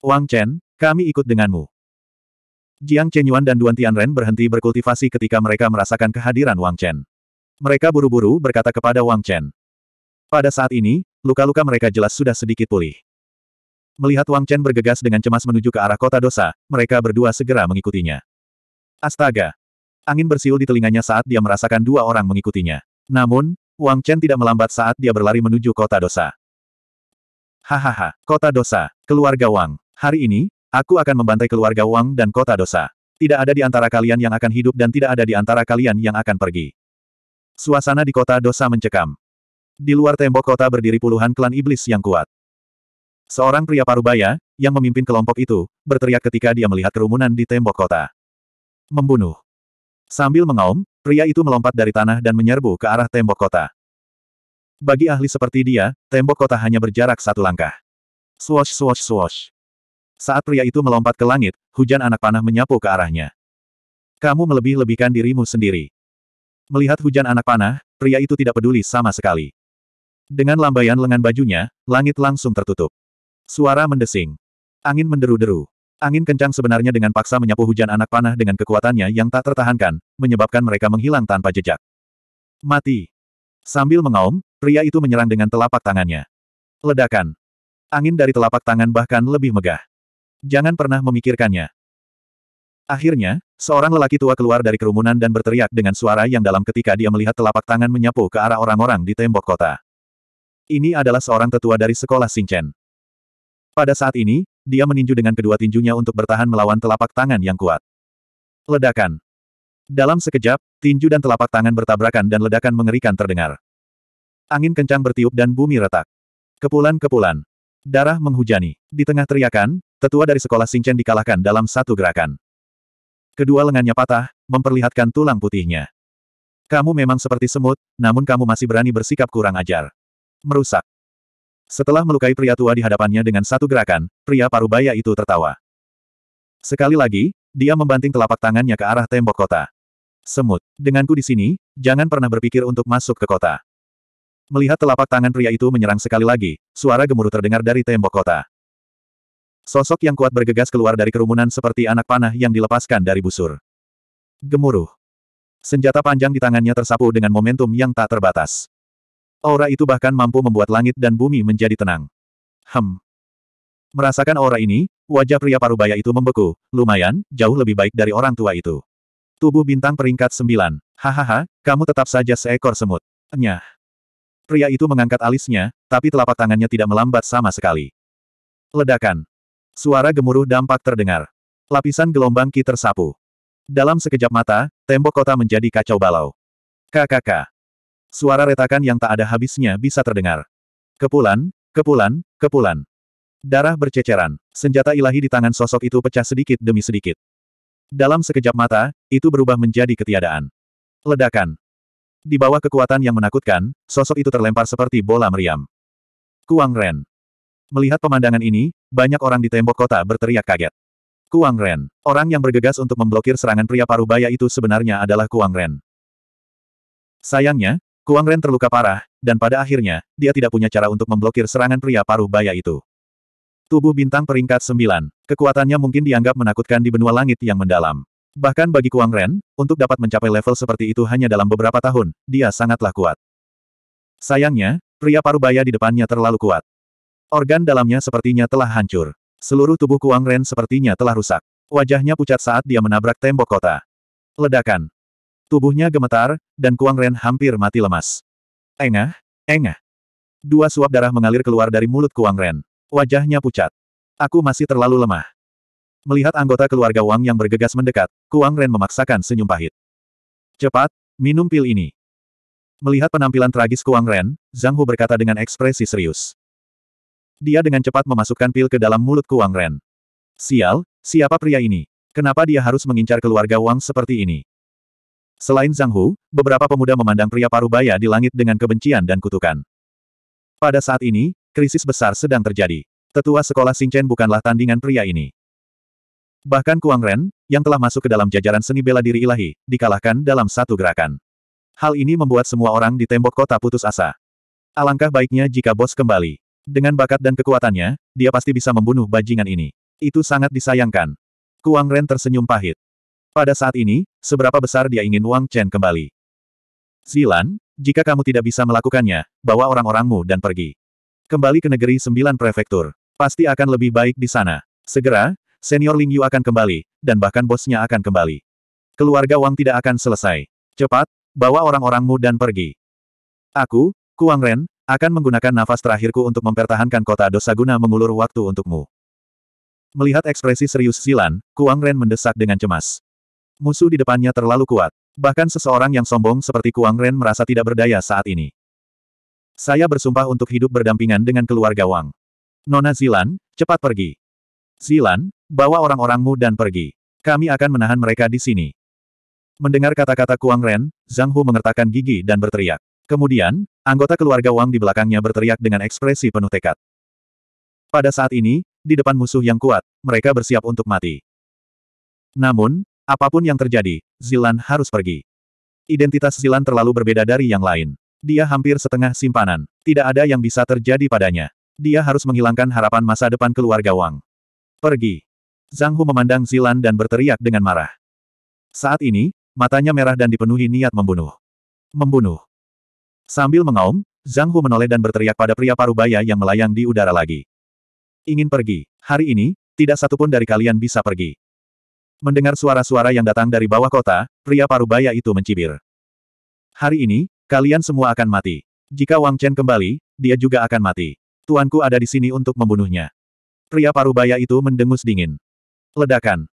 Wang Chen, kami ikut denganmu. Jiang Chenyuan dan Duan Tianren berhenti berkultivasi ketika mereka merasakan kehadiran Wang Chen. Mereka buru-buru berkata kepada Wang Chen. Pada saat ini, luka-luka mereka jelas sudah sedikit pulih. Melihat Wang Chen bergegas dengan cemas menuju ke arah kota dosa, mereka berdua segera mengikutinya. Astaga, Angin bersiul di telinganya saat dia merasakan dua orang mengikutinya. Namun, Wang Chen tidak melambat saat dia berlari menuju kota dosa. Hahaha, kota dosa, keluarga Wang. Hari ini, aku akan membantai keluarga Wang dan kota dosa. Tidak ada di antara kalian yang akan hidup dan tidak ada di antara kalian yang akan pergi. Suasana di kota dosa mencekam. Di luar tembok kota berdiri puluhan klan iblis yang kuat. Seorang pria parubaya, yang memimpin kelompok itu, berteriak ketika dia melihat kerumunan di tembok kota. Membunuh. Sambil mengaum, pria itu melompat dari tanah dan menyerbu ke arah tembok kota. Bagi ahli seperti dia, tembok kota hanya berjarak satu langkah. Swash swash swash. Saat pria itu melompat ke langit, hujan anak panah menyapu ke arahnya. Kamu melebih-lebihkan dirimu sendiri. Melihat hujan anak panah, pria itu tidak peduli sama sekali. Dengan lambaian lengan bajunya, langit langsung tertutup. Suara mendesing. Angin menderu-deru. Angin kencang sebenarnya dengan paksa menyapu hujan anak panah dengan kekuatannya yang tak tertahankan, menyebabkan mereka menghilang tanpa jejak. Mati. Sambil mengaum, pria itu menyerang dengan telapak tangannya. Ledakan. Angin dari telapak tangan bahkan lebih megah. Jangan pernah memikirkannya. Akhirnya, seorang lelaki tua keluar dari kerumunan dan berteriak dengan suara yang dalam ketika dia melihat telapak tangan menyapu ke arah orang-orang di tembok kota. Ini adalah seorang tetua dari sekolah Sinchen. Pada saat ini, dia meninju dengan kedua tinjunya untuk bertahan melawan telapak tangan yang kuat. Ledakan. Dalam sekejap, tinju dan telapak tangan bertabrakan dan ledakan mengerikan terdengar. Angin kencang bertiup dan bumi retak. Kepulan-kepulan. Darah menghujani. Di tengah teriakan, tetua dari sekolah Singchen dikalahkan dalam satu gerakan. Kedua lengannya patah, memperlihatkan tulang putihnya. Kamu memang seperti semut, namun kamu masih berani bersikap kurang ajar. Merusak. Setelah melukai pria tua di hadapannya dengan satu gerakan, pria parubaya itu tertawa. Sekali lagi, dia membanting telapak tangannya ke arah tembok kota. Semut, denganku di sini, jangan pernah berpikir untuk masuk ke kota. Melihat telapak tangan pria itu menyerang sekali lagi, suara gemuruh terdengar dari tembok kota. Sosok yang kuat bergegas keluar dari kerumunan seperti anak panah yang dilepaskan dari busur. Gemuruh. Senjata panjang di tangannya tersapu dengan momentum yang tak terbatas. Aura itu bahkan mampu membuat langit dan bumi menjadi tenang. Hem. Merasakan aura ini, wajah pria parubaya itu membeku, lumayan, jauh lebih baik dari orang tua itu. Tubuh bintang peringkat sembilan. Hahaha, kamu tetap saja seekor semut. Nyah. Pria itu mengangkat alisnya, tapi telapak tangannya tidak melambat sama sekali. Ledakan. Suara gemuruh dampak terdengar. Lapisan gelombang ki tersapu. Dalam sekejap mata, tembok kota menjadi kacau balau. Kakak. Suara retakan yang tak ada habisnya bisa terdengar. Kepulan, kepulan, kepulan. Darah berceceran, senjata ilahi di tangan sosok itu pecah sedikit demi sedikit. Dalam sekejap mata, itu berubah menjadi ketiadaan. Ledakan. Di bawah kekuatan yang menakutkan, sosok itu terlempar seperti bola meriam. Kuang Ren. Melihat pemandangan ini, banyak orang di tembok kota berteriak kaget. Kuang Ren. Orang yang bergegas untuk memblokir serangan pria parubaya itu sebenarnya adalah Kuang Ren. Sayangnya, Kuang Ren terluka parah, dan pada akhirnya, dia tidak punya cara untuk memblokir serangan pria paruh baya itu. Tubuh bintang peringkat 9. Kekuatannya mungkin dianggap menakutkan di benua langit yang mendalam. Bahkan bagi Kuang Ren, untuk dapat mencapai level seperti itu hanya dalam beberapa tahun, dia sangatlah kuat. Sayangnya, pria paruh baya di depannya terlalu kuat. Organ dalamnya sepertinya telah hancur. Seluruh tubuh Kuang Ren sepertinya telah rusak. Wajahnya pucat saat dia menabrak tembok kota. Ledakan. Tubuhnya gemetar, dan Kuang Ren hampir mati lemas. Engah, engah. Dua suap darah mengalir keluar dari mulut Kuang Ren. Wajahnya pucat. Aku masih terlalu lemah. Melihat anggota keluarga Wang yang bergegas mendekat, Kuang Ren memaksakan senyum pahit. Cepat, minum pil ini. Melihat penampilan tragis Kuang Ren, Zhang Hu berkata dengan ekspresi serius. Dia dengan cepat memasukkan pil ke dalam mulut Kuang Ren. Sial, siapa pria ini? Kenapa dia harus mengincar keluarga Wang seperti ini? Selain Zhang Hu, beberapa pemuda memandang pria parubaya di langit dengan kebencian dan kutukan. Pada saat ini, krisis besar sedang terjadi. Tetua sekolah Xingchen bukanlah tandingan pria ini. Bahkan Kuang Ren, yang telah masuk ke dalam jajaran seni bela diri ilahi, dikalahkan dalam satu gerakan. Hal ini membuat semua orang di tembok kota putus asa. Alangkah baiknya jika bos kembali. Dengan bakat dan kekuatannya, dia pasti bisa membunuh bajingan ini. Itu sangat disayangkan. Kuang Ren tersenyum pahit. Pada saat ini, seberapa besar dia ingin Wang Chen kembali. Zilan, jika kamu tidak bisa melakukannya, bawa orang-orangmu dan pergi. Kembali ke negeri sembilan prefektur. Pasti akan lebih baik di sana. Segera, senior Ling Yu akan kembali, dan bahkan bosnya akan kembali. Keluarga Wang tidak akan selesai. Cepat, bawa orang-orangmu dan pergi. Aku, Kuang Ren, akan menggunakan nafas terakhirku untuk mempertahankan kota dosa guna mengulur waktu untukmu. Melihat ekspresi serius Zilan, Kuang Ren mendesak dengan cemas. Musuh di depannya terlalu kuat. Bahkan seseorang yang sombong seperti Kuang Ren merasa tidak berdaya saat ini. Saya bersumpah untuk hidup berdampingan dengan keluarga Wang. Nona Zilan, cepat pergi. Zilan, bawa orang-orangmu dan pergi. Kami akan menahan mereka di sini. Mendengar kata-kata Kuang Ren, Zhang Hu mengertakkan gigi dan berteriak. Kemudian, anggota keluarga Wang di belakangnya berteriak dengan ekspresi penuh tekad. Pada saat ini, di depan musuh yang kuat, mereka bersiap untuk mati. Namun, Apapun yang terjadi, Zilan harus pergi. Identitas Zilan terlalu berbeda dari yang lain. Dia hampir setengah simpanan. Tidak ada yang bisa terjadi padanya. Dia harus menghilangkan harapan masa depan keluarga Wang. Pergi. Zhang Hu memandang Zilan dan berteriak dengan marah. Saat ini, matanya merah dan dipenuhi niat membunuh. Membunuh. Sambil mengaum, Zhang Hu menoleh dan berteriak pada pria parubaya yang melayang di udara lagi. Ingin pergi. Hari ini, tidak satupun dari kalian bisa pergi. Mendengar suara-suara yang datang dari bawah kota, pria parubaya itu mencibir. Hari ini, kalian semua akan mati. Jika Wang Chen kembali, dia juga akan mati. Tuanku ada di sini untuk membunuhnya. Pria parubaya itu mendengus dingin. Ledakan.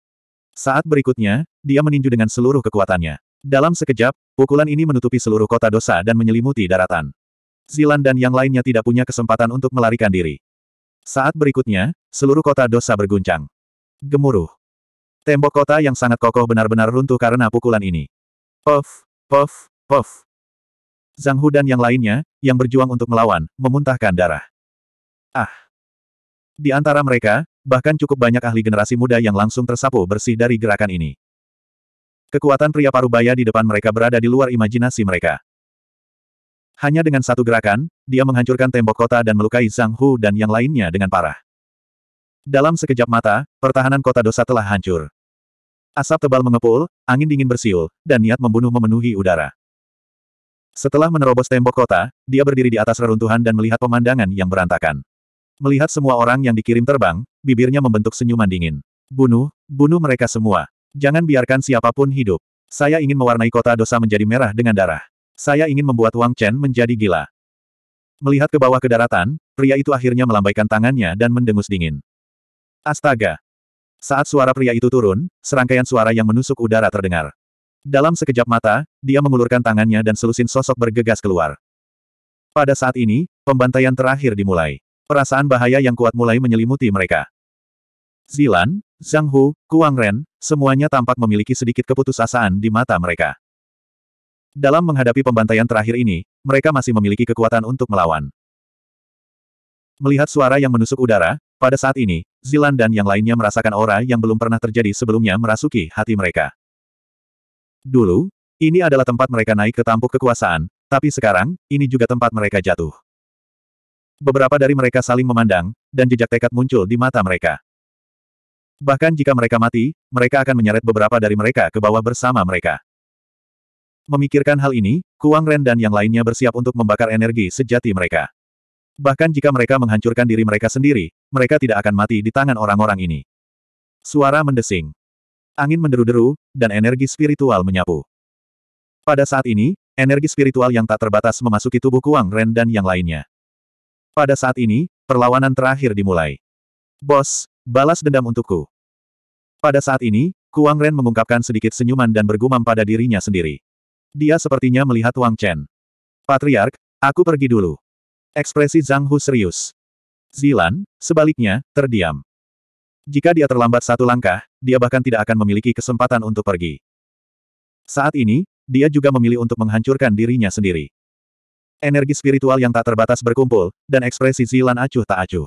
Saat berikutnya, dia meninju dengan seluruh kekuatannya. Dalam sekejap, pukulan ini menutupi seluruh kota dosa dan menyelimuti daratan. Zilan dan yang lainnya tidak punya kesempatan untuk melarikan diri. Saat berikutnya, seluruh kota dosa berguncang. Gemuruh. Tembok kota yang sangat kokoh benar-benar runtuh karena pukulan ini. Puff, puff, puff. Zhang Hu dan yang lainnya, yang berjuang untuk melawan, memuntahkan darah. Ah! Di antara mereka, bahkan cukup banyak ahli generasi muda yang langsung tersapu bersih dari gerakan ini. Kekuatan pria parubaya di depan mereka berada di luar imajinasi mereka. Hanya dengan satu gerakan, dia menghancurkan tembok kota dan melukai Zhang Hu dan yang lainnya dengan parah. Dalam sekejap mata, pertahanan kota dosa telah hancur. Asap tebal mengepul, angin dingin bersiul, dan niat membunuh memenuhi udara. Setelah menerobos tembok kota, dia berdiri di atas reruntuhan dan melihat pemandangan yang berantakan. Melihat semua orang yang dikirim terbang, bibirnya membentuk senyuman dingin. Bunuh, bunuh mereka semua. Jangan biarkan siapapun hidup. Saya ingin mewarnai kota dosa menjadi merah dengan darah. Saya ingin membuat Wang Chen menjadi gila. Melihat ke bawah ke daratan, pria itu akhirnya melambaikan tangannya dan mendengus dingin. Astaga! Saat suara pria itu turun, serangkaian suara yang menusuk udara terdengar. Dalam sekejap mata, dia mengulurkan tangannya dan selusin sosok bergegas keluar. Pada saat ini, pembantaian terakhir dimulai. Perasaan bahaya yang kuat mulai menyelimuti mereka. Zilan, Zhang Hu, Kuang Ren, semuanya tampak memiliki sedikit keputusasaan di mata mereka. Dalam menghadapi pembantaian terakhir ini, mereka masih memiliki kekuatan untuk melawan. Melihat suara yang menusuk udara, pada saat ini, Zilan dan yang lainnya merasakan aura yang belum pernah terjadi sebelumnya merasuki hati mereka. Dulu, ini adalah tempat mereka naik ke tampuk kekuasaan, tapi sekarang, ini juga tempat mereka jatuh. Beberapa dari mereka saling memandang, dan jejak tekad muncul di mata mereka. Bahkan jika mereka mati, mereka akan menyeret beberapa dari mereka ke bawah bersama mereka. Memikirkan hal ini, Kuang Ren dan yang lainnya bersiap untuk membakar energi sejati mereka. Bahkan jika mereka menghancurkan diri mereka sendiri, mereka tidak akan mati di tangan orang-orang ini. Suara mendesing. Angin menderu-deru, dan energi spiritual menyapu. Pada saat ini, energi spiritual yang tak terbatas memasuki tubuh Kuang Ren dan yang lainnya. Pada saat ini, perlawanan terakhir dimulai. Bos, balas dendam untukku. Pada saat ini, Kuang Ren mengungkapkan sedikit senyuman dan bergumam pada dirinya sendiri. Dia sepertinya melihat Wang Chen. Patriark, aku pergi dulu. Ekspresi Zhang Hu serius. Zilan, sebaliknya, terdiam. Jika dia terlambat satu langkah, dia bahkan tidak akan memiliki kesempatan untuk pergi. Saat ini, dia juga memilih untuk menghancurkan dirinya sendiri. Energi spiritual yang tak terbatas berkumpul, dan ekspresi Zilan acuh tak acuh.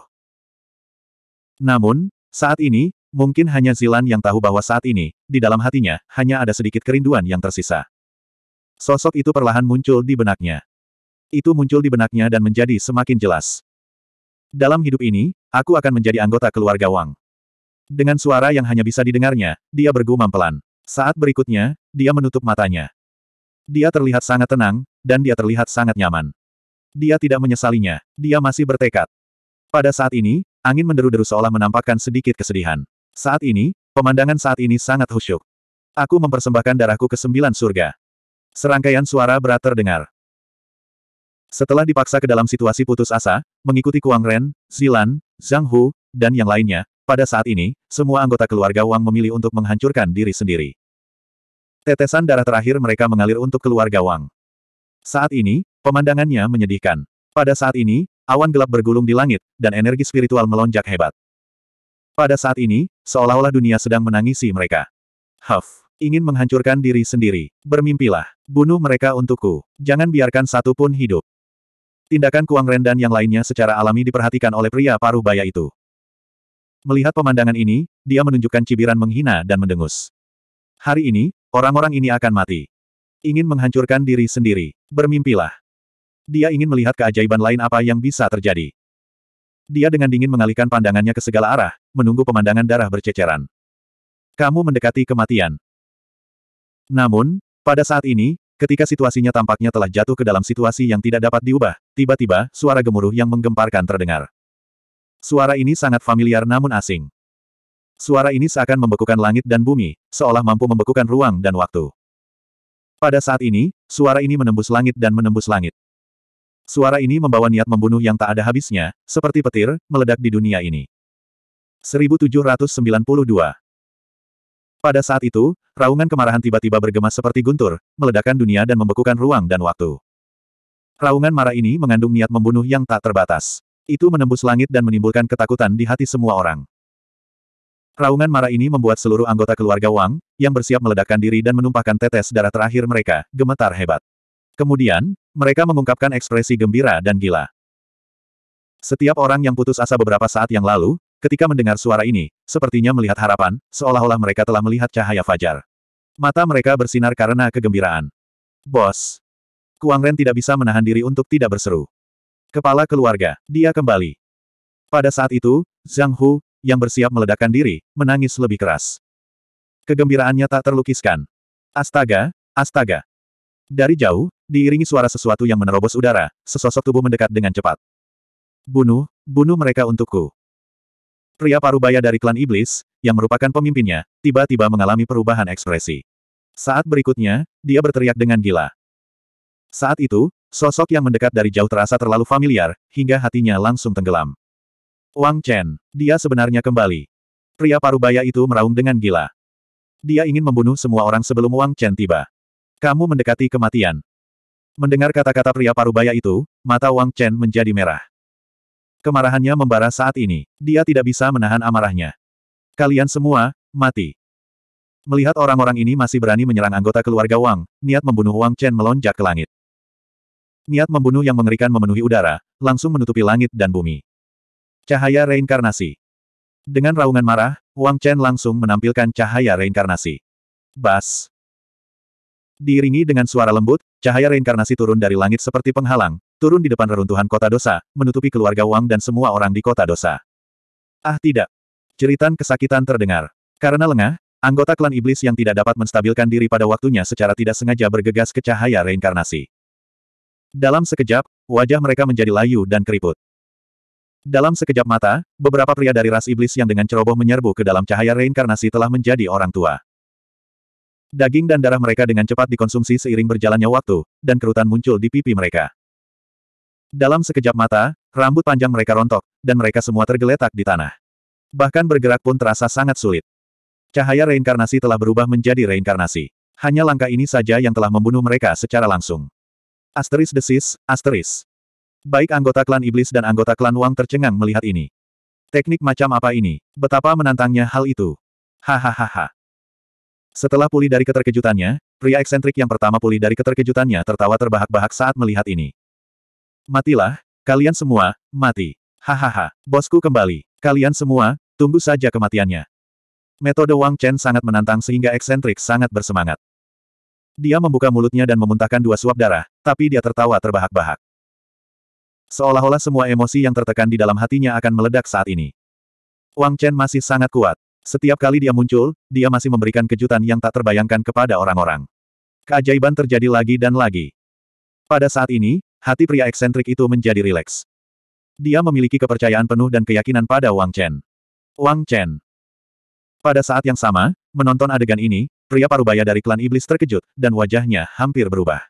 Namun, saat ini, mungkin hanya Zilan yang tahu bahwa saat ini, di dalam hatinya, hanya ada sedikit kerinduan yang tersisa. Sosok itu perlahan muncul di benaknya. Itu muncul di benaknya dan menjadi semakin jelas. Dalam hidup ini, aku akan menjadi anggota keluarga Wang. Dengan suara yang hanya bisa didengarnya, dia bergumam pelan. Saat berikutnya, dia menutup matanya. Dia terlihat sangat tenang, dan dia terlihat sangat nyaman. Dia tidak menyesalinya, dia masih bertekad. Pada saat ini, angin menderu-deru seolah menampakkan sedikit kesedihan. Saat ini, pemandangan saat ini sangat khusyuk. Aku mempersembahkan darahku ke sembilan surga. Serangkaian suara berat terdengar. Setelah dipaksa ke dalam situasi putus asa, mengikuti Kuang Ren, Zilan, Zhang Hu, dan yang lainnya, pada saat ini, semua anggota keluarga Wang memilih untuk menghancurkan diri sendiri. Tetesan darah terakhir mereka mengalir untuk keluarga Wang. Saat ini, pemandangannya menyedihkan. Pada saat ini, awan gelap bergulung di langit, dan energi spiritual melonjak hebat. Pada saat ini, seolah-olah dunia sedang menangisi mereka. Huff, ingin menghancurkan diri sendiri, bermimpilah, bunuh mereka untukku, jangan biarkan satu pun hidup. Tindakan Kuang Ren dan yang lainnya secara alami diperhatikan oleh pria paruh baya itu. Melihat pemandangan ini, dia menunjukkan cibiran menghina dan mendengus. Hari ini, orang-orang ini akan mati. Ingin menghancurkan diri sendiri. Bermimpilah. Dia ingin melihat keajaiban lain apa yang bisa terjadi. Dia dengan dingin mengalihkan pandangannya ke segala arah, menunggu pemandangan darah berceceran. Kamu mendekati kematian. Namun, pada saat ini, Ketika situasinya tampaknya telah jatuh ke dalam situasi yang tidak dapat diubah, tiba-tiba, suara gemuruh yang menggemparkan terdengar. Suara ini sangat familiar namun asing. Suara ini seakan membekukan langit dan bumi, seolah mampu membekukan ruang dan waktu. Pada saat ini, suara ini menembus langit dan menembus langit. Suara ini membawa niat membunuh yang tak ada habisnya, seperti petir, meledak di dunia ini. 1792 pada saat itu, raungan kemarahan tiba-tiba bergema seperti guntur, meledakkan dunia dan membekukan ruang dan waktu. Raungan marah ini mengandung niat membunuh yang tak terbatas. Itu menembus langit dan menimbulkan ketakutan di hati semua orang. Raungan marah ini membuat seluruh anggota keluarga Wang, yang bersiap meledakkan diri dan menumpahkan tetes darah terakhir mereka, gemetar hebat. Kemudian, mereka mengungkapkan ekspresi gembira dan gila. Setiap orang yang putus asa beberapa saat yang lalu, Ketika mendengar suara ini, sepertinya melihat harapan, seolah-olah mereka telah melihat cahaya fajar. Mata mereka bersinar karena kegembiraan. Bos! Kuang Ren tidak bisa menahan diri untuk tidak berseru. Kepala keluarga, dia kembali. Pada saat itu, Zhang Hu, yang bersiap meledakkan diri, menangis lebih keras. Kegembiraannya tak terlukiskan. Astaga, astaga. Dari jauh, diiringi suara sesuatu yang menerobos udara, sesosok tubuh mendekat dengan cepat. Bunuh, bunuh mereka untukku pria parubaya dari klan iblis, yang merupakan pemimpinnya, tiba-tiba mengalami perubahan ekspresi. Saat berikutnya, dia berteriak dengan gila. Saat itu, sosok yang mendekat dari jauh terasa terlalu familiar, hingga hatinya langsung tenggelam. Wang Chen, dia sebenarnya kembali. Pria parubaya itu meraung dengan gila. Dia ingin membunuh semua orang sebelum Wang Chen tiba. Kamu mendekati kematian. Mendengar kata-kata pria parubaya itu, mata Wang Chen menjadi merah. Kemarahannya membara saat ini. Dia tidak bisa menahan amarahnya. Kalian semua, mati. Melihat orang-orang ini masih berani menyerang anggota keluarga Wang, niat membunuh Wang Chen melonjak ke langit. Niat membunuh yang mengerikan memenuhi udara, langsung menutupi langit dan bumi. Cahaya reinkarnasi. Dengan raungan marah, Wang Chen langsung menampilkan cahaya reinkarnasi. Bas. Diiringi dengan suara lembut, cahaya reinkarnasi turun dari langit seperti penghalang, turun di depan reruntuhan kota dosa, menutupi keluarga Wang dan semua orang di kota dosa. Ah tidak. Ceritan kesakitan terdengar. Karena lengah, anggota klan iblis yang tidak dapat menstabilkan diri pada waktunya secara tidak sengaja bergegas ke cahaya reinkarnasi. Dalam sekejap, wajah mereka menjadi layu dan keriput. Dalam sekejap mata, beberapa pria dari ras iblis yang dengan ceroboh menyerbu ke dalam cahaya reinkarnasi telah menjadi orang tua. Daging dan darah mereka dengan cepat dikonsumsi seiring berjalannya waktu, dan kerutan muncul di pipi mereka. Dalam sekejap mata, rambut panjang mereka rontok, dan mereka semua tergeletak di tanah. Bahkan bergerak pun terasa sangat sulit. Cahaya reinkarnasi telah berubah menjadi reinkarnasi. Hanya langkah ini saja yang telah membunuh mereka secara langsung. Asteris desis, asteris. Baik anggota klan iblis dan anggota klan Wang tercengang melihat ini. Teknik macam apa ini? Betapa menantangnya hal itu. Hahaha. Setelah pulih dari keterkejutannya, pria eksentrik yang pertama pulih dari keterkejutannya tertawa terbahak-bahak saat melihat ini. Matilah, kalian semua, mati. Hahaha, bosku kembali. Kalian semua, tunggu saja kematiannya. Metode Wang Chen sangat menantang sehingga eksentrik sangat bersemangat. Dia membuka mulutnya dan memuntahkan dua suap darah, tapi dia tertawa terbahak-bahak. Seolah-olah semua emosi yang tertekan di dalam hatinya akan meledak saat ini. Wang Chen masih sangat kuat. Setiap kali dia muncul, dia masih memberikan kejutan yang tak terbayangkan kepada orang-orang. Keajaiban terjadi lagi dan lagi. Pada saat ini, hati pria eksentrik itu menjadi rileks. Dia memiliki kepercayaan penuh dan keyakinan pada Wang Chen. Wang Chen. Pada saat yang sama, menonton adegan ini, pria parubaya dari klan iblis terkejut, dan wajahnya hampir berubah.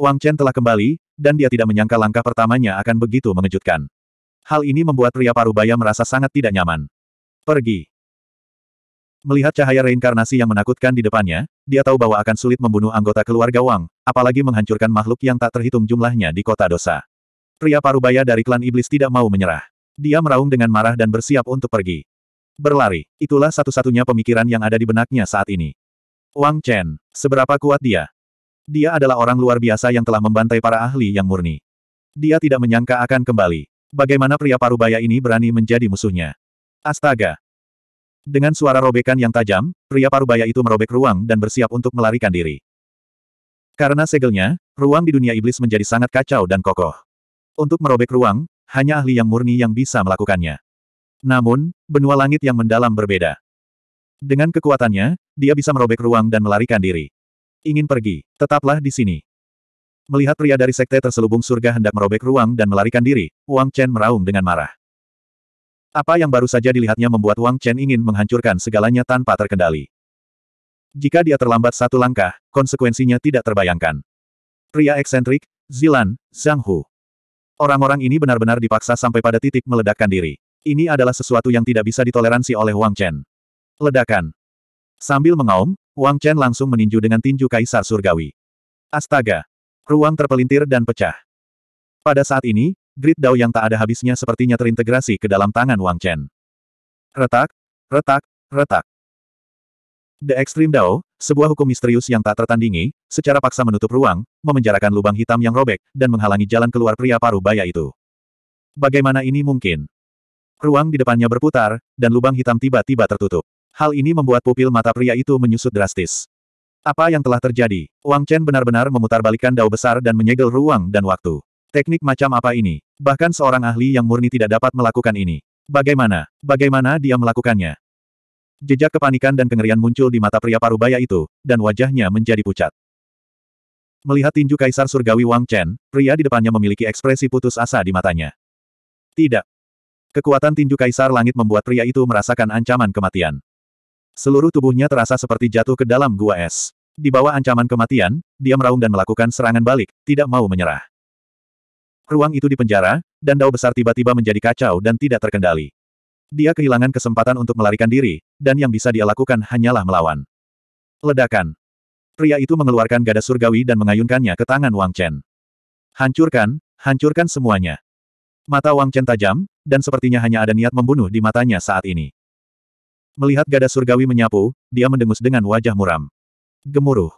Wang Chen telah kembali, dan dia tidak menyangka langkah pertamanya akan begitu mengejutkan. Hal ini membuat pria parubaya merasa sangat tidak nyaman. Pergi. Melihat cahaya reinkarnasi yang menakutkan di depannya, dia tahu bahwa akan sulit membunuh anggota keluarga Wang, apalagi menghancurkan makhluk yang tak terhitung jumlahnya di kota dosa. Pria parubaya dari klan iblis tidak mau menyerah. Dia meraung dengan marah dan bersiap untuk pergi. Berlari, itulah satu-satunya pemikiran yang ada di benaknya saat ini. Wang Chen, seberapa kuat dia? Dia adalah orang luar biasa yang telah membantai para ahli yang murni. Dia tidak menyangka akan kembali. Bagaimana pria parubaya ini berani menjadi musuhnya? Astaga, dengan suara robekan yang tajam, pria parubaya itu merobek ruang dan bersiap untuk melarikan diri. Karena segelnya, ruang di dunia iblis menjadi sangat kacau dan kokoh. Untuk merobek ruang, hanya ahli yang murni yang bisa melakukannya. Namun, benua langit yang mendalam berbeda. Dengan kekuatannya, dia bisa merobek ruang dan melarikan diri. Ingin pergi, tetaplah di sini. Melihat pria dari sekte terselubung surga hendak merobek ruang dan melarikan diri, Wang Chen meraung dengan marah. Apa yang baru saja dilihatnya membuat Wang Chen ingin menghancurkan segalanya tanpa terkendali. Jika dia terlambat satu langkah, konsekuensinya tidak terbayangkan. Pria eksentrik, Zilan, Zhang Hu. Orang-orang ini benar-benar dipaksa sampai pada titik meledakkan diri. Ini adalah sesuatu yang tidak bisa ditoleransi oleh Wang Chen. Ledakan. Sambil mengaum, Wang Chen langsung meninju dengan tinju kaisar surgawi. Astaga! Ruang terpelintir dan pecah. Pada saat ini, Grid Dao yang tak ada habisnya sepertinya terintegrasi ke dalam tangan Wang Chen. Retak, retak, retak. The Extreme Dao, sebuah hukum misterius yang tak tertandingi, secara paksa menutup ruang, memenjarakan lubang hitam yang robek, dan menghalangi jalan keluar pria paruh baya itu. Bagaimana ini mungkin? Ruang di depannya berputar, dan lubang hitam tiba-tiba tertutup. Hal ini membuat pupil mata pria itu menyusut drastis. Apa yang telah terjadi? Wang Chen benar-benar memutarbalikkan dao besar dan menyegel ruang dan waktu. Teknik macam apa ini? Bahkan seorang ahli yang murni tidak dapat melakukan ini. Bagaimana? Bagaimana dia melakukannya? Jejak kepanikan dan kengerian muncul di mata pria parubaya itu, dan wajahnya menjadi pucat. Melihat tinju Kaisar Surgawi Wang Chen, pria di depannya memiliki ekspresi putus asa di matanya. Tidak. Kekuatan tinju Kaisar Langit membuat pria itu merasakan ancaman kematian. Seluruh tubuhnya terasa seperti jatuh ke dalam gua es. Di bawah ancaman kematian, dia meraung dan melakukan serangan balik, tidak mau menyerah ruang itu dipenjara, dan dao besar tiba-tiba menjadi kacau dan tidak terkendali. Dia kehilangan kesempatan untuk melarikan diri, dan yang bisa dia lakukan hanyalah melawan. Ledakan. Pria itu mengeluarkan gada surgawi dan mengayunkannya ke tangan Wang Chen. Hancurkan, hancurkan semuanya. Mata Wang Chen tajam, dan sepertinya hanya ada niat membunuh di matanya saat ini. Melihat gada surgawi menyapu, dia mendengus dengan wajah muram. Gemuruh.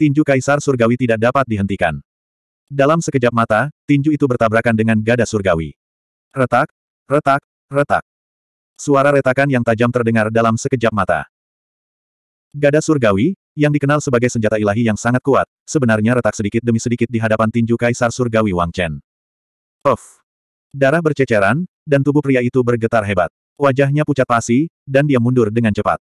Tinju kaisar surgawi tidak dapat dihentikan. Dalam sekejap mata, tinju itu bertabrakan dengan gada surgawi. Retak, retak, retak. Suara retakan yang tajam terdengar dalam sekejap mata. Gada surgawi, yang dikenal sebagai senjata ilahi yang sangat kuat, sebenarnya retak sedikit demi sedikit di hadapan tinju kaisar surgawi Wang Chen. Of! Darah berceceran, dan tubuh pria itu bergetar hebat. Wajahnya pucat pasi, dan dia mundur dengan cepat.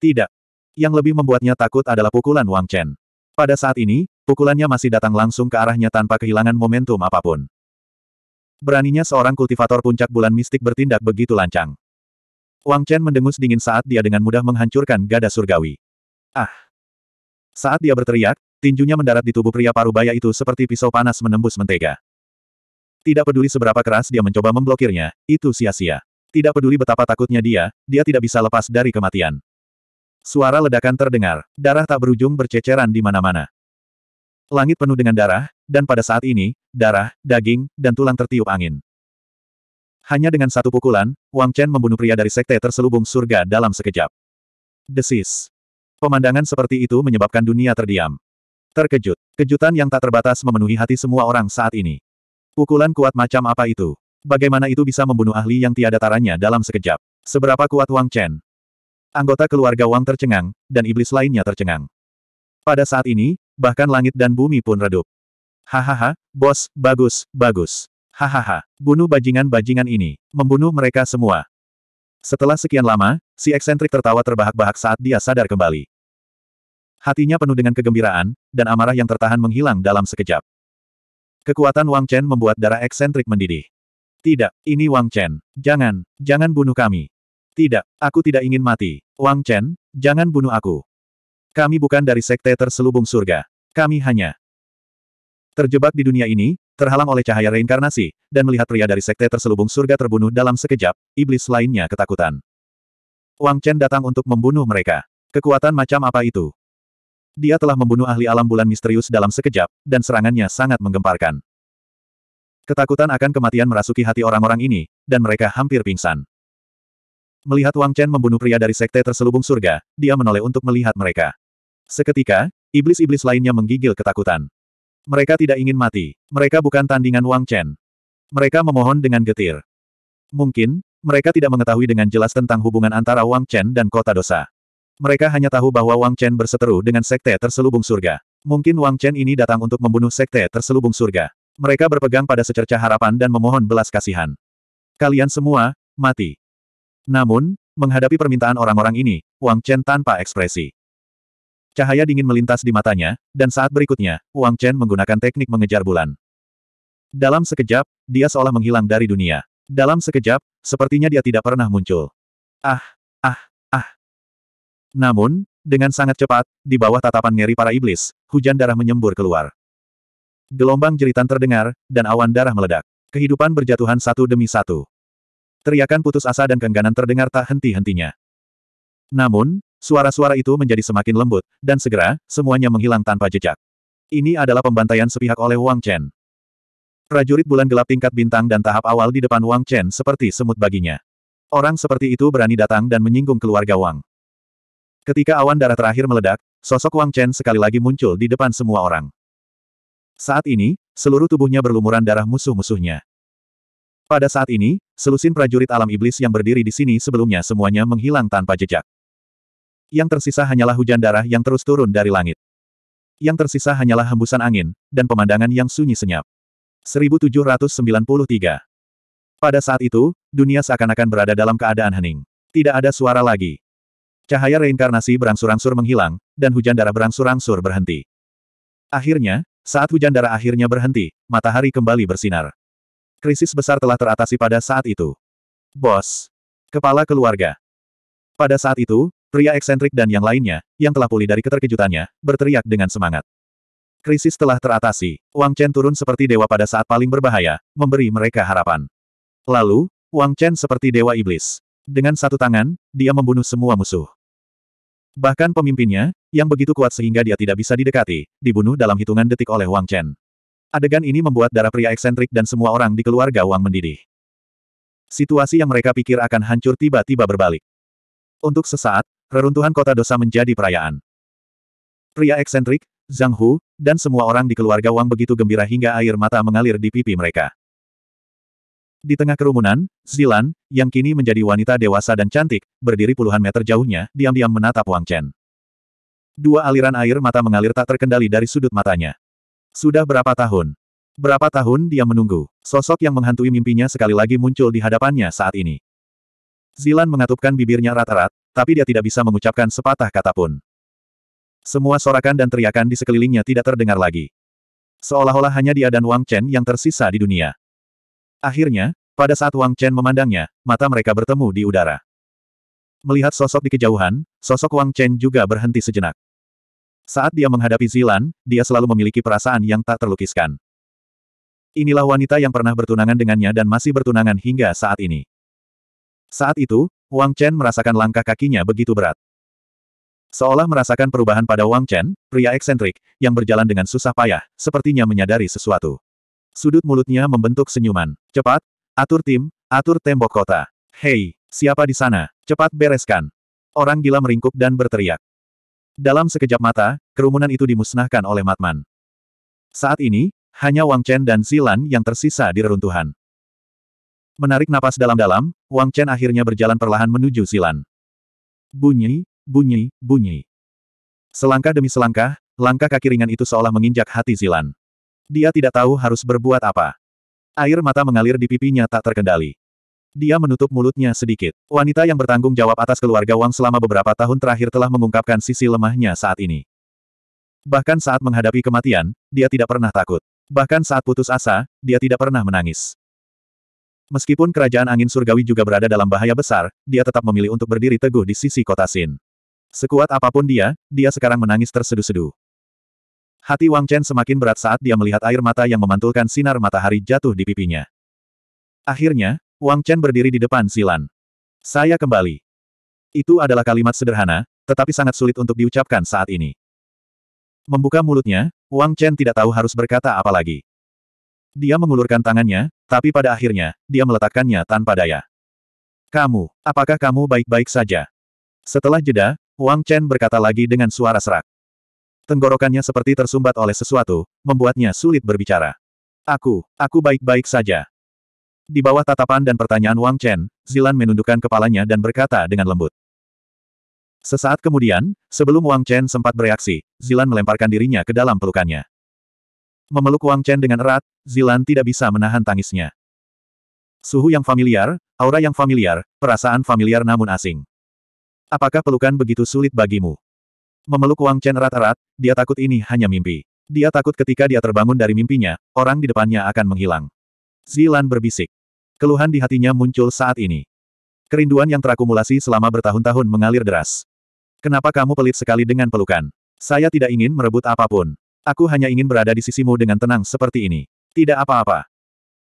Tidak. Yang lebih membuatnya takut adalah pukulan Wang Chen. Pada saat ini, pukulannya masih datang langsung ke arahnya tanpa kehilangan momentum apapun. Beraninya seorang kultivator puncak bulan mistik bertindak begitu lancang. Wang Chen mendengus dingin saat dia dengan mudah menghancurkan gada surgawi. Ah! Saat dia berteriak, tinjunya mendarat di tubuh pria parubaya itu seperti pisau panas menembus mentega. Tidak peduli seberapa keras dia mencoba memblokirnya, itu sia-sia. Tidak peduli betapa takutnya dia, dia tidak bisa lepas dari kematian. Suara ledakan terdengar, darah tak berujung berceceran di mana-mana. Langit penuh dengan darah, dan pada saat ini, darah, daging, dan tulang tertiup angin. Hanya dengan satu pukulan, Wang Chen membunuh pria dari sekte terselubung surga dalam sekejap. Desis. Pemandangan seperti itu menyebabkan dunia terdiam. Terkejut, kejutan yang tak terbatas memenuhi hati semua orang saat ini. Pukulan kuat macam apa itu? Bagaimana itu bisa membunuh ahli yang tiada taranya dalam sekejap? Seberapa kuat Wang Chen? Anggota keluarga Wang tercengang, dan iblis lainnya tercengang. Pada saat ini, bahkan langit dan bumi pun redup. Hahaha, bos, bagus, bagus. Hahaha, bunuh bajingan-bajingan ini, membunuh mereka semua. Setelah sekian lama, si eksentrik tertawa terbahak-bahak saat dia sadar kembali. Hatinya penuh dengan kegembiraan, dan amarah yang tertahan menghilang dalam sekejap. Kekuatan Wang Chen membuat darah eksentrik mendidih. Tidak, ini Wang Chen. Jangan, jangan bunuh kami. Tidak, aku tidak ingin mati. Wang Chen, jangan bunuh aku. Kami bukan dari sekte terselubung surga. Kami hanya terjebak di dunia ini, terhalang oleh cahaya reinkarnasi, dan melihat pria dari sekte terselubung surga terbunuh dalam sekejap, iblis lainnya ketakutan. Wang Chen datang untuk membunuh mereka. Kekuatan macam apa itu? Dia telah membunuh ahli alam bulan misterius dalam sekejap, dan serangannya sangat menggemparkan. Ketakutan akan kematian merasuki hati orang-orang ini, dan mereka hampir pingsan. Melihat Wang Chen membunuh pria dari sekte terselubung surga, dia menoleh untuk melihat mereka. Seketika, iblis-iblis lainnya menggigil ketakutan. Mereka tidak ingin mati. Mereka bukan tandingan Wang Chen. Mereka memohon dengan getir. Mungkin, mereka tidak mengetahui dengan jelas tentang hubungan antara Wang Chen dan kota dosa. Mereka hanya tahu bahwa Wang Chen berseteru dengan sekte terselubung surga. Mungkin Wang Chen ini datang untuk membunuh sekte terselubung surga. Mereka berpegang pada secerca harapan dan memohon belas kasihan. Kalian semua, mati. Namun, menghadapi permintaan orang-orang ini, Wang Chen tanpa ekspresi. Cahaya dingin melintas di matanya, dan saat berikutnya, Wang Chen menggunakan teknik mengejar bulan. Dalam sekejap, dia seolah menghilang dari dunia. Dalam sekejap, sepertinya dia tidak pernah muncul. Ah, ah, ah. Namun, dengan sangat cepat, di bawah tatapan ngeri para iblis, hujan darah menyembur keluar. Gelombang jeritan terdengar, dan awan darah meledak. Kehidupan berjatuhan satu demi satu teriakan putus asa dan kengganan terdengar tak henti-hentinya. Namun, suara-suara itu menjadi semakin lembut, dan segera, semuanya menghilang tanpa jejak. Ini adalah pembantaian sepihak oleh Wang Chen. Prajurit bulan gelap tingkat bintang dan tahap awal di depan Wang Chen seperti semut baginya. Orang seperti itu berani datang dan menyinggung keluarga Wang. Ketika awan darah terakhir meledak, sosok Wang Chen sekali lagi muncul di depan semua orang. Saat ini, seluruh tubuhnya berlumuran darah musuh-musuhnya. Pada saat ini, selusin prajurit alam iblis yang berdiri di sini sebelumnya semuanya menghilang tanpa jejak. Yang tersisa hanyalah hujan darah yang terus turun dari langit. Yang tersisa hanyalah hembusan angin, dan pemandangan yang sunyi senyap. 1793 Pada saat itu, dunia seakan-akan berada dalam keadaan hening. Tidak ada suara lagi. Cahaya reinkarnasi berangsur-angsur menghilang, dan hujan darah berangsur-angsur berhenti. Akhirnya, saat hujan darah akhirnya berhenti, matahari kembali bersinar. Krisis besar telah teratasi pada saat itu. Bos. Kepala keluarga. Pada saat itu, pria eksentrik dan yang lainnya, yang telah pulih dari keterkejutannya, berteriak dengan semangat. Krisis telah teratasi. Wang Chen turun seperti dewa pada saat paling berbahaya, memberi mereka harapan. Lalu, Wang Chen seperti dewa iblis. Dengan satu tangan, dia membunuh semua musuh. Bahkan pemimpinnya, yang begitu kuat sehingga dia tidak bisa didekati, dibunuh dalam hitungan detik oleh Wang Chen. Adegan ini membuat darah pria eksentrik dan semua orang di keluarga Wang mendidih. Situasi yang mereka pikir akan hancur tiba-tiba berbalik. Untuk sesaat, reruntuhan kota dosa menjadi perayaan. Pria eksentrik, Zhang Hu, dan semua orang di keluarga Wang begitu gembira hingga air mata mengalir di pipi mereka. Di tengah kerumunan, Zilan, yang kini menjadi wanita dewasa dan cantik, berdiri puluhan meter jauhnya, diam-diam menatap Wang Chen. Dua aliran air mata mengalir tak terkendali dari sudut matanya. Sudah berapa tahun? Berapa tahun dia menunggu? Sosok yang menghantui mimpinya sekali lagi muncul di hadapannya saat ini. Zilan mengatupkan bibirnya rata-rat, tapi dia tidak bisa mengucapkan sepatah kata pun. Semua sorakan dan teriakan di sekelilingnya tidak terdengar lagi. Seolah-olah hanya dia dan Wang Chen yang tersisa di dunia. Akhirnya, pada saat Wang Chen memandangnya, mata mereka bertemu di udara. Melihat sosok di kejauhan, sosok Wang Chen juga berhenti sejenak. Saat dia menghadapi Zilan, dia selalu memiliki perasaan yang tak terlukiskan. Inilah wanita yang pernah bertunangan dengannya dan masih bertunangan hingga saat ini. Saat itu, Wang Chen merasakan langkah kakinya begitu berat. Seolah merasakan perubahan pada Wang Chen, pria eksentrik, yang berjalan dengan susah payah, sepertinya menyadari sesuatu. Sudut mulutnya membentuk senyuman. Cepat, atur tim, atur tembok kota. Hei, siapa di sana? Cepat bereskan. Orang gila meringkuk dan berteriak. Dalam sekejap mata, kerumunan itu dimusnahkan oleh Matman. Saat ini, hanya Wang Chen dan Zilan yang tersisa di reruntuhan. Menarik napas dalam-dalam, Wang Chen akhirnya berjalan perlahan menuju Zilan. Bunyi, bunyi, bunyi. Selangkah demi selangkah, langkah kaki ringan itu seolah menginjak hati Zilan. Dia tidak tahu harus berbuat apa. Air mata mengalir di pipinya tak terkendali. Dia menutup mulutnya sedikit. Wanita yang bertanggung jawab atas keluarga Wang selama beberapa tahun terakhir telah mengungkapkan sisi lemahnya saat ini. Bahkan saat menghadapi kematian, dia tidak pernah takut. Bahkan saat putus asa, dia tidak pernah menangis. Meskipun kerajaan angin surgawi juga berada dalam bahaya besar, dia tetap memilih untuk berdiri teguh di sisi kota Sin. Sekuat apapun dia, dia sekarang menangis tersedu-sedu. Hati Wang Chen semakin berat saat dia melihat air mata yang memantulkan sinar matahari jatuh di pipinya. Akhirnya, Wang Chen berdiri di depan Silan. Saya kembali. Itu adalah kalimat sederhana, tetapi sangat sulit untuk diucapkan saat ini. Membuka mulutnya, Wang Chen tidak tahu harus berkata apa lagi. Dia mengulurkan tangannya, tapi pada akhirnya, dia meletakkannya tanpa daya. Kamu, apakah kamu baik-baik saja? Setelah jeda, Wang Chen berkata lagi dengan suara serak. Tenggorokannya seperti tersumbat oleh sesuatu, membuatnya sulit berbicara. Aku, aku baik-baik saja. Di bawah tatapan dan pertanyaan Wang Chen, Zilan menundukkan kepalanya dan berkata dengan lembut. Sesaat kemudian, sebelum Wang Chen sempat bereaksi, Zilan melemparkan dirinya ke dalam pelukannya. Memeluk Wang Chen dengan erat, Zilan tidak bisa menahan tangisnya. Suhu yang familiar, aura yang familiar, perasaan familiar namun asing. Apakah pelukan begitu sulit bagimu? Memeluk Wang Chen erat-erat, dia takut ini hanya mimpi. Dia takut ketika dia terbangun dari mimpinya, orang di depannya akan menghilang. Zilan berbisik. Keluhan di hatinya muncul saat ini. Kerinduan yang terakumulasi selama bertahun-tahun mengalir deras. Kenapa kamu pelit sekali dengan pelukan? Saya tidak ingin merebut apapun. Aku hanya ingin berada di sisimu dengan tenang seperti ini. Tidak apa-apa.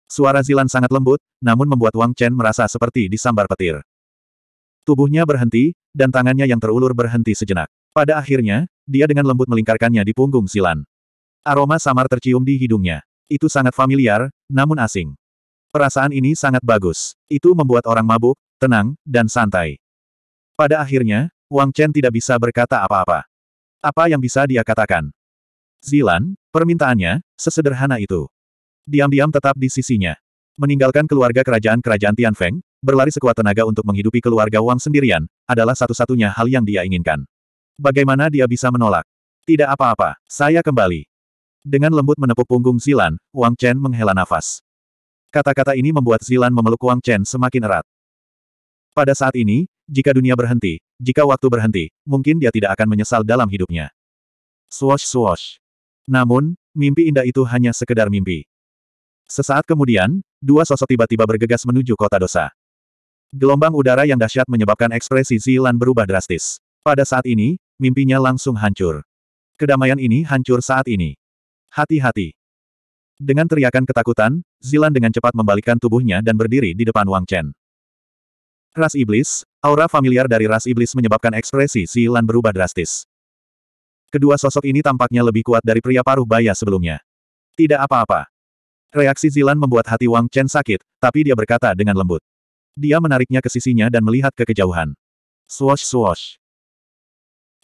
Suara Zilan sangat lembut, namun membuat Wang Chen merasa seperti disambar petir. Tubuhnya berhenti, dan tangannya yang terulur berhenti sejenak. Pada akhirnya, dia dengan lembut melingkarkannya di punggung Zilan. Aroma samar tercium di hidungnya. Itu sangat familiar, namun asing. Perasaan ini sangat bagus. Itu membuat orang mabuk, tenang, dan santai. Pada akhirnya, Wang Chen tidak bisa berkata apa-apa. Apa yang bisa dia katakan? Zilan, permintaannya, sesederhana itu. Diam-diam tetap di sisinya. Meninggalkan keluarga kerajaan-kerajaan Tianfeng, berlari sekuat tenaga untuk menghidupi keluarga Wang sendirian, adalah satu-satunya hal yang dia inginkan. Bagaimana dia bisa menolak? Tidak apa-apa, saya kembali. Dengan lembut menepuk punggung Zilan, Wang Chen menghela nafas. Kata-kata ini membuat Zilan memeluk Wang Chen semakin erat. Pada saat ini, jika dunia berhenti, jika waktu berhenti, mungkin dia tidak akan menyesal dalam hidupnya. Swash swash. Namun, mimpi indah itu hanya sekedar mimpi. Sesaat kemudian, dua sosok tiba-tiba bergegas menuju kota dosa. Gelombang udara yang dahsyat menyebabkan ekspresi Zilan berubah drastis. Pada saat ini, mimpinya langsung hancur. Kedamaian ini hancur saat ini. Hati-hati. Dengan teriakan ketakutan, Zilan dengan cepat membalikkan tubuhnya dan berdiri di depan Wang Chen. Ras Iblis, aura familiar dari Ras Iblis menyebabkan ekspresi Zilan berubah drastis. Kedua sosok ini tampaknya lebih kuat dari pria paruh baya sebelumnya. Tidak apa-apa. Reaksi Zilan membuat hati Wang Chen sakit, tapi dia berkata dengan lembut. Dia menariknya ke sisinya dan melihat ke kejauhan. Swash swash.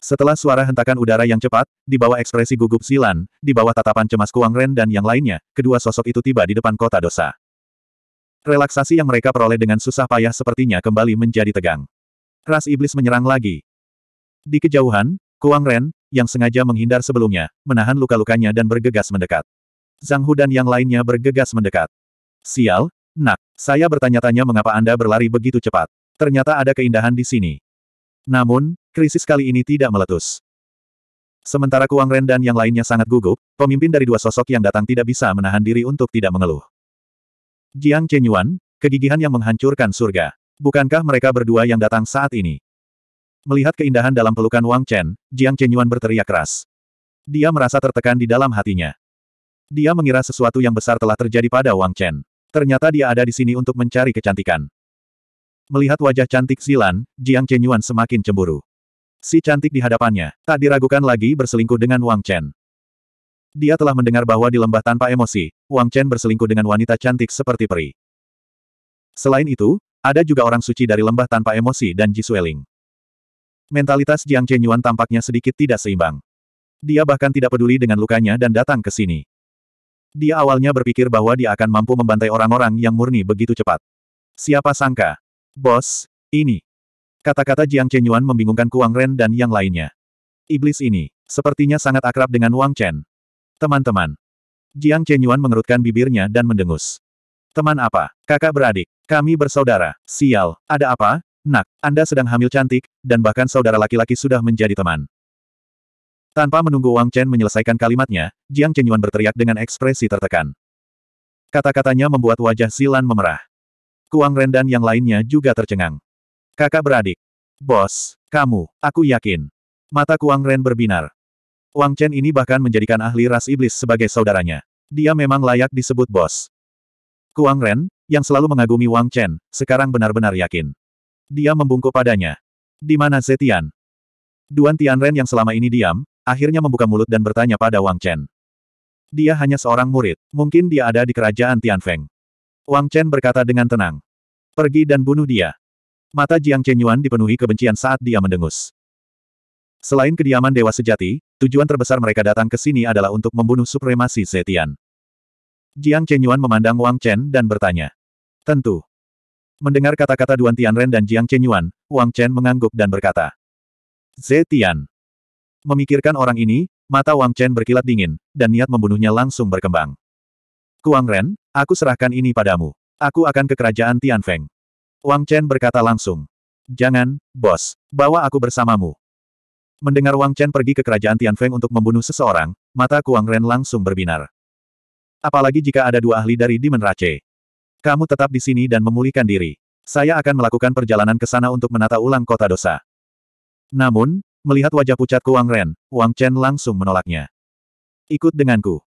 Setelah suara hentakan udara yang cepat, di bawah ekspresi gugup Silan, di bawah tatapan cemas Kuang Ren dan yang lainnya, kedua sosok itu tiba di depan kota dosa. Relaksasi yang mereka peroleh dengan susah payah sepertinya kembali menjadi tegang. Ras iblis menyerang lagi. Di kejauhan, Kuang Ren, yang sengaja menghindar sebelumnya, menahan luka-lukanya dan bergegas mendekat. Zhang Hu dan yang lainnya bergegas mendekat. Sial, nak, saya bertanya-tanya mengapa Anda berlari begitu cepat. Ternyata ada keindahan di sini. Namun, krisis kali ini tidak meletus. Sementara Kuang Ren dan yang lainnya sangat gugup, pemimpin dari dua sosok yang datang tidak bisa menahan diri untuk tidak mengeluh. Jiang Chenyuan, kegigihan yang menghancurkan surga. Bukankah mereka berdua yang datang saat ini? Melihat keindahan dalam pelukan Wang Chen, Jiang Chenyuan berteriak keras. Dia merasa tertekan di dalam hatinya. Dia mengira sesuatu yang besar telah terjadi pada Wang Chen. Ternyata dia ada di sini untuk mencari kecantikan. Melihat wajah cantik Zilan, Jiang Chenyuan semakin cemburu. Si cantik di hadapannya, tak diragukan lagi berselingkuh dengan Wang Chen. Dia telah mendengar bahwa di lembah tanpa emosi, Wang Chen berselingkuh dengan wanita cantik seperti peri. Selain itu, ada juga orang suci dari lembah tanpa emosi dan Ji Sueling. Mentalitas Jiang Chenyuan tampaknya sedikit tidak seimbang. Dia bahkan tidak peduli dengan lukanya dan datang ke sini. Dia awalnya berpikir bahwa dia akan mampu membantai orang-orang yang murni begitu cepat. Siapa sangka, Bos, ini. Kata-kata Jiang Chenyuan membingungkan Kuang Ren dan yang lainnya. Iblis ini, sepertinya sangat akrab dengan Wang Chen. Teman-teman. Jiang Chenyuan mengerutkan bibirnya dan mendengus. Teman apa? Kakak beradik. Kami bersaudara. Sial, ada apa? Nak, Anda sedang hamil cantik, dan bahkan saudara laki-laki sudah menjadi teman. Tanpa menunggu Wang Chen menyelesaikan kalimatnya, Jiang Chenyuan berteriak dengan ekspresi tertekan. Kata-katanya membuat wajah Silan memerah. Kuang Ren dan yang lainnya juga tercengang. Kakak beradik. Bos, kamu, aku yakin. Mata Kuang Ren berbinar. Wang Chen ini bahkan menjadikan ahli ras iblis sebagai saudaranya. Dia memang layak disebut bos. Kuang Ren, yang selalu mengagumi Wang Chen, sekarang benar-benar yakin. Dia membungkuk padanya. Di mana Zetian? Duan Tianren yang selama ini diam, akhirnya membuka mulut dan bertanya pada Wang Chen. Dia hanya seorang murid, mungkin dia ada di kerajaan Tianfeng. Wang Chen berkata dengan tenang. Pergi dan bunuh dia. Mata Jiang Chen Yuan dipenuhi kebencian saat dia mendengus. Selain kediaman Dewa Sejati, tujuan terbesar mereka datang ke sini adalah untuk membunuh supremasi Zetian. Jiang Chen Yuan memandang Wang Chen dan bertanya. Tentu. Mendengar kata-kata Duan Tianren dan Jiang Chen Yuan, Wang Chen mengangguk dan berkata. Zetian. Memikirkan orang ini, mata Wang Chen berkilat dingin, dan niat membunuhnya langsung berkembang. Kuang Ren, aku serahkan ini padamu. Aku akan ke kerajaan Tianfeng. Wang Chen berkata langsung. Jangan, bos. Bawa aku bersamamu. Mendengar Wang Chen pergi ke kerajaan Tianfeng untuk membunuh seseorang, mata Kuang Ren langsung berbinar. Apalagi jika ada dua ahli dari Demon Rache. Kamu tetap di sini dan memulihkan diri. Saya akan melakukan perjalanan ke sana untuk menata ulang kota dosa. Namun, melihat wajah pucat Kuang Ren, Wang Chen langsung menolaknya. Ikut denganku.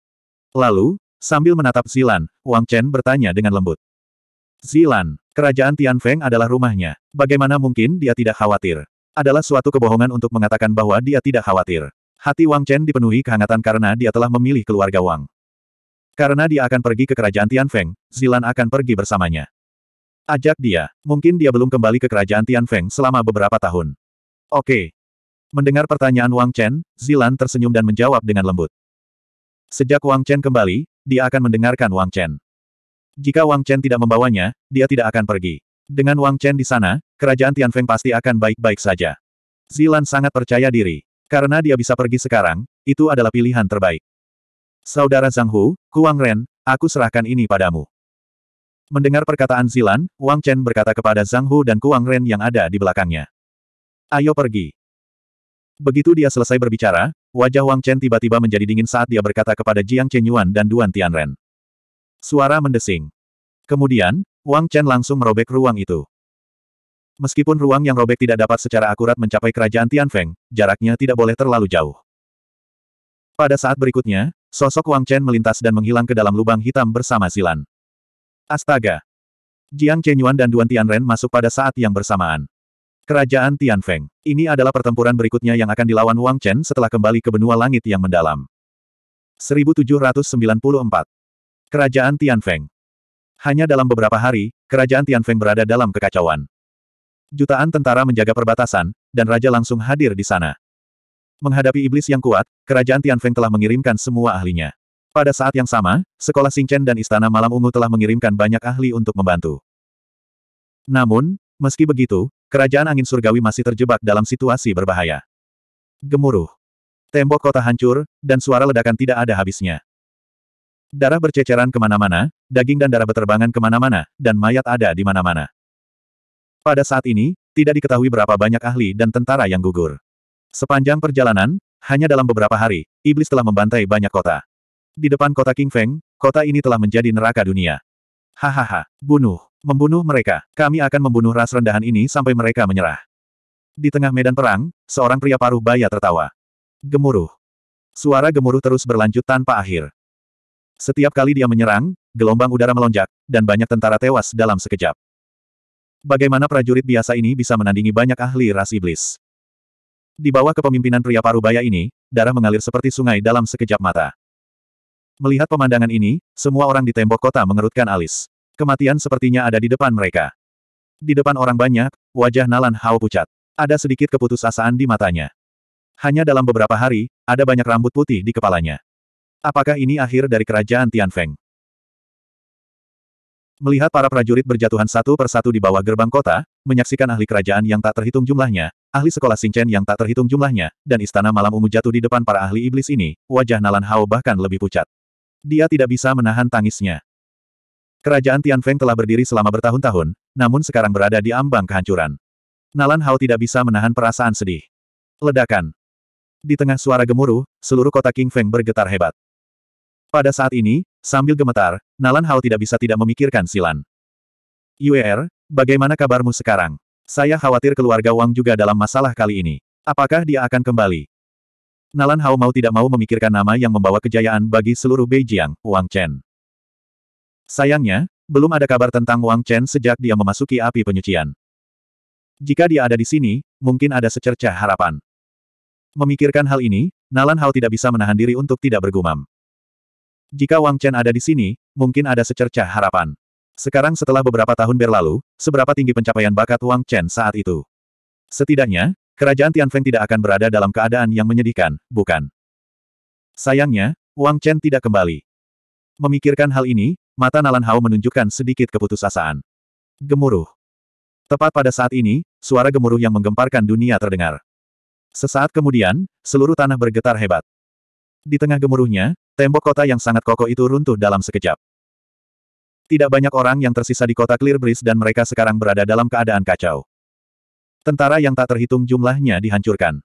Lalu, Sambil menatap Zilan, Wang Chen bertanya dengan lembut. Zilan, kerajaan Tianfeng adalah rumahnya. Bagaimana mungkin dia tidak khawatir? Adalah suatu kebohongan untuk mengatakan bahwa dia tidak khawatir. Hati Wang Chen dipenuhi kehangatan karena dia telah memilih keluarga Wang. Karena dia akan pergi ke kerajaan Tianfeng, Zilan akan pergi bersamanya. Ajak dia, mungkin dia belum kembali ke kerajaan Tianfeng selama beberapa tahun. Oke. Mendengar pertanyaan Wang Chen, Zilan tersenyum dan menjawab dengan lembut. Sejak Wang Chen kembali, dia akan mendengarkan Wang Chen. Jika Wang Chen tidak membawanya, dia tidak akan pergi. Dengan Wang Chen di sana, kerajaan Tian Feng pasti akan baik-baik saja. Zilan sangat percaya diri. Karena dia bisa pergi sekarang, itu adalah pilihan terbaik. Saudara Zhang Hu, Kuang Ren, aku serahkan ini padamu. Mendengar perkataan Zilan, Wang Chen berkata kepada Zhang Hu dan Kuang Ren yang ada di belakangnya. Ayo pergi. Begitu dia selesai berbicara, Wajah Wang Chen tiba-tiba menjadi dingin saat dia berkata kepada Jiang Chenyuan dan Duan Tianren. Suara mendesing. Kemudian, Wang Chen langsung merobek ruang itu. Meskipun ruang yang robek tidak dapat secara akurat mencapai kerajaan Tianfeng, jaraknya tidak boleh terlalu jauh. Pada saat berikutnya, sosok Wang Chen melintas dan menghilang ke dalam lubang hitam bersama Silan. Astaga! Jiang Chenyuan dan Duan Tianren masuk pada saat yang bersamaan. Kerajaan Tianfeng. Ini adalah pertempuran berikutnya yang akan dilawan Wang Chen setelah kembali ke benua langit yang mendalam. 1794. Kerajaan Tianfeng. Hanya dalam beberapa hari, kerajaan Tianfeng berada dalam kekacauan. Jutaan tentara menjaga perbatasan, dan raja langsung hadir di sana. Menghadapi iblis yang kuat, kerajaan Tianfeng telah mengirimkan semua ahlinya. Pada saat yang sama, sekolah Singchen dan Istana Malam Ungu telah mengirimkan banyak ahli untuk membantu. Namun, meski begitu, Kerajaan angin surgawi masih terjebak dalam situasi berbahaya. Gemuruh. Tembok kota hancur, dan suara ledakan tidak ada habisnya. Darah berceceran kemana-mana, daging dan darah beterbangan kemana-mana, dan mayat ada di mana-mana. Pada saat ini, tidak diketahui berapa banyak ahli dan tentara yang gugur. Sepanjang perjalanan, hanya dalam beberapa hari, iblis telah membantai banyak kota. Di depan kota King Feng, kota ini telah menjadi neraka dunia. Hahaha, bunuh, membunuh mereka. Kami akan membunuh ras rendahan ini sampai mereka menyerah. Di tengah medan perang, seorang pria paruh baya tertawa. Gemuruh. Suara gemuruh terus berlanjut tanpa akhir. Setiap kali dia menyerang, gelombang udara melonjak, dan banyak tentara tewas dalam sekejap. Bagaimana prajurit biasa ini bisa menandingi banyak ahli ras iblis? Di bawah kepemimpinan pria paruh baya ini, darah mengalir seperti sungai dalam sekejap mata. Melihat pemandangan ini, semua orang di tembok kota mengerutkan alis. Kematian sepertinya ada di depan mereka. Di depan orang banyak, wajah Nalan Hao pucat. Ada sedikit keputusasaan di matanya. Hanya dalam beberapa hari, ada banyak rambut putih di kepalanya. Apakah ini akhir dari kerajaan Tianfeng? Melihat para prajurit berjatuhan satu persatu di bawah gerbang kota, menyaksikan ahli kerajaan yang tak terhitung jumlahnya, ahli sekolah Xingchen yang tak terhitung jumlahnya, dan istana malam ungu jatuh di depan para ahli iblis ini, wajah Nalan Hao bahkan lebih pucat. Dia tidak bisa menahan tangisnya. Kerajaan Tianfeng telah berdiri selama bertahun-tahun, namun sekarang berada di ambang kehancuran. Nalan Hao tidak bisa menahan perasaan sedih. Ledakan. Di tengah suara gemuruh, seluruh kota King Feng bergetar hebat. Pada saat ini, sambil gemetar, Nalan Hao tidak bisa tidak memikirkan Silan. UER, bagaimana kabarmu sekarang? Saya khawatir keluarga Wang juga dalam masalah kali ini. Apakah dia akan kembali? Nalan Hao mau tidak mau memikirkan nama yang membawa kejayaan bagi seluruh Beijing, Wang Chen. Sayangnya, belum ada kabar tentang Wang Chen sejak dia memasuki api penyucian. Jika dia ada di sini, mungkin ada secerca harapan. Memikirkan hal ini, Nalan Hao tidak bisa menahan diri untuk tidak bergumam. Jika Wang Chen ada di sini, mungkin ada secerca harapan. Sekarang setelah beberapa tahun berlalu, seberapa tinggi pencapaian bakat Wang Chen saat itu? Setidaknya, Kerajaan Tianfeng tidak akan berada dalam keadaan yang menyedihkan, bukan? Sayangnya, Wang Chen tidak kembali. Memikirkan hal ini, mata Nalan Hao menunjukkan sedikit keputusasaan. Gemuruh. Tepat pada saat ini, suara gemuruh yang menggemparkan dunia terdengar. Sesaat kemudian, seluruh tanah bergetar hebat. Di tengah gemuruhnya, tembok kota yang sangat kokoh itu runtuh dalam sekejap. Tidak banyak orang yang tersisa di kota Clear dan mereka sekarang berada dalam keadaan kacau. Tentara yang tak terhitung jumlahnya dihancurkan.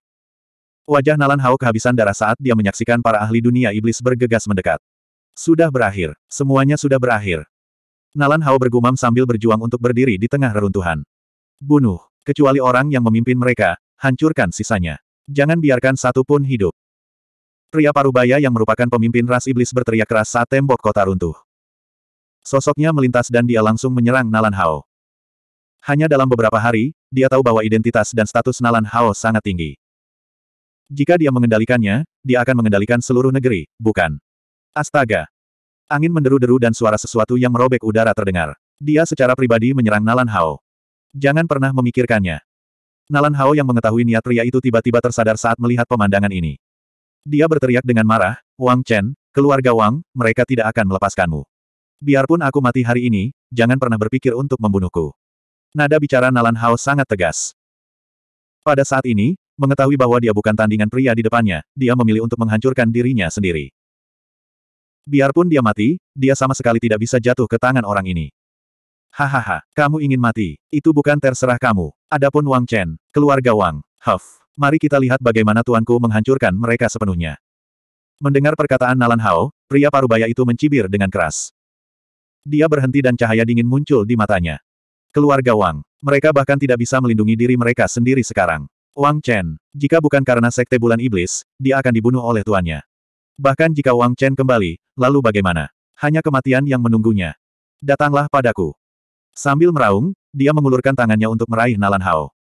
Wajah Nalan Hao kehabisan darah saat dia menyaksikan para ahli dunia iblis bergegas mendekat. Sudah berakhir. Semuanya sudah berakhir. Nalan Hao bergumam sambil berjuang untuk berdiri di tengah reruntuhan. Bunuh. Kecuali orang yang memimpin mereka, hancurkan sisanya. Jangan biarkan satu pun hidup. Pria parubaya yang merupakan pemimpin ras iblis berteriak keras saat tembok kota runtuh. Sosoknya melintas dan dia langsung menyerang Nalan Hao. Hanya dalam beberapa hari, dia tahu bahwa identitas dan status Nalan Hao sangat tinggi. Jika dia mengendalikannya, dia akan mengendalikan seluruh negeri, bukan? Astaga! Angin menderu-deru dan suara sesuatu yang merobek udara terdengar. Dia secara pribadi menyerang Nalan Hao. Jangan pernah memikirkannya. Nalan Hao yang mengetahui niat pria itu tiba-tiba tersadar saat melihat pemandangan ini. Dia berteriak dengan marah, Wang Chen, keluarga Wang, mereka tidak akan melepaskanmu. Biarpun aku mati hari ini, jangan pernah berpikir untuk membunuhku. Nada bicara Nalan Hao sangat tegas. Pada saat ini, mengetahui bahwa dia bukan tandingan pria di depannya, dia memilih untuk menghancurkan dirinya sendiri. Biarpun dia mati, dia sama sekali tidak bisa jatuh ke tangan orang ini. Hahaha, kamu ingin mati. Itu bukan terserah kamu. Adapun Wang Chen, keluarga Wang, Huff. Mari kita lihat bagaimana tuanku menghancurkan mereka sepenuhnya. Mendengar perkataan Nalan Hao, pria parubaya itu mencibir dengan keras. Dia berhenti dan cahaya dingin muncul di matanya. Keluarga Wang. Mereka bahkan tidak bisa melindungi diri mereka sendiri sekarang. Wang Chen. Jika bukan karena sekte bulan iblis, dia akan dibunuh oleh tuannya. Bahkan jika Wang Chen kembali, lalu bagaimana? Hanya kematian yang menunggunya. Datanglah padaku. Sambil meraung, dia mengulurkan tangannya untuk meraih Nalan Hao.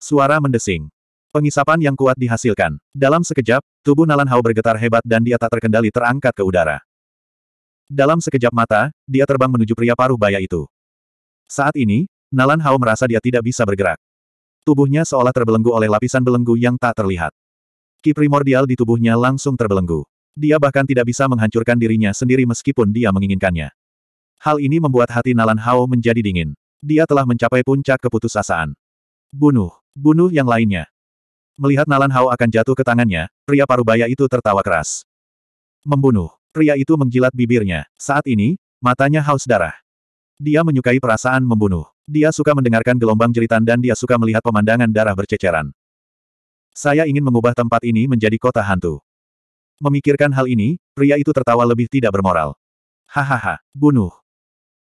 Suara mendesing. Pengisapan yang kuat dihasilkan. Dalam sekejap, tubuh Nalan Hao bergetar hebat dan dia tak terkendali terangkat ke udara. Dalam sekejap mata, dia terbang menuju pria paruh baya itu. Saat ini, Nalan Hao merasa dia tidak bisa bergerak. Tubuhnya seolah terbelenggu oleh lapisan belenggu yang tak terlihat. Ki primordial di tubuhnya langsung terbelenggu. Dia bahkan tidak bisa menghancurkan dirinya sendiri meskipun dia menginginkannya. Hal ini membuat hati Nalan Hao menjadi dingin. Dia telah mencapai puncak keputusasaan. Bunuh, bunuh yang lainnya. Melihat Nalan Hao akan jatuh ke tangannya, pria parubaya itu tertawa keras. Membunuh, pria itu menjilat bibirnya. Saat ini, matanya haus darah. Dia menyukai perasaan membunuh. Dia suka mendengarkan gelombang jeritan dan dia suka melihat pemandangan darah berceceran. Saya ingin mengubah tempat ini menjadi kota hantu. Memikirkan hal ini, pria itu tertawa lebih tidak bermoral. Hahaha, bunuh.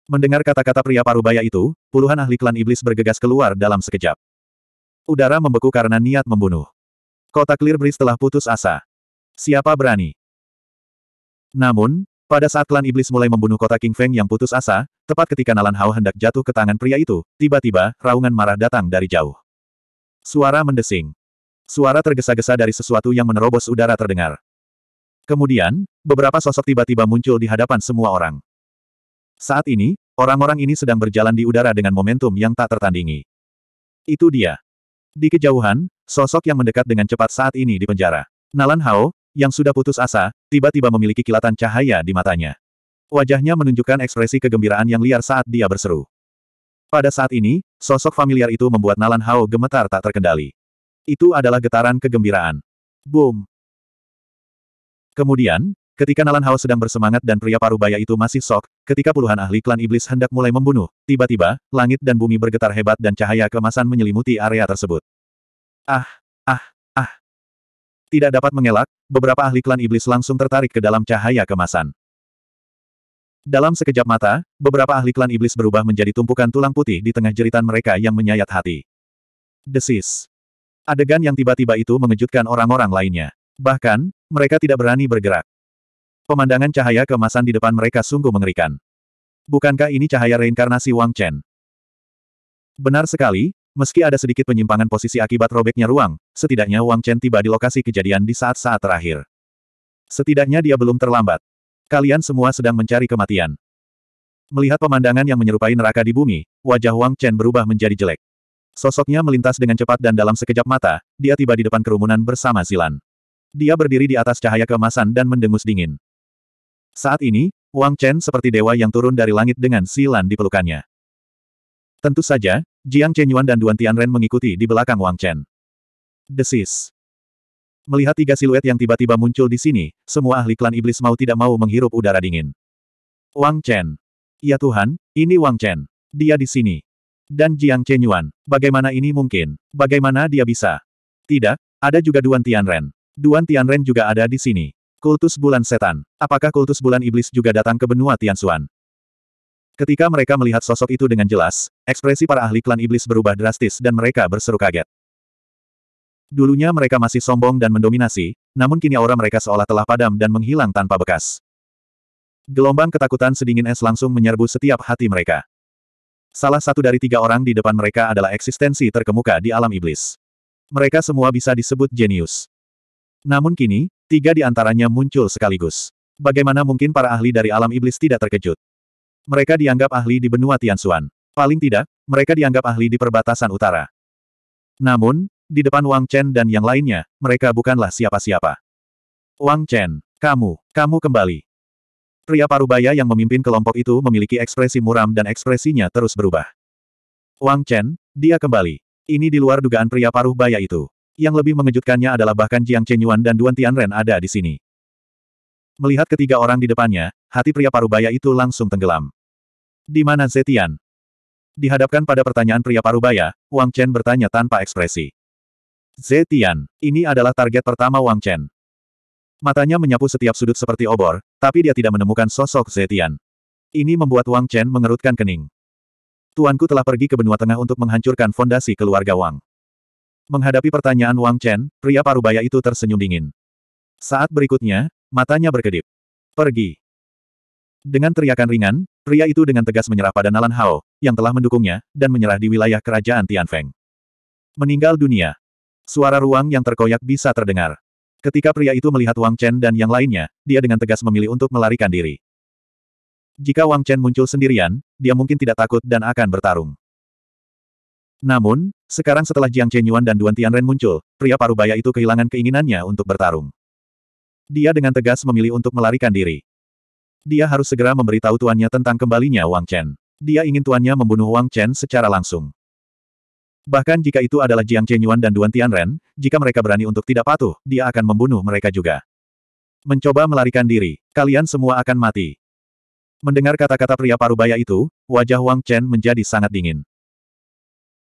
Mendengar kata-kata pria parubaya itu, puluhan ahli klan iblis bergegas keluar dalam sekejap. Udara membeku karena niat membunuh. Kota Clearbreeze telah putus asa. Siapa berani? Namun, pada saat klan iblis mulai membunuh kota King Feng yang putus asa, tepat ketika Nalan Hao hendak jatuh ke tangan pria itu, tiba-tiba, raungan marah datang dari jauh. Suara mendesing. Suara tergesa-gesa dari sesuatu yang menerobos udara terdengar. Kemudian, beberapa sosok tiba-tiba muncul di hadapan semua orang. Saat ini, orang-orang ini sedang berjalan di udara dengan momentum yang tak tertandingi. Itu dia. Di kejauhan, sosok yang mendekat dengan cepat saat ini di penjara. Nalan Hao, yang sudah putus asa, tiba-tiba memiliki kilatan cahaya di matanya. Wajahnya menunjukkan ekspresi kegembiraan yang liar saat dia berseru. Pada saat ini, sosok familiar itu membuat Nalan Hao gemetar tak terkendali. Itu adalah getaran kegembiraan. Boom! Kemudian, ketika Nalan Hao sedang bersemangat dan pria parubaya itu masih sok, ketika puluhan ahli klan iblis hendak mulai membunuh, tiba-tiba, langit dan bumi bergetar hebat dan cahaya kemasan menyelimuti area tersebut. Ah, ah, ah. Tidak dapat mengelak, beberapa ahli klan iblis langsung tertarik ke dalam cahaya kemasan. Dalam sekejap mata, beberapa ahli klan iblis berubah menjadi tumpukan tulang putih di tengah jeritan mereka yang menyayat hati. Desis. Adegan yang tiba-tiba itu mengejutkan orang-orang lainnya. Bahkan, mereka tidak berani bergerak. Pemandangan cahaya kemasan di depan mereka sungguh mengerikan. Bukankah ini cahaya reinkarnasi Wang Chen? Benar sekali, Meski ada sedikit penyimpangan posisi akibat robeknya ruang, setidaknya Wang Chen tiba di lokasi kejadian di saat-saat terakhir. Setidaknya dia belum terlambat. Kalian semua sedang mencari kematian. Melihat pemandangan yang menyerupai neraka di bumi, wajah Wang Chen berubah menjadi jelek. Sosoknya melintas dengan cepat dan dalam sekejap mata, dia tiba di depan kerumunan bersama Zilan. Dia berdiri di atas cahaya kemasan dan mendengus dingin. Saat ini, Wang Chen seperti dewa yang turun dari langit dengan Zilan di pelukannya. Tentu saja, Jiang Chenyuan dan Duan Tianren mengikuti di belakang Wang Chen. Desis. Melihat tiga siluet yang tiba-tiba muncul di sini, semua ahli klan iblis mau tidak mau menghirup udara dingin. Wang Chen. Ya Tuhan, ini Wang Chen. Dia di sini. Dan Jiang Chenyuan. Bagaimana ini mungkin? Bagaimana dia bisa? Tidak, ada juga Duan Tianren. Duan Tianren juga ada di sini. Kultus Bulan Setan. Apakah kultus Bulan Iblis juga datang ke benua Tianxuan? Ketika mereka melihat sosok itu dengan jelas, ekspresi para ahli klan iblis berubah drastis dan mereka berseru kaget. Dulunya mereka masih sombong dan mendominasi, namun kini aura mereka seolah telah padam dan menghilang tanpa bekas. Gelombang ketakutan sedingin es langsung menyerbu setiap hati mereka. Salah satu dari tiga orang di depan mereka adalah eksistensi terkemuka di alam iblis. Mereka semua bisa disebut jenius. Namun kini, tiga di antaranya muncul sekaligus. Bagaimana mungkin para ahli dari alam iblis tidak terkejut? Mereka dianggap ahli di benua Tianxuan. Paling tidak, mereka dianggap ahli di perbatasan utara. Namun, di depan Wang Chen dan yang lainnya, mereka bukanlah siapa-siapa. Wang Chen, kamu, kamu kembali. Pria parubaya yang memimpin kelompok itu memiliki ekspresi muram dan ekspresinya terus berubah. Wang Chen, dia kembali. Ini di luar dugaan pria paruh baya itu. Yang lebih mengejutkannya adalah bahkan Jiang Chenyuan dan Duan Tianren ada di sini. Melihat ketiga orang di depannya, hati pria parubaya itu langsung tenggelam. Di mana Zetian? Dihadapkan pada pertanyaan pria parubaya, Wang Chen bertanya tanpa ekspresi. Zetian, ini adalah target pertama Wang Chen. Matanya menyapu setiap sudut seperti obor, tapi dia tidak menemukan sosok Zetian. Ini membuat Wang Chen mengerutkan kening. Tuanku telah pergi ke benua tengah untuk menghancurkan fondasi keluarga Wang. Menghadapi pertanyaan Wang Chen, pria parubaya itu tersenyum dingin. Saat berikutnya, Matanya berkedip. Pergi. Dengan teriakan ringan, pria itu dengan tegas menyerah pada Nalan Hao, yang telah mendukungnya, dan menyerah di wilayah kerajaan Tianfeng. Meninggal dunia. Suara ruang yang terkoyak bisa terdengar. Ketika pria itu melihat Wang Chen dan yang lainnya, dia dengan tegas memilih untuk melarikan diri. Jika Wang Chen muncul sendirian, dia mungkin tidak takut dan akan bertarung. Namun, sekarang setelah Jiang Chenyuan dan Duan Tianren muncul, pria parubaya itu kehilangan keinginannya untuk bertarung dia dengan tegas memilih untuk melarikan diri. Dia harus segera memberitahu tuannya tentang kembalinya Wang Chen. Dia ingin tuannya membunuh Wang Chen secara langsung. Bahkan jika itu adalah Jiang Chenyuan dan Duan Tianren, jika mereka berani untuk tidak patuh, dia akan membunuh mereka juga. Mencoba melarikan diri, kalian semua akan mati. Mendengar kata-kata pria parubaya itu, wajah Wang Chen menjadi sangat dingin.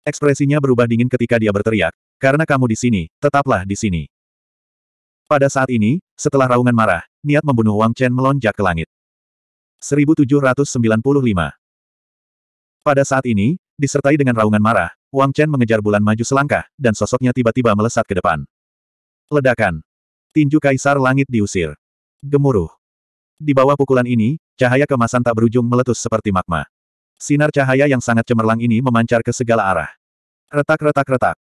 Ekspresinya berubah dingin ketika dia berteriak, karena kamu di sini, tetaplah di sini. Pada saat ini, setelah raungan marah, niat membunuh Wang Chen melonjak ke langit. 1795 Pada saat ini, disertai dengan raungan marah, Wang Chen mengejar bulan maju selangkah, dan sosoknya tiba-tiba melesat ke depan. Ledakan. Tinju kaisar langit diusir. Gemuruh. Di bawah pukulan ini, cahaya kemasan tak berujung meletus seperti magma. Sinar cahaya yang sangat cemerlang ini memancar ke segala arah. Retak-retak-retak.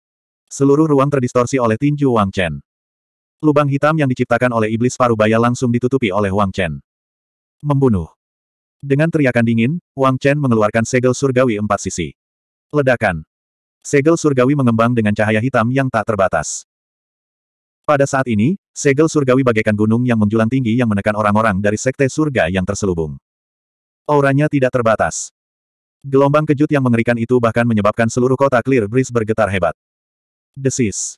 Seluruh ruang terdistorsi oleh tinju Wang Chen. Lubang hitam yang diciptakan oleh iblis parubaya langsung ditutupi oleh Wang Chen. Membunuh. Dengan teriakan dingin, Wang Chen mengeluarkan segel surgawi empat sisi. Ledakan. Segel surgawi mengembang dengan cahaya hitam yang tak terbatas. Pada saat ini, segel surgawi bagaikan gunung yang menjulang tinggi yang menekan orang-orang dari sekte surga yang terselubung. Auranya tidak terbatas. Gelombang kejut yang mengerikan itu bahkan menyebabkan seluruh kota Clear Breeze bergetar hebat. Desis.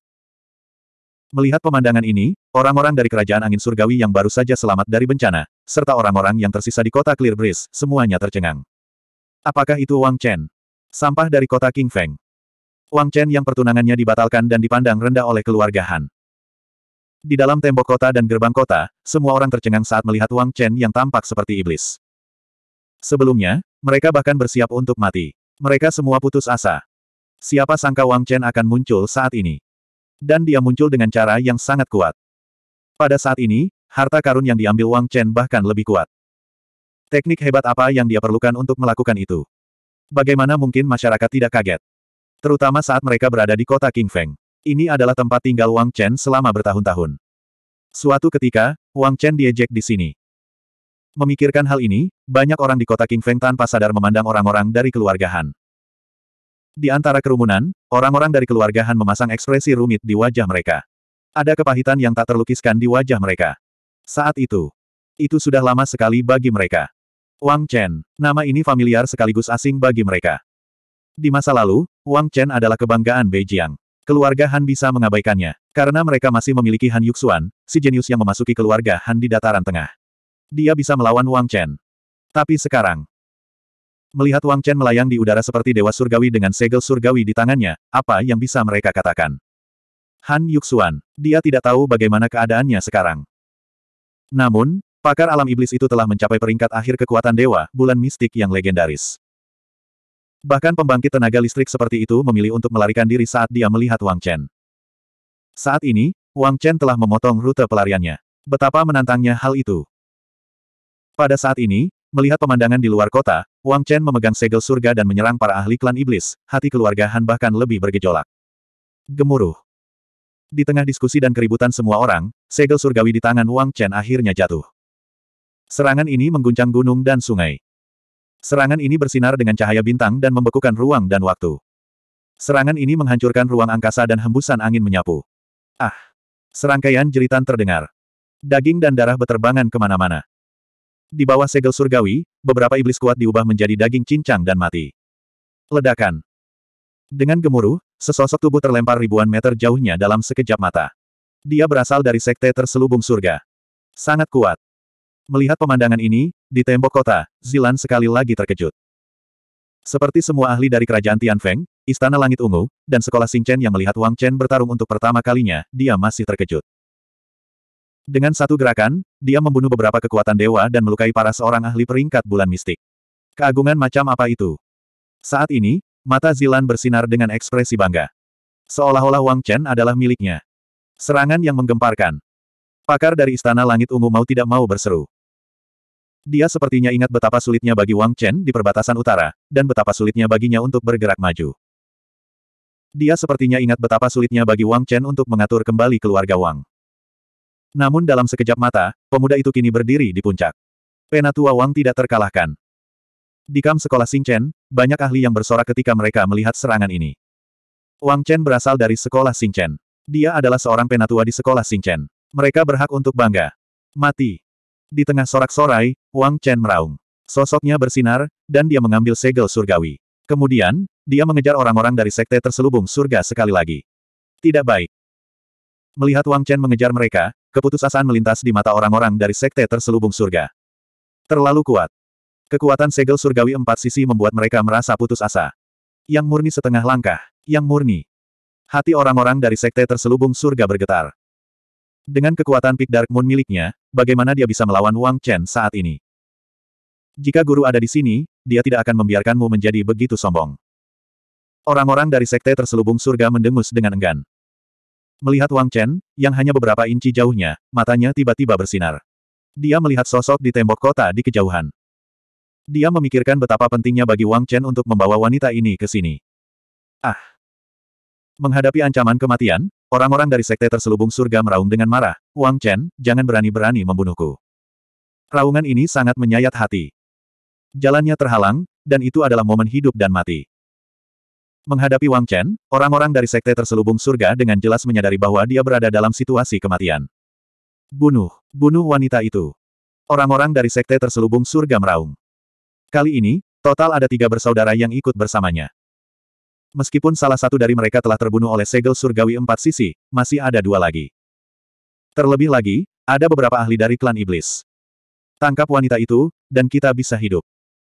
Melihat pemandangan ini, orang-orang dari kerajaan angin surgawi yang baru saja selamat dari bencana, serta orang-orang yang tersisa di kota Clear Breeze, semuanya tercengang. Apakah itu Wang Chen? Sampah dari kota King Feng. Wang Chen yang pertunangannya dibatalkan dan dipandang rendah oleh keluarga Han. Di dalam tembok kota dan gerbang kota, semua orang tercengang saat melihat Wang Chen yang tampak seperti iblis. Sebelumnya, mereka bahkan bersiap untuk mati. Mereka semua putus asa. Siapa sangka Wang Chen akan muncul saat ini? dan dia muncul dengan cara yang sangat kuat. Pada saat ini, harta karun yang diambil Wang Chen bahkan lebih kuat. Teknik hebat apa yang dia perlukan untuk melakukan itu? Bagaimana mungkin masyarakat tidak kaget? Terutama saat mereka berada di kota King Feng. Ini adalah tempat tinggal Wang Chen selama bertahun-tahun. Suatu ketika, Wang Chen diejek di sini. Memikirkan hal ini, banyak orang di kota King Feng tanpa sadar memandang orang-orang dari keluarga Han. Di antara kerumunan, orang-orang dari keluarga Han memasang ekspresi rumit di wajah mereka. Ada kepahitan yang tak terlukiskan di wajah mereka. Saat itu, itu sudah lama sekali bagi mereka. Wang Chen, nama ini familiar sekaligus asing bagi mereka. Di masa lalu, Wang Chen adalah kebanggaan Beijing. Keluarga Han bisa mengabaikannya, karena mereka masih memiliki Han Yuxuan, si jenius yang memasuki keluarga Han di dataran tengah. Dia bisa melawan Wang Chen. Tapi sekarang, Melihat Wang Chen melayang di udara seperti dewa surgawi dengan segel surgawi di tangannya, apa yang bisa mereka katakan? Han Yuxuan, dia tidak tahu bagaimana keadaannya sekarang. Namun, pakar alam iblis itu telah mencapai peringkat akhir kekuatan dewa, bulan mistik yang legendaris. Bahkan pembangkit tenaga listrik seperti itu memilih untuk melarikan diri saat dia melihat Wang Chen. Saat ini, Wang Chen telah memotong rute pelariannya. Betapa menantangnya hal itu. Pada saat ini, Melihat pemandangan di luar kota, Wang Chen memegang segel surga dan menyerang para ahli klan iblis, hati keluarga Han bahkan lebih bergejolak. Gemuruh. Di tengah diskusi dan keributan semua orang, segel surgawi di tangan Wang Chen akhirnya jatuh. Serangan ini mengguncang gunung dan sungai. Serangan ini bersinar dengan cahaya bintang dan membekukan ruang dan waktu. Serangan ini menghancurkan ruang angkasa dan hembusan angin menyapu. Ah! Serangkaian jeritan terdengar. Daging dan darah beterbangan kemana-mana. Di bawah segel surgawi, beberapa iblis kuat diubah menjadi daging cincang dan mati. Ledakan. Dengan gemuruh, sesosok tubuh terlempar ribuan meter jauhnya dalam sekejap mata. Dia berasal dari sekte terselubung surga. Sangat kuat. Melihat pemandangan ini, di tembok kota, Zilan sekali lagi terkejut. Seperti semua ahli dari kerajaan Tianfeng, Istana Langit Ungu, dan Sekolah Xingchen yang melihat Wang Chen bertarung untuk pertama kalinya, dia masih terkejut. Dengan satu gerakan, dia membunuh beberapa kekuatan dewa dan melukai para seorang ahli peringkat bulan mistik. Keagungan macam apa itu? Saat ini, mata Zilan bersinar dengan ekspresi bangga. Seolah-olah Wang Chen adalah miliknya. Serangan yang menggemparkan. Pakar dari Istana Langit Ungu mau tidak mau berseru. Dia sepertinya ingat betapa sulitnya bagi Wang Chen di perbatasan utara, dan betapa sulitnya baginya untuk bergerak maju. Dia sepertinya ingat betapa sulitnya bagi Wang Chen untuk mengatur kembali keluarga Wang. Namun dalam sekejap mata, pemuda itu kini berdiri di puncak. Penatua Wang tidak terkalahkan. Di kam sekolah Chen, banyak ahli yang bersorak ketika mereka melihat serangan ini. Wang Chen berasal dari sekolah Chen. Dia adalah seorang penatua di sekolah Chen. Mereka berhak untuk bangga. Mati. Di tengah sorak-sorai, Wang Chen meraung. Sosoknya bersinar, dan dia mengambil segel surgawi. Kemudian, dia mengejar orang-orang dari sekte terselubung surga sekali lagi. Tidak baik. Melihat Wang Chen mengejar mereka, Keputusasaan melintas di mata orang-orang dari sekte terselubung surga. Terlalu kuat. Kekuatan segel surgawi empat sisi membuat mereka merasa putus asa. Yang murni setengah langkah, yang murni. Hati orang-orang dari sekte terselubung surga bergetar. Dengan kekuatan Peak Dark Moon miliknya, bagaimana dia bisa melawan Wang Chen saat ini? Jika guru ada di sini, dia tidak akan membiarkanmu menjadi begitu sombong. Orang-orang dari sekte terselubung surga mendengus dengan enggan. Melihat Wang Chen, yang hanya beberapa inci jauhnya, matanya tiba-tiba bersinar. Dia melihat sosok di tembok kota di kejauhan. Dia memikirkan betapa pentingnya bagi Wang Chen untuk membawa wanita ini ke sini. Ah! Menghadapi ancaman kematian, orang-orang dari sekte terselubung surga meraung dengan marah, Wang Chen, jangan berani-berani membunuhku. Raungan ini sangat menyayat hati. Jalannya terhalang, dan itu adalah momen hidup dan mati. Menghadapi Wang Chen, orang-orang dari Sekte Terselubung Surga dengan jelas menyadari bahwa dia berada dalam situasi kematian. Bunuh, bunuh wanita itu. Orang-orang dari Sekte Terselubung Surga meraung. Kali ini, total ada tiga bersaudara yang ikut bersamanya. Meskipun salah satu dari mereka telah terbunuh oleh segel surgawi empat sisi, masih ada dua lagi. Terlebih lagi, ada beberapa ahli dari klan iblis. Tangkap wanita itu, dan kita bisa hidup.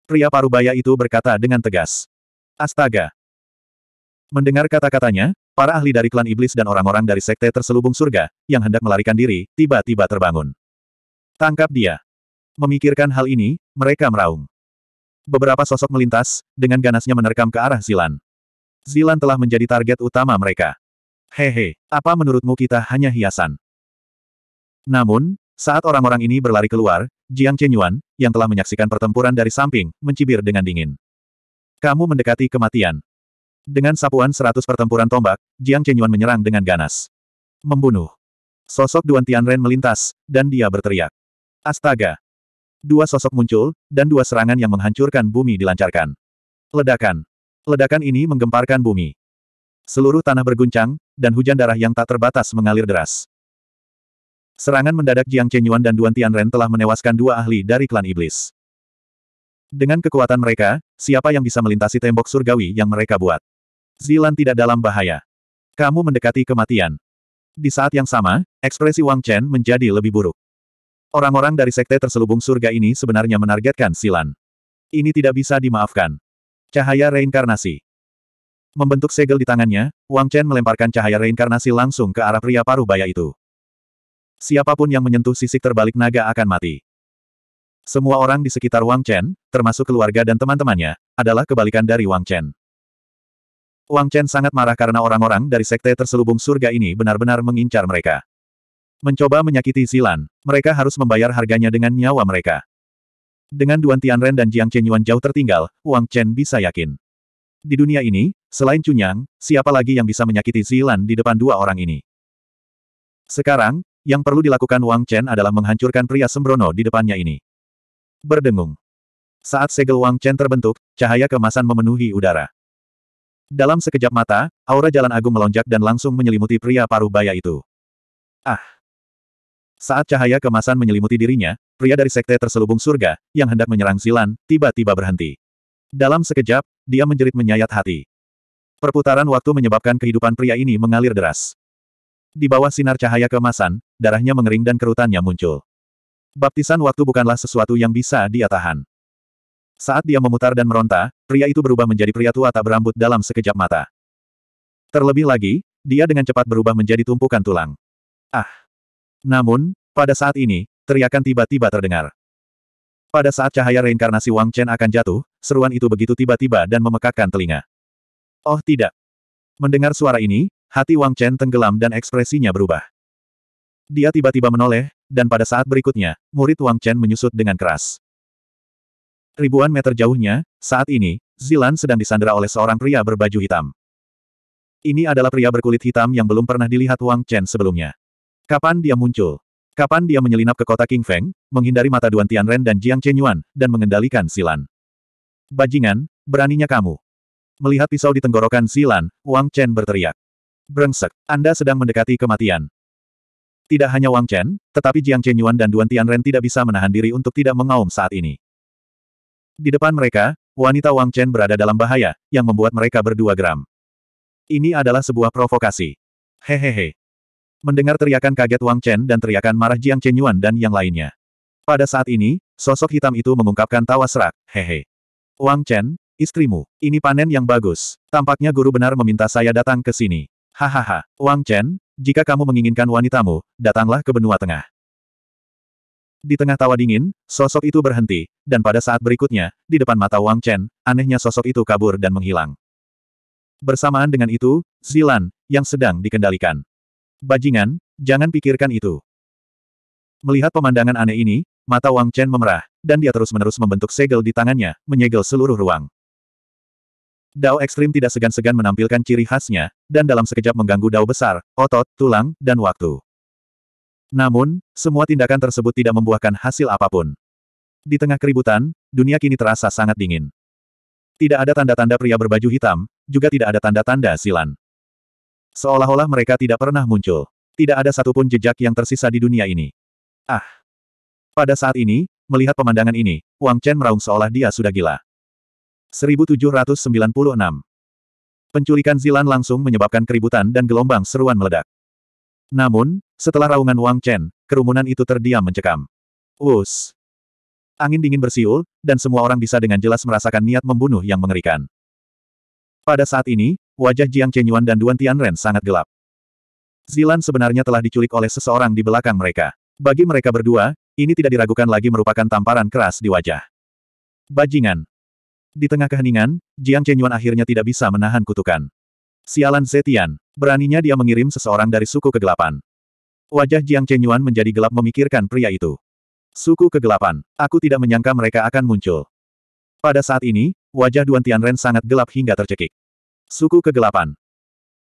Pria parubaya itu berkata dengan tegas. Astaga, Mendengar kata-katanya, para ahli dari klan iblis dan orang-orang dari sekte terselubung surga, yang hendak melarikan diri, tiba-tiba terbangun. Tangkap dia. Memikirkan hal ini, mereka meraung. Beberapa sosok melintas, dengan ganasnya menerkam ke arah Zilan. Zilan telah menjadi target utama mereka. Hehe, apa menurutmu kita hanya hiasan? Namun, saat orang-orang ini berlari keluar, Jiang Chenyuan, yang telah menyaksikan pertempuran dari samping, mencibir dengan dingin. Kamu mendekati kematian. Dengan sapuan seratus pertempuran tombak, Jiang Chenyuan menyerang dengan ganas. Membunuh. Sosok Duan Tianren melintas, dan dia berteriak. Astaga! Dua sosok muncul, dan dua serangan yang menghancurkan bumi dilancarkan. Ledakan. Ledakan ini menggemparkan bumi. Seluruh tanah berguncang, dan hujan darah yang tak terbatas mengalir deras. Serangan mendadak Jiang Chenyuan dan Duan Tianren telah menewaskan dua ahli dari klan iblis. Dengan kekuatan mereka, siapa yang bisa melintasi tembok surgawi yang mereka buat? Zilan tidak dalam bahaya. Kamu mendekati kematian. Di saat yang sama, ekspresi Wang Chen menjadi lebih buruk. Orang-orang dari sekte terselubung surga ini sebenarnya menargetkan Zilan. Ini tidak bisa dimaafkan. Cahaya reinkarnasi. Membentuk segel di tangannya, Wang Chen melemparkan cahaya reinkarnasi langsung ke arah pria paruh baya itu. Siapapun yang menyentuh sisik terbalik naga akan mati. Semua orang di sekitar Wang Chen, termasuk keluarga dan teman-temannya, adalah kebalikan dari Wang Chen. Wang Chen sangat marah karena orang-orang dari sekte terselubung surga ini benar-benar mengincar mereka. Mencoba menyakiti Zilan, mereka harus membayar harganya dengan nyawa mereka. Dengan Duan Tianren dan Jiang Chenyuan jauh tertinggal, Wang Chen bisa yakin. Di dunia ini, selain Chunyang, siapa lagi yang bisa menyakiti Zilan di depan dua orang ini? Sekarang, yang perlu dilakukan Wang Chen adalah menghancurkan pria sembrono di depannya ini. Berdengung. Saat segel Wang Chen terbentuk, cahaya kemasan memenuhi udara. Dalam sekejap mata, aura jalan agung melonjak dan langsung menyelimuti pria paruh baya itu. Ah! Saat cahaya kemasan menyelimuti dirinya, pria dari sekte terselubung surga, yang hendak menyerang Silan, tiba-tiba berhenti. Dalam sekejap, dia menjerit menyayat hati. Perputaran waktu menyebabkan kehidupan pria ini mengalir deras. Di bawah sinar cahaya kemasan, darahnya mengering dan kerutannya muncul. Baptisan waktu bukanlah sesuatu yang bisa dia tahan. Saat dia memutar dan meronta, pria itu berubah menjadi pria tua tak berambut dalam sekejap mata. Terlebih lagi, dia dengan cepat berubah menjadi tumpukan tulang. Ah! Namun, pada saat ini, teriakan tiba-tiba terdengar. Pada saat cahaya reinkarnasi Wang Chen akan jatuh, seruan itu begitu tiba-tiba dan memekakkan telinga. Oh tidak! Mendengar suara ini, hati Wang Chen tenggelam dan ekspresinya berubah. Dia tiba-tiba menoleh, dan pada saat berikutnya, murid Wang Chen menyusut dengan keras. Ribuan meter jauhnya, saat ini, Zilan sedang disandera oleh seorang pria berbaju hitam. Ini adalah pria berkulit hitam yang belum pernah dilihat Wang Chen sebelumnya. Kapan dia muncul? Kapan dia menyelinap ke kota King Feng, menghindari mata Duan Tianren dan Jiang Chenyuan, dan mengendalikan Zilan? Bajingan, beraninya kamu. Melihat pisau di tenggorokan Zilan, Wang Chen berteriak. Brengsek, Anda sedang mendekati kematian. Tidak hanya Wang Chen, tetapi Jiang Chenyuan dan Duan Tianren tidak bisa menahan diri untuk tidak mengaum saat ini. Di depan mereka, wanita Wang Chen berada dalam bahaya, yang membuat mereka berdua geram. Ini adalah sebuah provokasi. Hehehe. Mendengar teriakan kaget Wang Chen dan teriakan marah Jiang Chen Yuan dan yang lainnya. Pada saat ini, sosok hitam itu mengungkapkan tawa serak, hehe. Wang Chen, istrimu, ini panen yang bagus. Tampaknya guru benar meminta saya datang ke sini. Hahaha, Wang Chen, jika kamu menginginkan wanitamu, datanglah ke benua tengah. Di tengah tawa dingin, sosok itu berhenti, dan pada saat berikutnya, di depan mata Wang Chen, anehnya sosok itu kabur dan menghilang. Bersamaan dengan itu, Zilan, yang sedang dikendalikan. Bajingan, jangan pikirkan itu. Melihat pemandangan aneh ini, mata Wang Chen memerah, dan dia terus-menerus membentuk segel di tangannya, menyegel seluruh ruang. Dao ekstrim tidak segan-segan menampilkan ciri khasnya, dan dalam sekejap mengganggu dao besar, otot, tulang, dan waktu. Namun, semua tindakan tersebut tidak membuahkan hasil apapun. Di tengah keributan, dunia kini terasa sangat dingin. Tidak ada tanda-tanda pria berbaju hitam, juga tidak ada tanda-tanda silan. Seolah-olah mereka tidak pernah muncul. Tidak ada satupun jejak yang tersisa di dunia ini. Ah! Pada saat ini, melihat pemandangan ini, Wang Chen meraung seolah dia sudah gila. 1796 Penculikan Zilan langsung menyebabkan keributan dan gelombang seruan meledak. Namun, setelah raungan Wang Chen, kerumunan itu terdiam mencekam. Us, Angin dingin bersiul, dan semua orang bisa dengan jelas merasakan niat membunuh yang mengerikan. Pada saat ini, wajah Jiang Chenyuan dan Duan Tianren sangat gelap. Zilan sebenarnya telah diculik oleh seseorang di belakang mereka. Bagi mereka berdua, ini tidak diragukan lagi merupakan tamparan keras di wajah. Bajingan. Di tengah keheningan, Jiang Chenyuan akhirnya tidak bisa menahan kutukan. Sialan Zetian, beraninya dia mengirim seseorang dari suku kegelapan. Wajah Jiang Chenyuan menjadi gelap memikirkan pria itu. Suku kegelapan. Aku tidak menyangka mereka akan muncul. Pada saat ini, wajah Duan Tianren sangat gelap hingga tercekik. Suku kegelapan.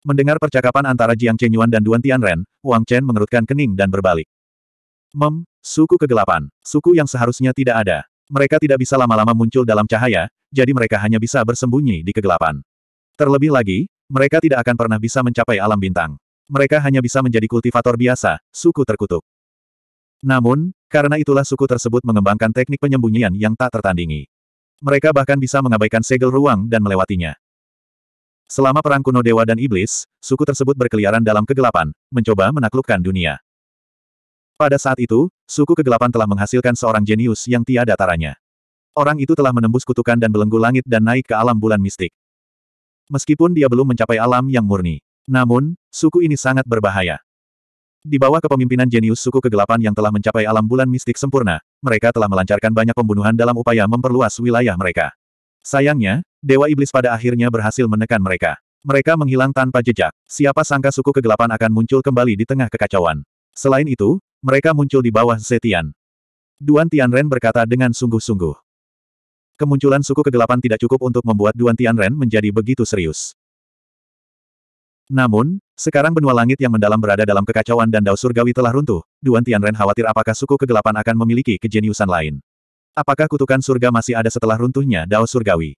Mendengar percakapan antara Jiang Chenyuan dan Duan Tianren, Wang Chen mengerutkan kening dan berbalik. Mem, suku kegelapan. Suku yang seharusnya tidak ada. Mereka tidak bisa lama-lama muncul dalam cahaya, jadi mereka hanya bisa bersembunyi di kegelapan. Terlebih lagi, mereka tidak akan pernah bisa mencapai alam bintang mereka hanya bisa menjadi kultivator biasa, suku terkutuk. Namun, karena itulah suku tersebut mengembangkan teknik penyembunyian yang tak tertandingi. Mereka bahkan bisa mengabaikan segel ruang dan melewatinya. Selama perang kuno dewa dan iblis, suku tersebut berkeliaran dalam kegelapan, mencoba menaklukkan dunia. Pada saat itu, suku kegelapan telah menghasilkan seorang jenius yang tiada taranya. Orang itu telah menembus kutukan dan belenggu langit dan naik ke alam bulan mistik. Meskipun dia belum mencapai alam yang murni. Namun, suku ini sangat berbahaya. Di bawah kepemimpinan jenius suku kegelapan yang telah mencapai alam bulan mistik sempurna, mereka telah melancarkan banyak pembunuhan dalam upaya memperluas wilayah mereka. Sayangnya, Dewa Iblis pada akhirnya berhasil menekan mereka. Mereka menghilang tanpa jejak. Siapa sangka suku kegelapan akan muncul kembali di tengah kekacauan. Selain itu, mereka muncul di bawah Zetian. Duan Tianren berkata dengan sungguh-sungguh. Kemunculan suku kegelapan tidak cukup untuk membuat Duan Tianren menjadi begitu serius. Namun, sekarang benua langit yang mendalam berada dalam kekacauan dan dao surgawi telah runtuh, Duan Tianren khawatir apakah suku kegelapan akan memiliki kejeniusan lain. Apakah kutukan surga masih ada setelah runtuhnya dao surgawi?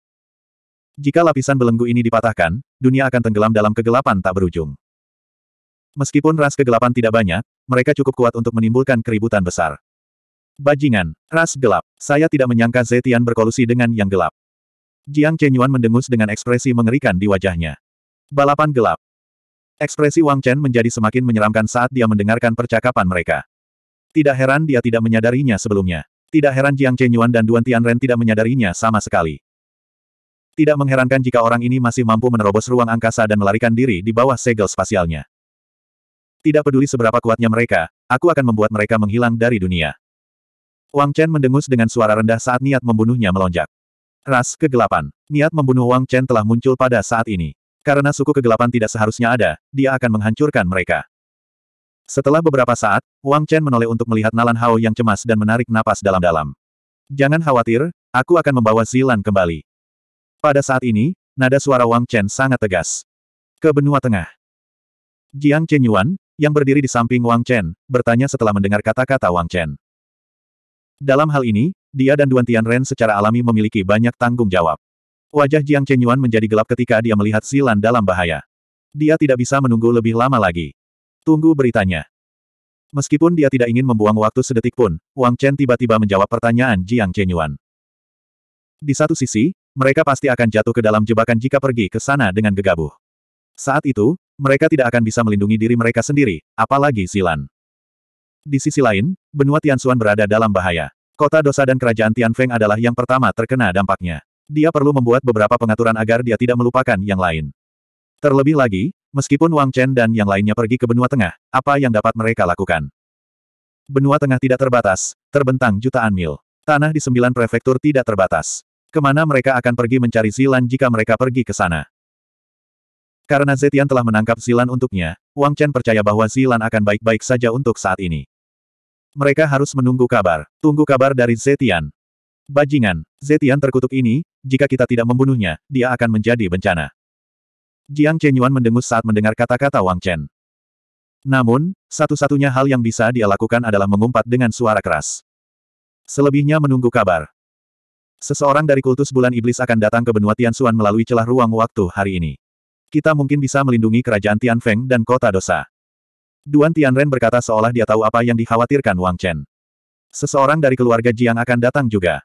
Jika lapisan belenggu ini dipatahkan, dunia akan tenggelam dalam kegelapan tak berujung. Meskipun ras kegelapan tidak banyak, mereka cukup kuat untuk menimbulkan keributan besar. Bajingan, ras gelap, saya tidak menyangka Zetian berkolusi dengan yang gelap. Jiang Chenyuan mendengus dengan ekspresi mengerikan di wajahnya. Balapan gelap, Ekspresi Wang Chen menjadi semakin menyeramkan saat dia mendengarkan percakapan mereka. Tidak heran dia tidak menyadarinya sebelumnya. Tidak heran Jiang Chen Yuan dan Duan Tianren tidak menyadarinya sama sekali. Tidak mengherankan jika orang ini masih mampu menerobos ruang angkasa dan melarikan diri di bawah segel spasialnya. Tidak peduli seberapa kuatnya mereka, aku akan membuat mereka menghilang dari dunia. Wang Chen mendengus dengan suara rendah saat niat membunuhnya melonjak. Ras kegelapan. Niat membunuh Wang Chen telah muncul pada saat ini. Karena suku kegelapan tidak seharusnya ada, dia akan menghancurkan mereka. Setelah beberapa saat, Wang Chen menoleh untuk melihat Nalan Hao yang cemas dan menarik napas dalam-dalam. Jangan khawatir, aku akan membawa Zilan kembali. Pada saat ini, nada suara Wang Chen sangat tegas. Ke benua tengah. Jiang Chen Yuan, yang berdiri di samping Wang Chen, bertanya setelah mendengar kata-kata Wang Chen. Dalam hal ini, dia dan Duan Tian Ren secara alami memiliki banyak tanggung jawab. Wajah Jiang Chenyuan menjadi gelap ketika dia melihat Silan dalam bahaya. Dia tidak bisa menunggu lebih lama lagi. Tunggu beritanya. Meskipun dia tidak ingin membuang waktu sedetik pun, Wang Chen tiba-tiba menjawab pertanyaan Jiang Chenyuan. Di satu sisi, mereka pasti akan jatuh ke dalam jebakan jika pergi ke sana dengan gegabah. Saat itu, mereka tidak akan bisa melindungi diri mereka sendiri, apalagi Silan. Di sisi lain, benua Tianxuan berada dalam bahaya. Kota dosa dan kerajaan Tianfeng adalah yang pertama terkena dampaknya. Dia perlu membuat beberapa pengaturan agar dia tidak melupakan yang lain. Terlebih lagi, meskipun Wang Chen dan yang lainnya pergi ke benua tengah, apa yang dapat mereka lakukan? Benua tengah tidak terbatas, terbentang jutaan mil. Tanah di sembilan prefektur tidak terbatas. Kemana mereka akan pergi mencari Zilan jika mereka pergi ke sana? Karena Zetian telah menangkap Zilan untuknya, Wang Chen percaya bahwa Zilan akan baik-baik saja untuk saat ini. Mereka harus menunggu kabar, tunggu kabar dari Zetian. Bajingan, Zetian terkutuk ini, jika kita tidak membunuhnya, dia akan menjadi bencana. Jiang Chenyuan mendengus saat mendengar kata-kata Wang Chen. Namun, satu-satunya hal yang bisa dia lakukan adalah mengumpat dengan suara keras. Selebihnya menunggu kabar. Seseorang dari kultus bulan iblis akan datang ke benua Tianxuan melalui celah ruang waktu hari ini. Kita mungkin bisa melindungi kerajaan Tianfeng dan kota dosa. Duan Tianren berkata seolah dia tahu apa yang dikhawatirkan Wang Chen. Seseorang dari keluarga Jiang akan datang juga.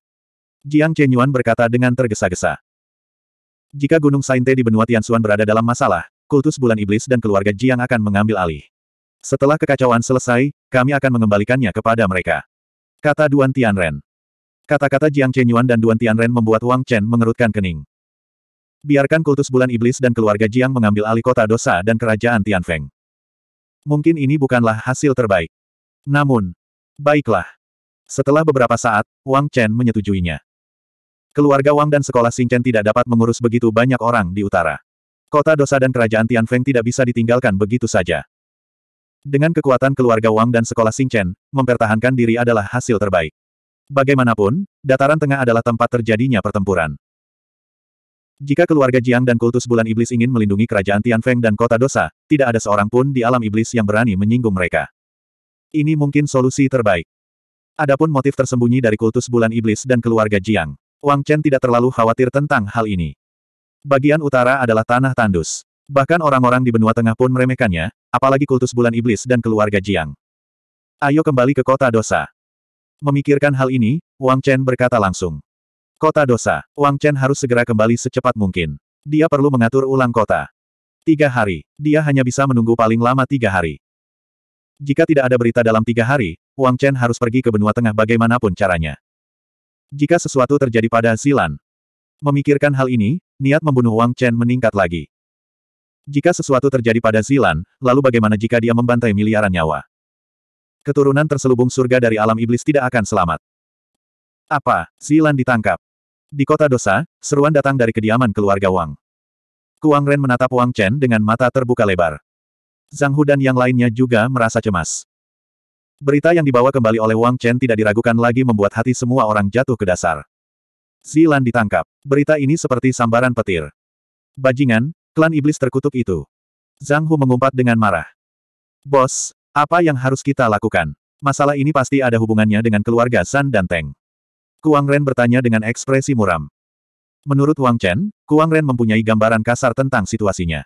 Jiang Chenyuan berkata dengan tergesa-gesa. Jika Gunung Sainte di benua Tianxuan berada dalam masalah, kultus bulan iblis dan keluarga Jiang akan mengambil alih. Setelah kekacauan selesai, kami akan mengembalikannya kepada mereka. Kata Duan Tianren. Kata-kata Jiang Chenyuan dan Duan Tianren membuat Wang Chen mengerutkan kening. Biarkan kultus bulan iblis dan keluarga Jiang mengambil alih kota dosa dan kerajaan Tianfeng. Mungkin ini bukanlah hasil terbaik. Namun, baiklah. Setelah beberapa saat, Wang Chen menyetujuinya. Keluarga Wang dan sekolah Singchen tidak dapat mengurus begitu banyak orang di utara. Kota dosa dan kerajaan Tianfeng tidak bisa ditinggalkan begitu saja. Dengan kekuatan keluarga Wang dan sekolah Singchen, mempertahankan diri adalah hasil terbaik. Bagaimanapun, dataran tengah adalah tempat terjadinya pertempuran. Jika keluarga Jiang dan kultus bulan iblis ingin melindungi kerajaan Tianfeng dan kota dosa, tidak ada seorang pun di alam iblis yang berani menyinggung mereka. Ini mungkin solusi terbaik. Adapun motif tersembunyi dari kultus bulan iblis dan keluarga Jiang. Wang Chen tidak terlalu khawatir tentang hal ini. Bagian utara adalah tanah tandus. Bahkan orang-orang di benua tengah pun meremehkannya, apalagi kultus bulan iblis dan keluarga Jiang. Ayo kembali ke kota dosa. Memikirkan hal ini, Wang Chen berkata langsung. Kota dosa, Wang Chen harus segera kembali secepat mungkin. Dia perlu mengatur ulang kota. Tiga hari, dia hanya bisa menunggu paling lama tiga hari. Jika tidak ada berita dalam tiga hari, Wang Chen harus pergi ke benua tengah bagaimanapun caranya. Jika sesuatu terjadi pada Zilan. Memikirkan hal ini, niat membunuh Wang Chen meningkat lagi. Jika sesuatu terjadi pada Zilan, lalu bagaimana jika dia membantai miliaran nyawa? Keturunan terselubung surga dari alam iblis tidak akan selamat. Apa? Zilan ditangkap. Di kota dosa, seruan datang dari kediaman keluarga Wang. Kuang Ren menatap Wang Chen dengan mata terbuka lebar. Zhang Hu dan yang lainnya juga merasa cemas. Berita yang dibawa kembali oleh Wang Chen tidak diragukan lagi membuat hati semua orang jatuh ke dasar. Zilan ditangkap. Berita ini seperti sambaran petir. Bajingan, klan iblis terkutuk itu. Zhang Hu mengumpat dengan marah. Bos, apa yang harus kita lakukan? Masalah ini pasti ada hubungannya dengan keluarga San dan Teng. Kuang Ren bertanya dengan ekspresi muram. Menurut Wang Chen, Kuang Ren mempunyai gambaran kasar tentang situasinya.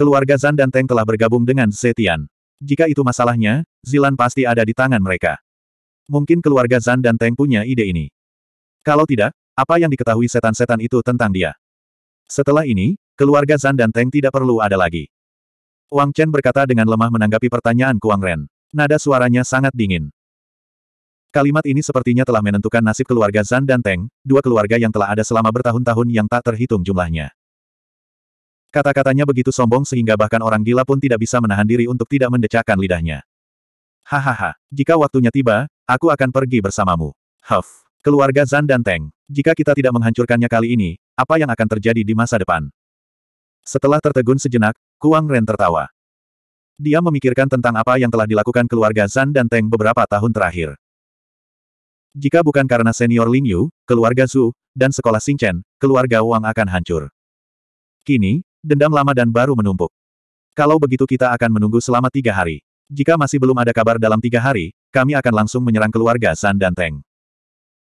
Keluarga Zan dan Teng telah bergabung dengan Zetian. Jika itu masalahnya, Zilan pasti ada di tangan mereka. Mungkin keluarga Zan dan Teng punya ide ini. Kalau tidak, apa yang diketahui setan-setan itu tentang dia? Setelah ini, keluarga Zan dan Teng tidak perlu ada lagi. Wang Chen berkata dengan lemah menanggapi pertanyaan Kuang Ren. Nada suaranya sangat dingin. Kalimat ini sepertinya telah menentukan nasib keluarga Zan dan Teng, dua keluarga yang telah ada selama bertahun-tahun yang tak terhitung jumlahnya. Kata-katanya begitu sombong sehingga bahkan orang gila pun tidak bisa menahan diri untuk tidak mendecakkan lidahnya. Hahaha, jika waktunya tiba, aku akan pergi bersamamu. Huff, keluarga Zan dan Teng, jika kita tidak menghancurkannya kali ini, apa yang akan terjadi di masa depan? Setelah tertegun sejenak, Kuang Ren tertawa. Dia memikirkan tentang apa yang telah dilakukan keluarga Zan dan Teng beberapa tahun terakhir. Jika bukan karena senior Ling Yu, keluarga Zhu, dan sekolah Chen, keluarga Wang akan hancur. Kini, dendam lama dan baru menumpuk. Kalau begitu kita akan menunggu selama tiga hari. Jika masih belum ada kabar dalam tiga hari, kami akan langsung menyerang keluarga San dan Teng.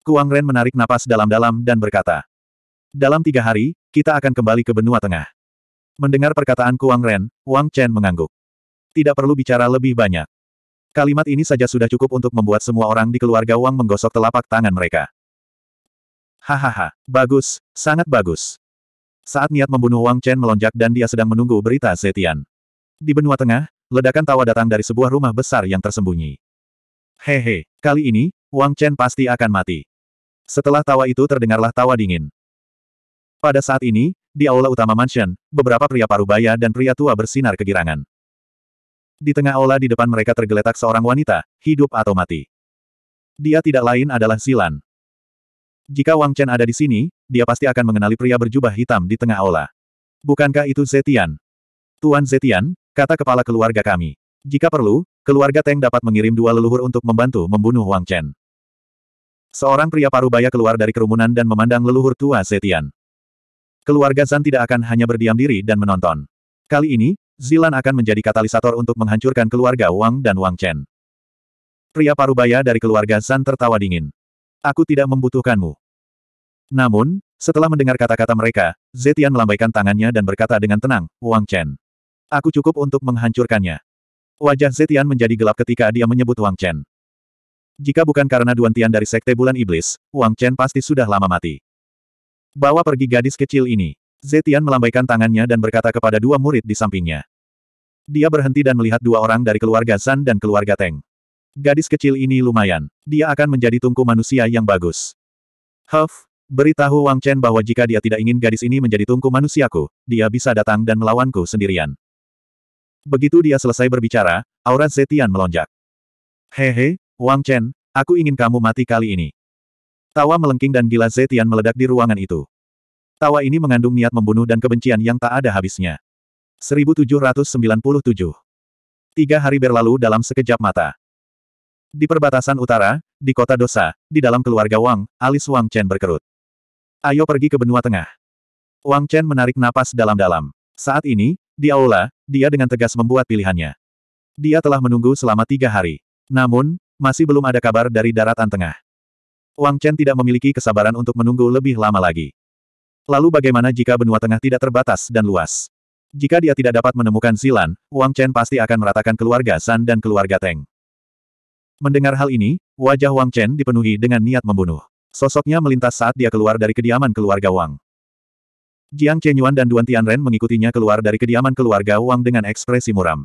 Kuang Ren menarik napas dalam-dalam dan berkata, Dalam tiga hari, kita akan kembali ke benua tengah. Mendengar perkataan Kuang Ren, Wang Chen mengangguk. Tidak perlu bicara lebih banyak. Kalimat ini saja sudah cukup untuk membuat semua orang di keluarga Wang menggosok telapak tangan mereka. Hahaha, bagus, sangat bagus. Saat niat membunuh Wang Chen melonjak dan dia sedang menunggu berita Zetian. Di benua tengah, ledakan tawa datang dari sebuah rumah besar yang tersembunyi. Hehe, kali ini, Wang Chen pasti akan mati. Setelah tawa itu terdengarlah tawa dingin. Pada saat ini, di aula utama mansion, beberapa pria parubaya dan pria tua bersinar kegirangan. Di tengah aula di depan mereka tergeletak seorang wanita, hidup atau mati. Dia tidak lain adalah Zilan. Jika Wang Chen ada di sini, dia pasti akan mengenali pria berjubah hitam di tengah aula. Bukankah itu Zetian? Tuan Zetian, kata kepala keluarga kami. Jika perlu, keluarga Teng dapat mengirim dua leluhur untuk membantu membunuh Wang Chen. Seorang pria parubaya keluar dari kerumunan dan memandang leluhur tua Zetian. Keluarga Zan tidak akan hanya berdiam diri dan menonton. Kali ini, Zilan akan menjadi katalisator untuk menghancurkan keluarga Wang dan Wang Chen. Pria parubaya dari keluarga Zan tertawa dingin. Aku tidak membutuhkanmu. Namun, setelah mendengar kata-kata mereka, Zetian melambaikan tangannya dan berkata dengan tenang, Wang Chen. Aku cukup untuk menghancurkannya. Wajah Zetian menjadi gelap ketika dia menyebut Wang Chen. Jika bukan karena duantian dari Sekte Bulan Iblis, Wang Chen pasti sudah lama mati. Bawa pergi gadis kecil ini. Zetian melambaikan tangannya dan berkata kepada dua murid di sampingnya. Dia berhenti dan melihat dua orang dari keluarga Zan dan keluarga Teng. Gadis kecil ini lumayan. Dia akan menjadi tungku manusia yang bagus. Huff, Beritahu Wang Chen bahwa jika dia tidak ingin gadis ini menjadi tungku manusiaku, dia bisa datang dan melawanku sendirian. Begitu dia selesai berbicara, aura Zetian melonjak. Hehe, Wang Chen, aku ingin kamu mati kali ini. Tawa melengking dan gila Zetian meledak di ruangan itu. Tawa ini mengandung niat membunuh dan kebencian yang tak ada habisnya. 1797 Tiga hari berlalu dalam sekejap mata. Di perbatasan utara, di kota dosa, di dalam keluarga Wang, alis Wang Chen berkerut. Ayo pergi ke benua tengah. Wang Chen menarik napas dalam-dalam. Saat ini, di aula, dia dengan tegas membuat pilihannya. Dia telah menunggu selama tiga hari. Namun, masih belum ada kabar dari daratan tengah. Wang Chen tidak memiliki kesabaran untuk menunggu lebih lama lagi. Lalu bagaimana jika benua tengah tidak terbatas dan luas? Jika dia tidak dapat menemukan Zilan, Wang Chen pasti akan meratakan keluarga San dan keluarga Teng. Mendengar hal ini, wajah Wang Chen dipenuhi dengan niat membunuh. Sosoknya melintas saat dia keluar dari kediaman keluarga Wang. Jiang Chenyuan dan Duan Tianren mengikutinya keluar dari kediaman keluarga Wang dengan ekspresi muram.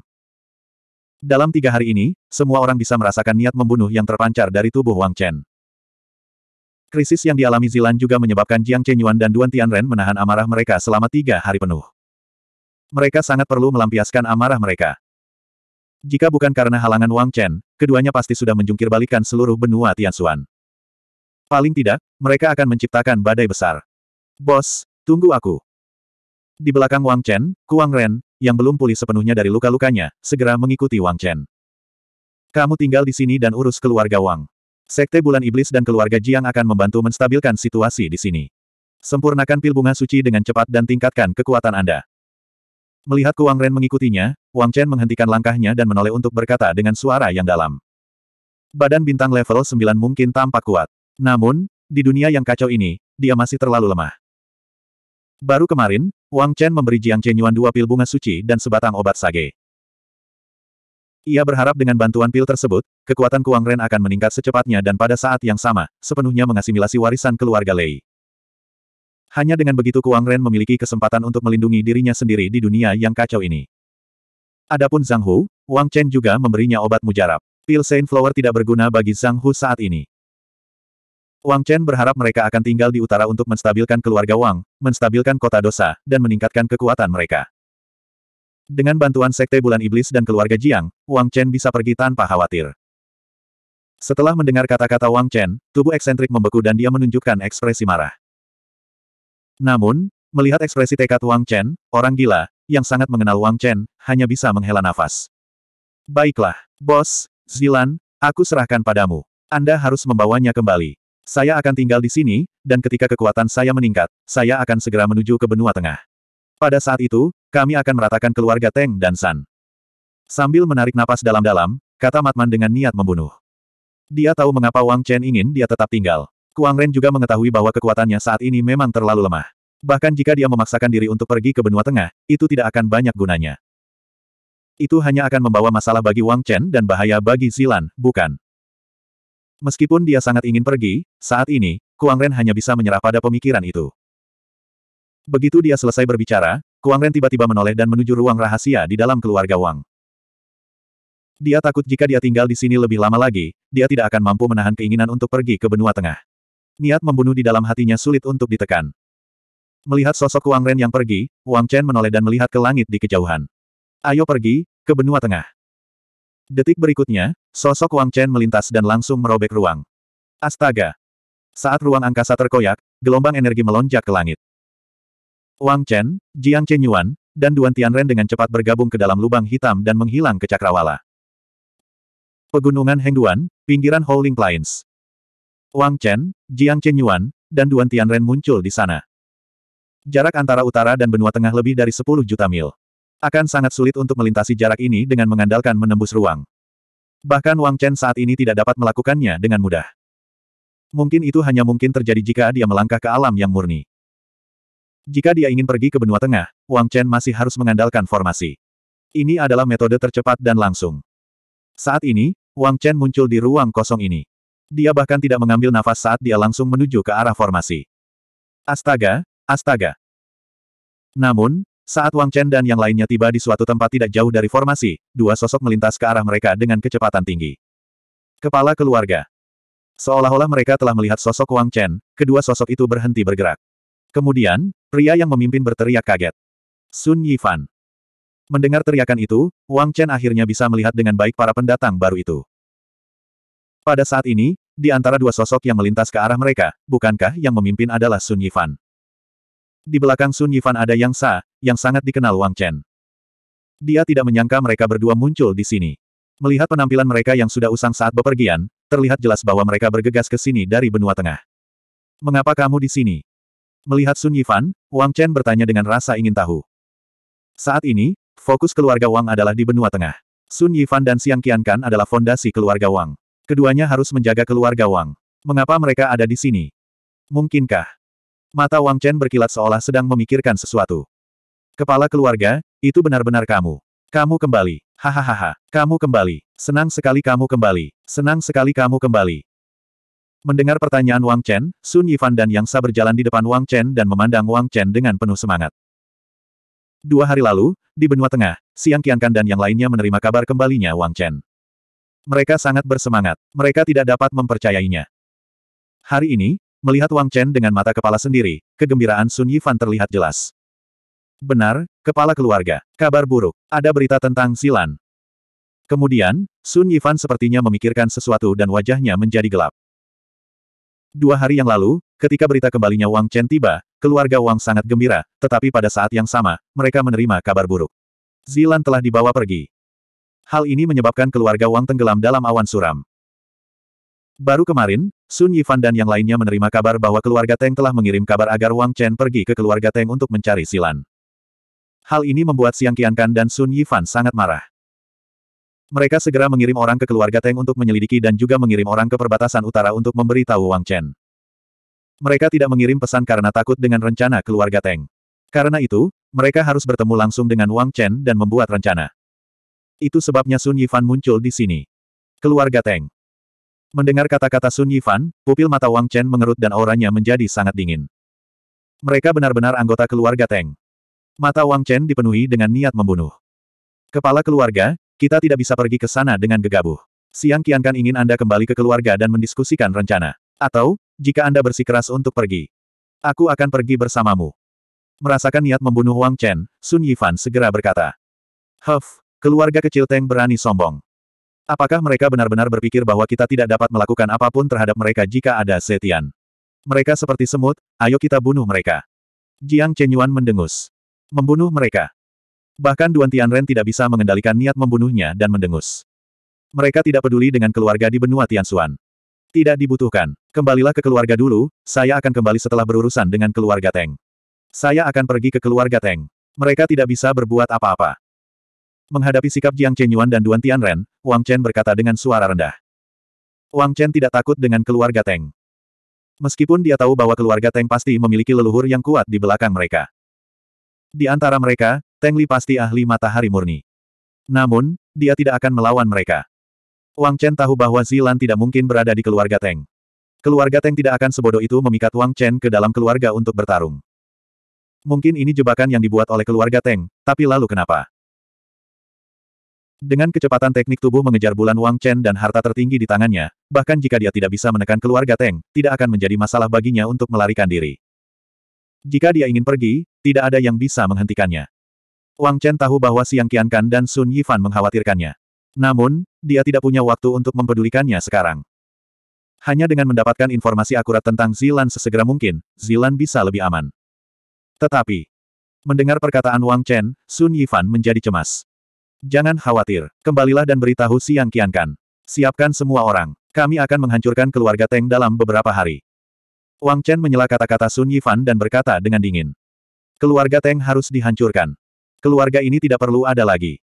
Dalam tiga hari ini, semua orang bisa merasakan niat membunuh yang terpancar dari tubuh Wang Chen. Krisis yang dialami Zilan juga menyebabkan Jiang Chenyuan dan Duan Tianren menahan amarah mereka selama tiga hari penuh. Mereka sangat perlu melampiaskan amarah mereka. Jika bukan karena halangan Wang Chen, keduanya pasti sudah menjungkir balikan seluruh benua Tianxuan. Paling tidak, mereka akan menciptakan badai besar. Bos, tunggu aku. Di belakang Wang Chen, Kuang Ren, yang belum pulih sepenuhnya dari luka-lukanya, segera mengikuti Wang Chen. Kamu tinggal di sini dan urus keluarga Wang. Sekte Bulan Iblis dan keluarga Jiang akan membantu menstabilkan situasi di sini. Sempurnakan pil bunga suci dengan cepat dan tingkatkan kekuatan Anda. Melihat Kuang Ren mengikutinya, Wang Chen menghentikan langkahnya dan menoleh untuk berkata dengan suara yang dalam. Badan bintang level 9 mungkin tampak kuat. Namun, di dunia yang kacau ini, dia masih terlalu lemah. Baru kemarin, Wang Chen memberi Jiang Chen Yuan dua pil bunga suci dan sebatang obat sage. Ia berharap dengan bantuan pil tersebut, kekuatan Kuang Ren akan meningkat secepatnya dan pada saat yang sama, sepenuhnya mengasimilasi warisan keluarga Lei. Hanya dengan begitu Kuang Ren memiliki kesempatan untuk melindungi dirinya sendiri di dunia yang kacau ini. Adapun Zhang Hu, Wang Chen juga memberinya obat mujarab. Pil Saint Flower tidak berguna bagi Zhang Hu saat ini. Wang Chen berharap mereka akan tinggal di utara untuk menstabilkan keluarga Wang, menstabilkan kota dosa, dan meningkatkan kekuatan mereka. Dengan bantuan Sekte Bulan Iblis dan keluarga Jiang, Wang Chen bisa pergi tanpa khawatir. Setelah mendengar kata-kata Wang Chen, tubuh eksentrik membeku dan dia menunjukkan ekspresi marah. Namun, melihat ekspresi tekad Wang Chen, orang gila, yang sangat mengenal Wang Chen, hanya bisa menghela nafas. Baiklah, Bos, Zilan, aku serahkan padamu. Anda harus membawanya kembali. Saya akan tinggal di sini, dan ketika kekuatan saya meningkat, saya akan segera menuju ke benua tengah. Pada saat itu, kami akan meratakan keluarga Teng dan San. Sambil menarik napas dalam-dalam, kata Matman dengan niat membunuh. Dia tahu mengapa Wang Chen ingin dia tetap tinggal. Kuang Ren juga mengetahui bahwa kekuatannya saat ini memang terlalu lemah. Bahkan jika dia memaksakan diri untuk pergi ke benua tengah, itu tidak akan banyak gunanya. Itu hanya akan membawa masalah bagi Wang Chen dan bahaya bagi Zilan, bukan? Meskipun dia sangat ingin pergi, saat ini, Kuang Ren hanya bisa menyerah pada pemikiran itu. Begitu dia selesai berbicara, Kuang Ren tiba-tiba menoleh dan menuju ruang rahasia di dalam keluarga Wang. Dia takut jika dia tinggal di sini lebih lama lagi, dia tidak akan mampu menahan keinginan untuk pergi ke benua tengah. Niat membunuh di dalam hatinya sulit untuk ditekan. Melihat sosok Kuang Ren yang pergi, Wang Chen menoleh dan melihat ke langit di kejauhan. Ayo pergi, ke benua tengah. Detik berikutnya, sosok Wang Chen melintas dan langsung merobek ruang. Astaga! Saat ruang angkasa terkoyak, gelombang energi melonjak ke langit. Wang Chen, Jiang Chen Yuan, dan Duan Tianren dengan cepat bergabung ke dalam lubang hitam dan menghilang ke cakrawala. Pegunungan Hengduan, pinggiran Howling Plains. Wang Chen, Jiang Chen Yuan, dan Duan Tianren muncul di sana. Jarak antara utara dan benua tengah lebih dari 10 juta mil. Akan sangat sulit untuk melintasi jarak ini dengan mengandalkan menembus ruang. Bahkan Wang Chen saat ini tidak dapat melakukannya dengan mudah. Mungkin itu hanya mungkin terjadi jika dia melangkah ke alam yang murni. Jika dia ingin pergi ke benua tengah, Wang Chen masih harus mengandalkan formasi. Ini adalah metode tercepat dan langsung. Saat ini, Wang Chen muncul di ruang kosong ini. Dia bahkan tidak mengambil nafas saat dia langsung menuju ke arah formasi. Astaga, astaga. Namun, saat Wang Chen dan yang lainnya tiba di suatu tempat tidak jauh dari formasi, dua sosok melintas ke arah mereka dengan kecepatan tinggi. Kepala keluarga. Seolah-olah mereka telah melihat sosok Wang Chen, kedua sosok itu berhenti bergerak. Kemudian, pria yang memimpin berteriak kaget. Sun Yifan. Mendengar teriakan itu, Wang Chen akhirnya bisa melihat dengan baik para pendatang baru itu. Pada saat ini, di antara dua sosok yang melintas ke arah mereka, bukankah yang memimpin adalah Sun Yifan? Di belakang Sun Yifan ada Yang Sa, yang sangat dikenal Wang Chen. Dia tidak menyangka mereka berdua muncul di sini. Melihat penampilan mereka yang sudah usang saat bepergian, terlihat jelas bahwa mereka bergegas ke sini dari benua tengah. Mengapa kamu di sini? Melihat Sun Yifan, Wang Chen bertanya dengan rasa ingin tahu. Saat ini, fokus keluarga Wang adalah di benua tengah. Sun Yifan dan Siang Xiang Kan adalah fondasi keluarga Wang. Keduanya harus menjaga keluarga Wang. Mengapa mereka ada di sini? Mungkinkah? Mata Wang Chen berkilat seolah sedang memikirkan sesuatu. Kepala keluarga, itu benar-benar kamu. Kamu kembali. Hahaha, kamu kembali. Senang sekali kamu kembali. Senang sekali kamu kembali. Mendengar pertanyaan Wang Chen, Sun Yifan dan Yang Sa berjalan di depan Wang Chen dan memandang Wang Chen dengan penuh semangat. Dua hari lalu, di benua tengah, Siang Qiankan dan yang lainnya menerima kabar kembalinya Wang Chen. Mereka sangat bersemangat. Mereka tidak dapat mempercayainya. Hari ini, melihat Wang Chen dengan mata kepala sendiri, kegembiraan Sun Yifan terlihat jelas. Benar, kepala keluarga. Kabar buruk. Ada berita tentang Silan. Kemudian, Sun Yifan sepertinya memikirkan sesuatu dan wajahnya menjadi gelap. Dua hari yang lalu, ketika berita kembalinya Wang Chen tiba, keluarga Wang sangat gembira, tetapi pada saat yang sama, mereka menerima kabar buruk. Zilan telah dibawa pergi. Hal ini menyebabkan keluarga Wang tenggelam dalam awan suram. Baru kemarin, Sun Yifan dan yang lainnya menerima kabar bahwa keluarga Teng telah mengirim kabar agar Wang Chen pergi ke keluarga Teng untuk mencari Zilan. Hal ini membuat Xiang Qiankan dan Sun Yifan sangat marah. Mereka segera mengirim orang ke keluarga Teng untuk menyelidiki dan juga mengirim orang ke perbatasan utara untuk memberi tahu Wang Chen. Mereka tidak mengirim pesan karena takut dengan rencana keluarga Teng. Karena itu, mereka harus bertemu langsung dengan Wang Chen dan membuat rencana. Itu sebabnya Sun Yifan muncul di sini. Keluarga Teng. Mendengar kata-kata Sun Yifan, pupil mata Wang Chen mengerut dan auranya menjadi sangat dingin. Mereka benar-benar anggota keluarga Teng. Mata Wang Chen dipenuhi dengan niat membunuh. Kepala keluarga, kita tidak bisa pergi ke sana dengan gegabah. Siang Qiankan ingin Anda kembali ke keluarga dan mendiskusikan rencana. Atau, jika Anda bersikeras untuk pergi, aku akan pergi bersamamu. Merasakan niat membunuh Wang Chen, Sun Yifan segera berkata. Huff, keluarga kecil Teng berani sombong. Apakah mereka benar-benar berpikir bahwa kita tidak dapat melakukan apapun terhadap mereka jika ada Zetian? Mereka seperti semut, ayo kita bunuh mereka. Jiang Chenyuan mendengus membunuh mereka. Bahkan Duan Tianren tidak bisa mengendalikan niat membunuhnya dan mendengus. Mereka tidak peduli dengan keluarga di benua Tianxuan. Tidak dibutuhkan. Kembalilah ke keluarga dulu, saya akan kembali setelah berurusan dengan keluarga Teng. Saya akan pergi ke keluarga Teng. Mereka tidak bisa berbuat apa-apa. Menghadapi sikap Jiang Chenyuan dan Duan Tianren, Wang Chen berkata dengan suara rendah. Wang Chen tidak takut dengan keluarga Teng. Meskipun dia tahu bahwa keluarga Teng pasti memiliki leluhur yang kuat di belakang mereka. Di antara mereka, Teng Li pasti ahli matahari murni. Namun, dia tidak akan melawan mereka. Wang Chen tahu bahwa Zilan tidak mungkin berada di keluarga Teng. Keluarga Teng tidak akan sebodoh itu memikat Wang Chen ke dalam keluarga untuk bertarung. Mungkin ini jebakan yang dibuat oleh keluarga Teng, tapi lalu kenapa? Dengan kecepatan teknik tubuh mengejar bulan Wang Chen dan harta tertinggi di tangannya, bahkan jika dia tidak bisa menekan keluarga Teng, tidak akan menjadi masalah baginya untuk melarikan diri. Jika dia ingin pergi, tidak ada yang bisa menghentikannya. Wang Chen tahu bahwa Siang Qiankan dan Sun Yifan mengkhawatirkannya. Namun, dia tidak punya waktu untuk mempedulikannya sekarang. Hanya dengan mendapatkan informasi akurat tentang Zilan sesegera mungkin, Zilan bisa lebih aman. Tetapi, mendengar perkataan Wang Chen, Sun Yifan menjadi cemas. Jangan khawatir, kembalilah dan beritahu Siang Qiankan. Siapkan semua orang, kami akan menghancurkan keluarga Teng dalam beberapa hari. Wang Chen menyela kata-kata Sun Yifan dan berkata dengan dingin. Keluarga Teng harus dihancurkan. Keluarga ini tidak perlu ada lagi.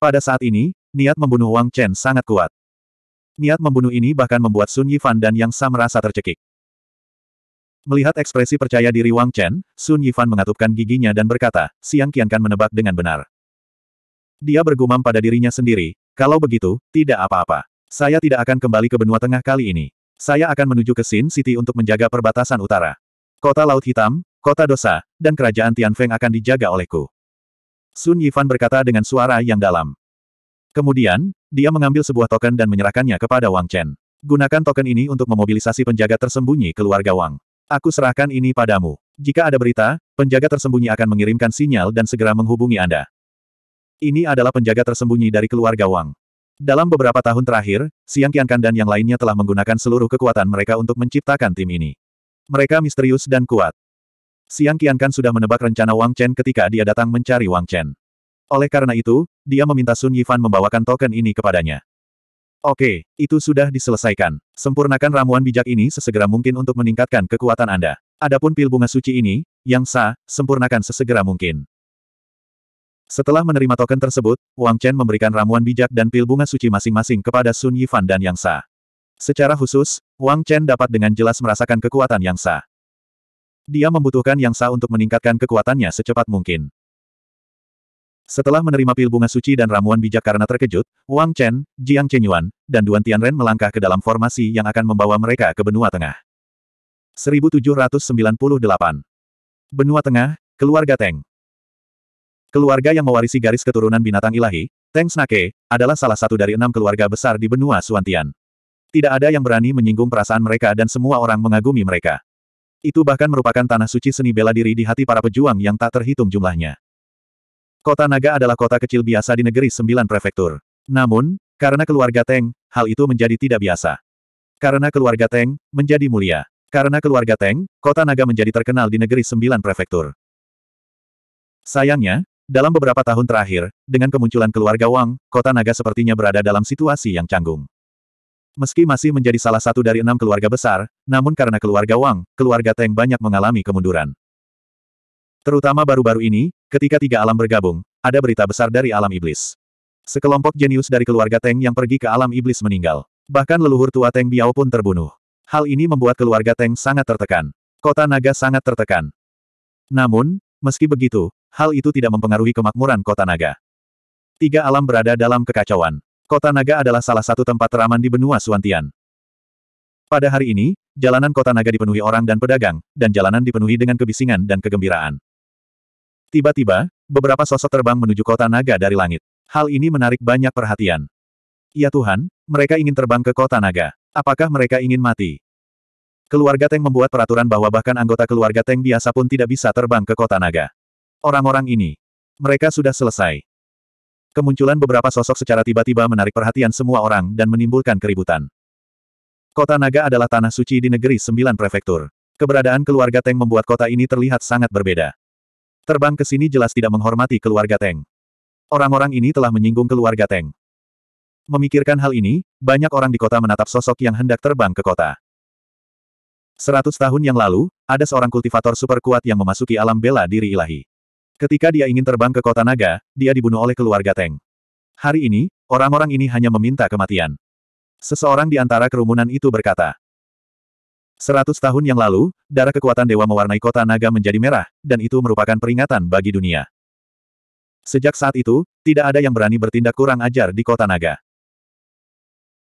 Pada saat ini, niat membunuh Wang Chen sangat kuat. Niat membunuh ini bahkan membuat Sun Yifan dan Yang Sa merasa tercekik. Melihat ekspresi percaya diri Wang Chen, Sun Yifan mengatupkan giginya dan berkata, Siang Qiankan menebak dengan benar. Dia bergumam pada dirinya sendiri, kalau begitu, tidak apa-apa. Saya tidak akan kembali ke benua tengah kali ini. Saya akan menuju ke Sin City untuk menjaga perbatasan utara. Kota Laut Hitam, Kota Dosa, dan Kerajaan Tianfeng akan dijaga olehku. Sun Yifan berkata dengan suara yang dalam. Kemudian, dia mengambil sebuah token dan menyerahkannya kepada Wang Chen. Gunakan token ini untuk memobilisasi penjaga tersembunyi keluarga Wang. Aku serahkan ini padamu. Jika ada berita, penjaga tersembunyi akan mengirimkan sinyal dan segera menghubungi Anda. Ini adalah penjaga tersembunyi dari keluarga Wang. Dalam beberapa tahun terakhir, Siang Kan dan yang lainnya telah menggunakan seluruh kekuatan mereka untuk menciptakan tim ini. Mereka misterius dan kuat. Siang Kian Kan sudah menebak rencana Wang Chen ketika dia datang mencari Wang Chen. Oleh karena itu, dia meminta Sun Yifan membawakan token ini kepadanya. Oke, itu sudah diselesaikan. Sempurnakan ramuan bijak ini sesegera mungkin untuk meningkatkan kekuatan Anda. Adapun pil bunga suci ini, yang sah, sempurnakan sesegera mungkin. Setelah menerima token tersebut, Wang Chen memberikan ramuan bijak dan pil bunga suci masing-masing kepada Sun Yifan dan Yang Sa. Secara khusus, Wang Chen dapat dengan jelas merasakan kekuatan Yang Sa. Dia membutuhkan Yang Sa untuk meningkatkan kekuatannya secepat mungkin. Setelah menerima pil bunga suci dan ramuan bijak karena terkejut, Wang Chen, Jiang Chenyuan, dan Duan Tianren melangkah ke dalam formasi yang akan membawa mereka ke benua tengah. 1798 Benua Tengah, Keluarga Teng Keluarga yang mewarisi garis keturunan binatang ilahi, Teng Snake, adalah salah satu dari enam keluarga besar di benua Suantian. Tidak ada yang berani menyinggung perasaan mereka dan semua orang mengagumi mereka. Itu bahkan merupakan tanah suci seni bela diri di hati para pejuang yang tak terhitung jumlahnya. Kota Naga adalah kota kecil biasa di negeri sembilan prefektur. Namun, karena keluarga Teng, hal itu menjadi tidak biasa. Karena keluarga Teng, menjadi mulia. Karena keluarga Teng, kota Naga menjadi terkenal di negeri sembilan prefektur. Sayangnya, dalam beberapa tahun terakhir, dengan kemunculan keluarga Wang, kota naga sepertinya berada dalam situasi yang canggung. Meski masih menjadi salah satu dari enam keluarga besar, namun karena keluarga Wang, keluarga Teng banyak mengalami kemunduran. Terutama baru-baru ini, ketika tiga alam bergabung, ada berita besar dari alam iblis. Sekelompok jenius dari keluarga Teng yang pergi ke alam iblis meninggal. Bahkan leluhur tua Teng Biao pun terbunuh. Hal ini membuat keluarga Teng sangat tertekan. Kota naga sangat tertekan. Namun, meski begitu, hal itu tidak mempengaruhi kemakmuran kota naga. Tiga alam berada dalam kekacauan. Kota naga adalah salah satu tempat teraman di benua Suantian. Pada hari ini, jalanan kota naga dipenuhi orang dan pedagang, dan jalanan dipenuhi dengan kebisingan dan kegembiraan. Tiba-tiba, beberapa sosok terbang menuju kota naga dari langit. Hal ini menarik banyak perhatian. Ya Tuhan, mereka ingin terbang ke kota naga. Apakah mereka ingin mati? Keluarga Teng membuat peraturan bahwa bahkan anggota keluarga Teng biasa pun tidak bisa terbang ke kota naga. Orang-orang ini. Mereka sudah selesai. Kemunculan beberapa sosok secara tiba-tiba menarik perhatian semua orang dan menimbulkan keributan. Kota Naga adalah tanah suci di negeri sembilan prefektur. Keberadaan keluarga Teng membuat kota ini terlihat sangat berbeda. Terbang ke sini jelas tidak menghormati keluarga Teng. Orang-orang ini telah menyinggung keluarga Teng. Memikirkan hal ini, banyak orang di kota menatap sosok yang hendak terbang ke kota. Seratus tahun yang lalu, ada seorang kultivator super kuat yang memasuki alam bela diri ilahi. Ketika dia ingin terbang ke kota naga, dia dibunuh oleh keluarga Teng. Hari ini, orang-orang ini hanya meminta kematian. Seseorang di antara kerumunan itu berkata. Seratus tahun yang lalu, darah kekuatan dewa mewarnai kota naga menjadi merah, dan itu merupakan peringatan bagi dunia. Sejak saat itu, tidak ada yang berani bertindak kurang ajar di kota naga.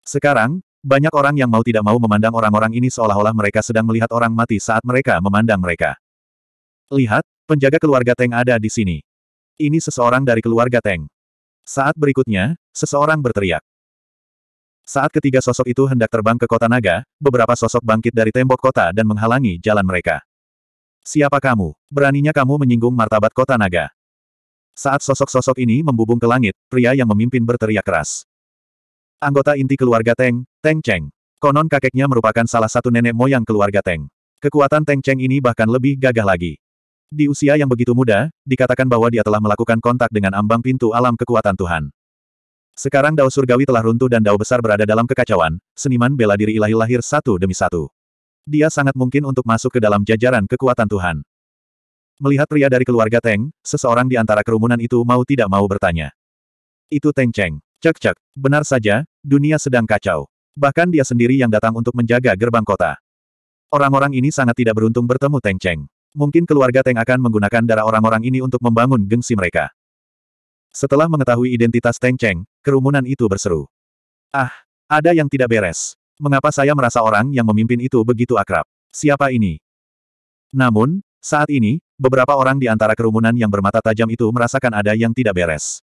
Sekarang, banyak orang yang mau tidak mau memandang orang-orang ini seolah-olah mereka sedang melihat orang mati saat mereka memandang mereka. Lihat, Penjaga keluarga Teng ada di sini. Ini seseorang dari keluarga Teng. Saat berikutnya, seseorang berteriak. Saat ketiga sosok itu hendak terbang ke kota naga, beberapa sosok bangkit dari tembok kota dan menghalangi jalan mereka. Siapa kamu? Beraninya kamu menyinggung martabat kota naga. Saat sosok-sosok ini membubung ke langit, pria yang memimpin berteriak keras. Anggota inti keluarga Teng, Teng Cheng. Konon kakeknya merupakan salah satu nenek moyang keluarga Teng. Kekuatan Teng Cheng ini bahkan lebih gagah lagi. Di usia yang begitu muda, dikatakan bahwa dia telah melakukan kontak dengan ambang pintu alam kekuatan Tuhan. Sekarang dao surgawi telah runtuh dan dao besar berada dalam kekacauan, seniman bela diri ilahi lahir satu demi satu. Dia sangat mungkin untuk masuk ke dalam jajaran kekuatan Tuhan. Melihat pria dari keluarga Teng, seseorang di antara kerumunan itu mau tidak mau bertanya. Itu Teng Cheng. Cek cek, benar saja, dunia sedang kacau. Bahkan dia sendiri yang datang untuk menjaga gerbang kota. Orang-orang ini sangat tidak beruntung bertemu Teng Cheng. Mungkin keluarga Teng akan menggunakan darah orang-orang ini untuk membangun gengsi mereka. Setelah mengetahui identitas Teng Cheng, kerumunan itu berseru. Ah, ada yang tidak beres. Mengapa saya merasa orang yang memimpin itu begitu akrab? Siapa ini? Namun, saat ini, beberapa orang di antara kerumunan yang bermata tajam itu merasakan ada yang tidak beres.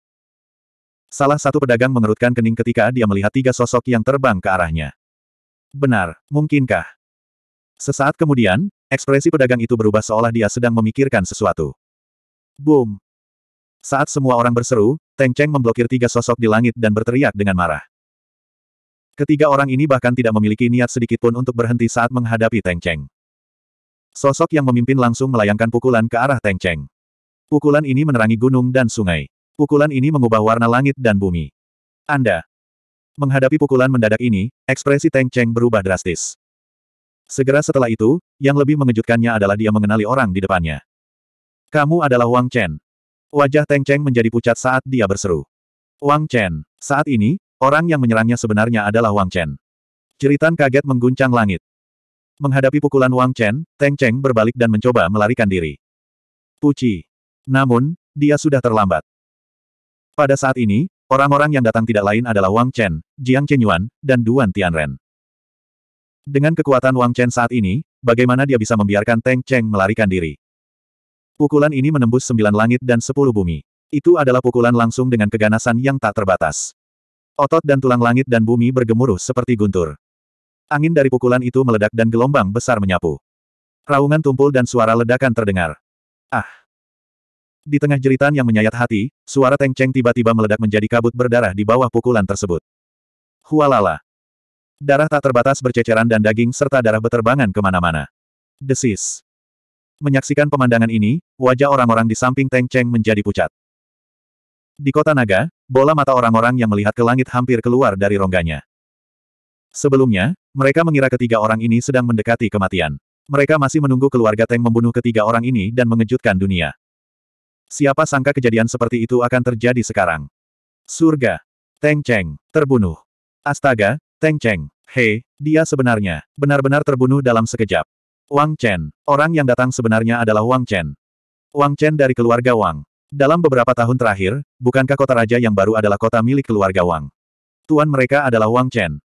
Salah satu pedagang mengerutkan kening ketika dia melihat tiga sosok yang terbang ke arahnya. Benar, mungkinkah? Sesaat kemudian, Ekspresi pedagang itu berubah seolah dia sedang memikirkan sesuatu. Boom! Saat semua orang berseru, Teng Cheng memblokir tiga sosok di langit dan berteriak dengan marah. Ketiga orang ini bahkan tidak memiliki niat sedikitpun untuk berhenti saat menghadapi Teng Cheng. Sosok yang memimpin langsung melayangkan pukulan ke arah Teng Cheng. Pukulan ini menerangi gunung dan sungai. Pukulan ini mengubah warna langit dan bumi. Anda. Menghadapi pukulan mendadak ini, ekspresi Teng Cheng berubah drastis. Segera setelah itu, yang lebih mengejutkannya adalah dia mengenali orang di depannya. Kamu adalah Wang Chen. Wajah Teng Cheng menjadi pucat saat dia berseru. Wang Chen. Saat ini, orang yang menyerangnya sebenarnya adalah Wang Chen. Jeritan kaget mengguncang langit. Menghadapi pukulan Wang Chen, Teng Cheng berbalik dan mencoba melarikan diri. Puci. Namun, dia sudah terlambat. Pada saat ini, Orang-orang yang datang tidak lain adalah Wang Chen, Jiang Chenyuan, dan Duan Tianren. Dengan kekuatan Wang Chen saat ini, bagaimana dia bisa membiarkan Tang Cheng melarikan diri? Pukulan ini menembus sembilan langit dan sepuluh bumi. Itu adalah pukulan langsung dengan keganasan yang tak terbatas. Otot dan tulang langit dan bumi bergemuruh seperti guntur. Angin dari pukulan itu meledak dan gelombang besar menyapu. Raungan tumpul dan suara ledakan terdengar. Ah! Di tengah jeritan yang menyayat hati, suara Teng Cheng tiba-tiba meledak menjadi kabut berdarah di bawah pukulan tersebut. Hualala! Darah tak terbatas berceceran dan daging serta darah beterbangan kemana-mana. Desis. Menyaksikan pemandangan ini, wajah orang-orang di samping Teng Cheng menjadi pucat. Di kota naga, bola mata orang-orang yang melihat ke langit hampir keluar dari rongganya. Sebelumnya, mereka mengira ketiga orang ini sedang mendekati kematian. Mereka masih menunggu keluarga Teng membunuh ketiga orang ini dan mengejutkan dunia. Siapa sangka kejadian seperti itu akan terjadi sekarang? Surga. Teng Cheng. Terbunuh. Astaga, Teng Cheng, hei, dia sebenarnya, benar-benar terbunuh dalam sekejap. Wang Chen, orang yang datang sebenarnya adalah Wang Chen. Wang Chen dari keluarga Wang. Dalam beberapa tahun terakhir, bukankah kota raja yang baru adalah kota milik keluarga Wang? Tuan mereka adalah Wang Chen.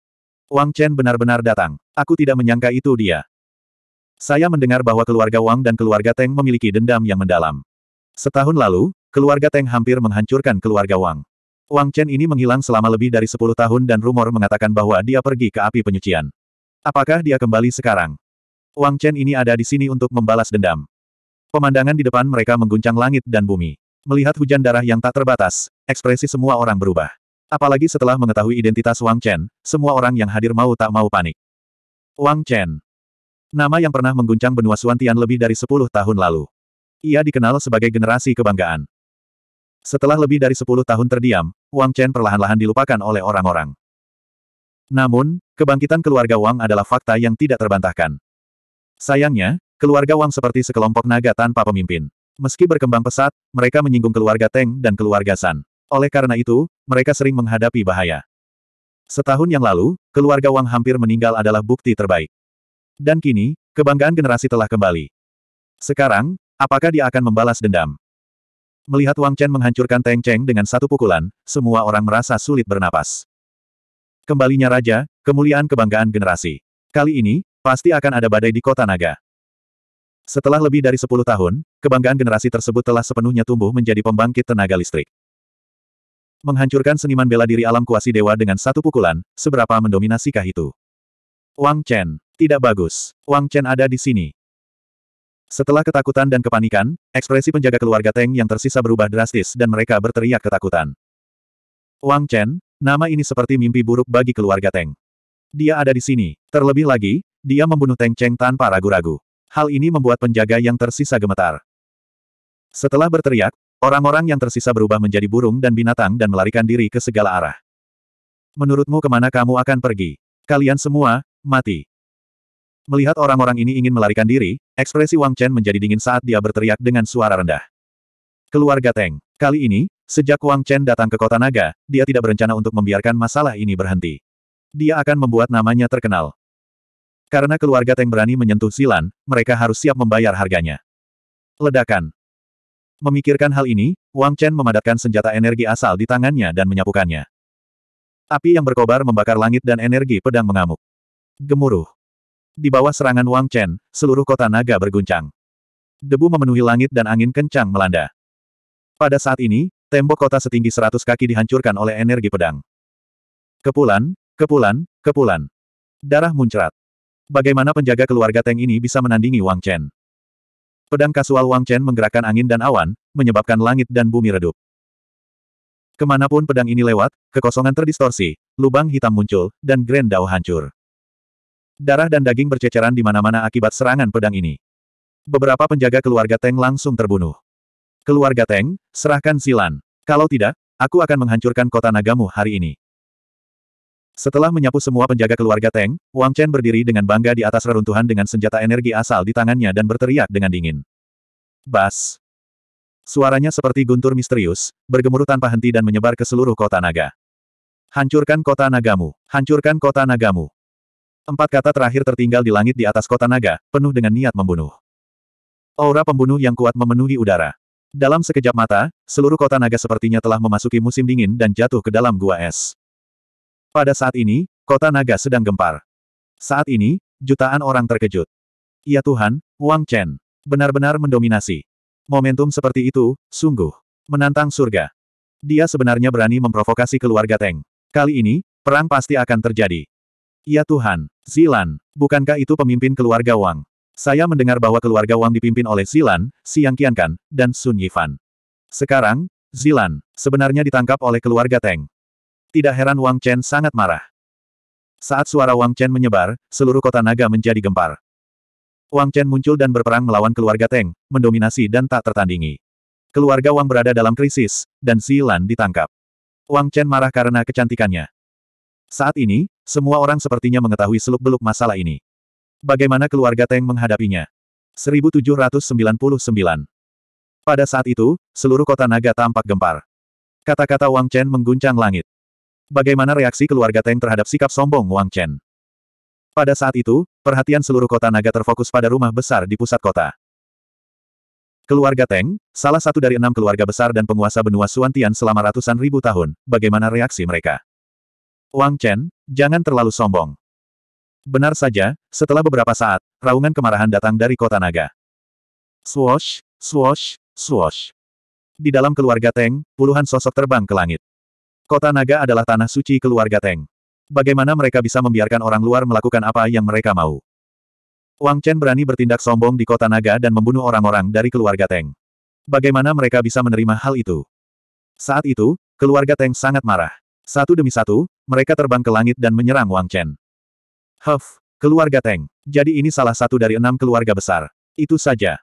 Wang Chen benar-benar datang. Aku tidak menyangka itu dia. Saya mendengar bahwa keluarga Wang dan keluarga Teng memiliki dendam yang mendalam. Setahun lalu, keluarga Teng hampir menghancurkan keluarga Wang. Wang Chen ini menghilang selama lebih dari 10 tahun dan rumor mengatakan bahwa dia pergi ke api penyucian. Apakah dia kembali sekarang? Wang Chen ini ada di sini untuk membalas dendam. Pemandangan di depan mereka mengguncang langit dan bumi. Melihat hujan darah yang tak terbatas, ekspresi semua orang berubah. Apalagi setelah mengetahui identitas Wang Chen, semua orang yang hadir mau tak mau panik. Wang Chen. Nama yang pernah mengguncang benua Suantian lebih dari 10 tahun lalu. Ia dikenal sebagai generasi kebanggaan. Setelah lebih dari 10 tahun terdiam, Wang Chen perlahan-lahan dilupakan oleh orang-orang. Namun, kebangkitan keluarga Wang adalah fakta yang tidak terbantahkan. Sayangnya, keluarga Wang seperti sekelompok naga tanpa pemimpin. Meski berkembang pesat, mereka menyinggung keluarga Teng dan keluarga San. Oleh karena itu, mereka sering menghadapi bahaya. Setahun yang lalu, keluarga Wang hampir meninggal adalah bukti terbaik. Dan kini, kebanggaan generasi telah kembali. Sekarang, apakah dia akan membalas dendam? Melihat Wang Chen menghancurkan Teng Cheng dengan satu pukulan, semua orang merasa sulit bernapas. Kembalinya Raja, kemuliaan kebanggaan generasi. Kali ini, pasti akan ada badai di kota naga. Setelah lebih dari 10 tahun, kebanggaan generasi tersebut telah sepenuhnya tumbuh menjadi pembangkit tenaga listrik. Menghancurkan seniman bela diri alam kuasi dewa dengan satu pukulan, seberapa mendominasikah itu? Wang Chen, tidak bagus. Wang Chen ada di sini. Setelah ketakutan dan kepanikan, ekspresi penjaga keluarga Teng yang tersisa berubah drastis dan mereka berteriak ketakutan. Wang Chen, nama ini seperti mimpi buruk bagi keluarga Teng. Dia ada di sini. Terlebih lagi, dia membunuh Teng Cheng tanpa ragu-ragu. Hal ini membuat penjaga yang tersisa gemetar. Setelah berteriak, orang-orang yang tersisa berubah menjadi burung dan binatang dan melarikan diri ke segala arah. Menurutmu kemana kamu akan pergi? Kalian semua, mati. Melihat orang-orang ini ingin melarikan diri, ekspresi Wang Chen menjadi dingin saat dia berteriak dengan suara rendah. Keluarga Teng. Kali ini, sejak Wang Chen datang ke kota naga, dia tidak berencana untuk membiarkan masalah ini berhenti. Dia akan membuat namanya terkenal. Karena keluarga Teng berani menyentuh Silan, mereka harus siap membayar harganya. Ledakan. Memikirkan hal ini, Wang Chen memadatkan senjata energi asal di tangannya dan menyapukannya. Api yang berkobar membakar langit dan energi pedang mengamuk. Gemuruh. Di bawah serangan Wang Chen, seluruh kota naga berguncang. Debu memenuhi langit dan angin kencang melanda. Pada saat ini, tembok kota setinggi seratus kaki dihancurkan oleh energi pedang. Kepulan, kepulan, kepulan. Darah muncrat. Bagaimana penjaga keluarga Teng ini bisa menandingi Wang Chen? Pedang kasual Wang Chen menggerakkan angin dan awan, menyebabkan langit dan bumi redup. Kemanapun pedang ini lewat, kekosongan terdistorsi, lubang hitam muncul, dan Grand Dao hancur. Darah dan daging berceceran di mana-mana akibat serangan pedang ini. Beberapa penjaga keluarga Teng langsung terbunuh. Keluarga Teng, serahkan Silan. Kalau tidak, aku akan menghancurkan kota nagamu hari ini. Setelah menyapu semua penjaga keluarga Teng, Wang Chen berdiri dengan bangga di atas reruntuhan dengan senjata energi asal di tangannya dan berteriak dengan dingin. Bas! Suaranya seperti guntur misterius, bergemuruh tanpa henti dan menyebar ke seluruh kota naga. Hancurkan kota nagamu! Hancurkan kota nagamu! Empat kata terakhir tertinggal di langit di atas kota naga, penuh dengan niat membunuh. Aura pembunuh yang kuat memenuhi udara. Dalam sekejap mata, seluruh kota naga sepertinya telah memasuki musim dingin dan jatuh ke dalam gua es. Pada saat ini, kota naga sedang gempar. Saat ini, jutaan orang terkejut. Ya Tuhan, Wang Chen. Benar-benar mendominasi. Momentum seperti itu, sungguh. Menantang surga. Dia sebenarnya berani memprovokasi keluarga Teng. Kali ini, perang pasti akan terjadi. Ya Tuhan, Zilan, bukankah itu pemimpin keluarga Wang? Saya mendengar bahwa keluarga Wang dipimpin oleh Zilan, Siang Qiankan, dan Sun Yifan. Sekarang, Zilan, sebenarnya ditangkap oleh keluarga Teng. Tidak heran Wang Chen sangat marah. Saat suara Wang Chen menyebar, seluruh kota naga menjadi gempar. Wang Chen muncul dan berperang melawan keluarga Teng, mendominasi dan tak tertandingi. Keluarga Wang berada dalam krisis, dan Zilan ditangkap. Wang Chen marah karena kecantikannya. Saat ini, semua orang sepertinya mengetahui seluk-beluk masalah ini. Bagaimana keluarga Teng menghadapinya? 1799 Pada saat itu, seluruh kota naga tampak gempar. Kata-kata Wang Chen mengguncang langit. Bagaimana reaksi keluarga Teng terhadap sikap sombong Wang Chen? Pada saat itu, perhatian seluruh kota naga terfokus pada rumah besar di pusat kota. Keluarga Teng, salah satu dari enam keluarga besar dan penguasa benua Suantian selama ratusan ribu tahun, bagaimana reaksi mereka? Wang Chen, jangan terlalu sombong. Benar saja, setelah beberapa saat, raungan kemarahan datang dari kota naga. Swosh, swosh, swosh. Di dalam keluarga Teng, puluhan sosok terbang ke langit. Kota naga adalah tanah suci keluarga Teng. Bagaimana mereka bisa membiarkan orang luar melakukan apa yang mereka mau? Wang Chen berani bertindak sombong di kota naga dan membunuh orang-orang dari keluarga Teng. Bagaimana mereka bisa menerima hal itu? Saat itu, keluarga Teng sangat marah. Satu demi satu, mereka terbang ke langit dan menyerang Wang Chen. Huff, keluarga Teng. Jadi ini salah satu dari enam keluarga besar. Itu saja.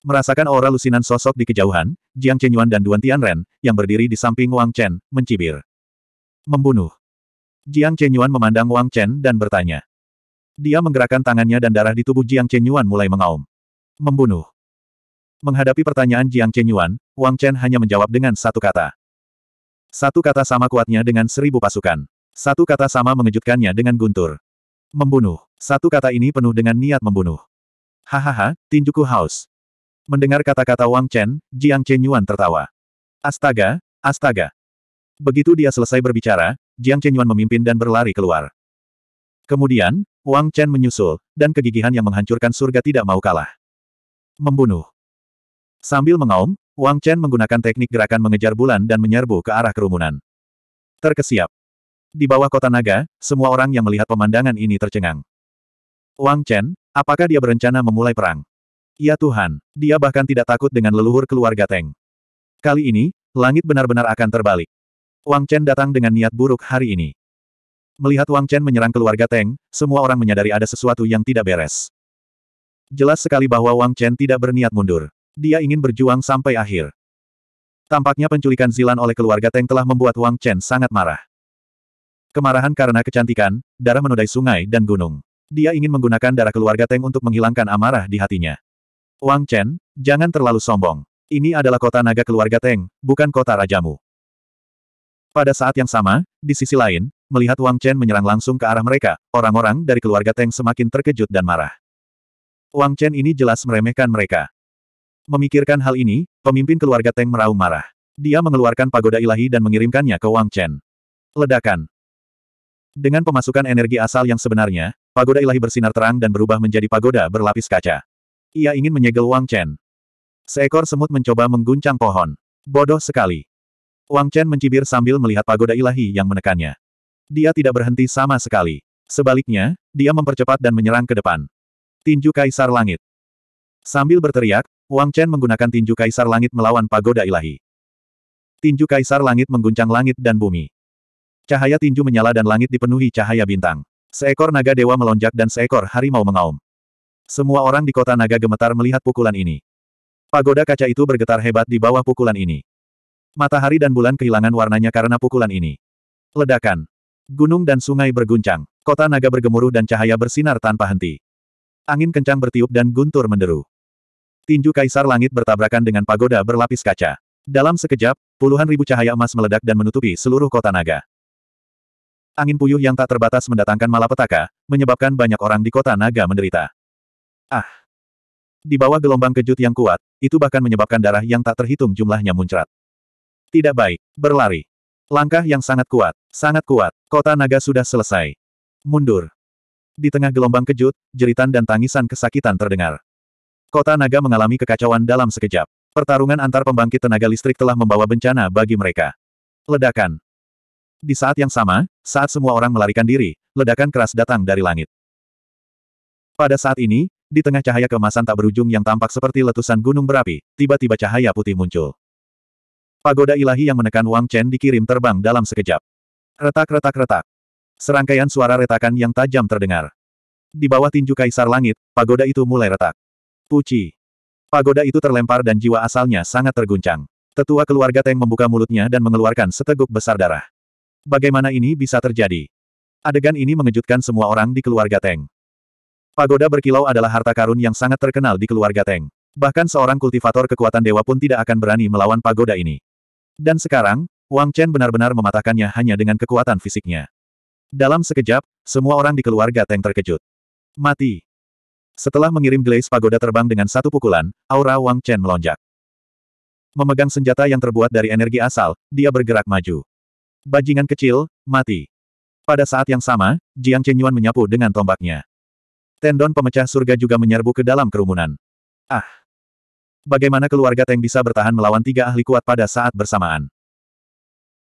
Merasakan aura lusinan sosok di kejauhan, Jiang Chenyuan dan Duan Tianren, yang berdiri di samping Wang Chen, mencibir. Membunuh. Jiang Chenyuan memandang Wang Chen dan bertanya. Dia menggerakkan tangannya dan darah di tubuh Jiang Chenyuan mulai mengaum. Membunuh. Menghadapi pertanyaan Jiang Chenyuan, Wang Chen hanya menjawab dengan satu kata. Satu kata sama kuatnya dengan seribu pasukan. Satu kata sama mengejutkannya dengan guntur. Membunuh. Satu kata ini penuh dengan niat membunuh. Hahaha, tinjuku haus. Mendengar kata-kata Wang Chen, Jiang Chen Yuan tertawa. Astaga, astaga. Begitu dia selesai berbicara, Jiang Chen Yuan memimpin dan berlari keluar. Kemudian, Wang Chen menyusul, dan kegigihan yang menghancurkan surga tidak mau kalah. Membunuh. Sambil mengaum, Wang Chen menggunakan teknik gerakan mengejar bulan dan menyerbu ke arah kerumunan. Terkesiap. Di bawah kota naga, semua orang yang melihat pemandangan ini tercengang. Wang Chen, apakah dia berencana memulai perang? Ya Tuhan, dia bahkan tidak takut dengan leluhur keluarga Teng. Kali ini, langit benar-benar akan terbalik. Wang Chen datang dengan niat buruk hari ini. Melihat Wang Chen menyerang keluarga Teng, semua orang menyadari ada sesuatu yang tidak beres. Jelas sekali bahwa Wang Chen tidak berniat mundur dia ingin berjuang sampai akhir. Tampaknya penculikan Zilan oleh keluarga Teng telah membuat Wang Chen sangat marah. Kemarahan karena kecantikan, darah menodai sungai dan gunung. Dia ingin menggunakan darah keluarga Teng untuk menghilangkan amarah di hatinya. Wang Chen, jangan terlalu sombong. Ini adalah kota naga keluarga Teng, bukan kota rajamu. Pada saat yang sama, di sisi lain, melihat Wang Chen menyerang langsung ke arah mereka, orang-orang dari keluarga Teng semakin terkejut dan marah. Wang Chen ini jelas meremehkan mereka. Memikirkan hal ini, pemimpin keluarga Teng meraung marah. Dia mengeluarkan pagoda ilahi dan mengirimkannya ke Wang Chen. Ledakan. Dengan pemasukan energi asal yang sebenarnya, pagoda ilahi bersinar terang dan berubah menjadi pagoda berlapis kaca. Ia ingin menyegel Wang Chen. Seekor semut mencoba mengguncang pohon. Bodoh sekali. Wang Chen mencibir sambil melihat pagoda ilahi yang menekannya. Dia tidak berhenti sama sekali. Sebaliknya, dia mempercepat dan menyerang ke depan. Tinju Kaisar Langit. Sambil berteriak, Wang Chen menggunakan tinju kaisar langit melawan pagoda ilahi. Tinju kaisar langit mengguncang langit dan bumi. Cahaya tinju menyala dan langit dipenuhi cahaya bintang. Seekor naga dewa melonjak dan seekor harimau mengaum. Semua orang di kota naga gemetar melihat pukulan ini. Pagoda kaca itu bergetar hebat di bawah pukulan ini. Matahari dan bulan kehilangan warnanya karena pukulan ini. Ledakan. Gunung dan sungai berguncang. Kota naga bergemuruh dan cahaya bersinar tanpa henti. Angin kencang bertiup dan guntur menderu. Tinju kaisar langit bertabrakan dengan pagoda berlapis kaca. Dalam sekejap, puluhan ribu cahaya emas meledak dan menutupi seluruh kota naga. Angin puyuh yang tak terbatas mendatangkan malapetaka, menyebabkan banyak orang di kota naga menderita. Ah! Di bawah gelombang kejut yang kuat, itu bahkan menyebabkan darah yang tak terhitung jumlahnya muncrat. Tidak baik, berlari. Langkah yang sangat kuat, sangat kuat, kota naga sudah selesai. Mundur. Di tengah gelombang kejut, jeritan dan tangisan kesakitan terdengar. Kota naga mengalami kekacauan dalam sekejap. Pertarungan antar pembangkit tenaga listrik telah membawa bencana bagi mereka. Ledakan. Di saat yang sama, saat semua orang melarikan diri, ledakan keras datang dari langit. Pada saat ini, di tengah cahaya kemasan tak berujung yang tampak seperti letusan gunung berapi, tiba-tiba cahaya putih muncul. Pagoda ilahi yang menekan Wang Chen dikirim terbang dalam sekejap. Retak-retak-retak. Serangkaian suara retakan yang tajam terdengar. Di bawah tinju kaisar langit, pagoda itu mulai retak. Puci. Pagoda itu terlempar dan jiwa asalnya sangat terguncang. Tetua keluarga Teng membuka mulutnya dan mengeluarkan seteguk besar darah. Bagaimana ini bisa terjadi? Adegan ini mengejutkan semua orang di keluarga Teng. Pagoda berkilau adalah harta karun yang sangat terkenal di keluarga Teng. Bahkan seorang kultivator kekuatan dewa pun tidak akan berani melawan pagoda ini. Dan sekarang, Wang Chen benar-benar mematahkannya hanya dengan kekuatan fisiknya. Dalam sekejap, semua orang di keluarga Teng terkejut. Mati. Setelah mengirim Glaze Pagoda terbang dengan satu pukulan, aura Wang Chen melonjak. Memegang senjata yang terbuat dari energi asal, dia bergerak maju. Bajingan kecil, mati. Pada saat yang sama, Jiang Chenyuan menyapu dengan tombaknya. Tendon pemecah surga juga menyerbu ke dalam kerumunan. Ah! Bagaimana keluarga Teng bisa bertahan melawan tiga ahli kuat pada saat bersamaan?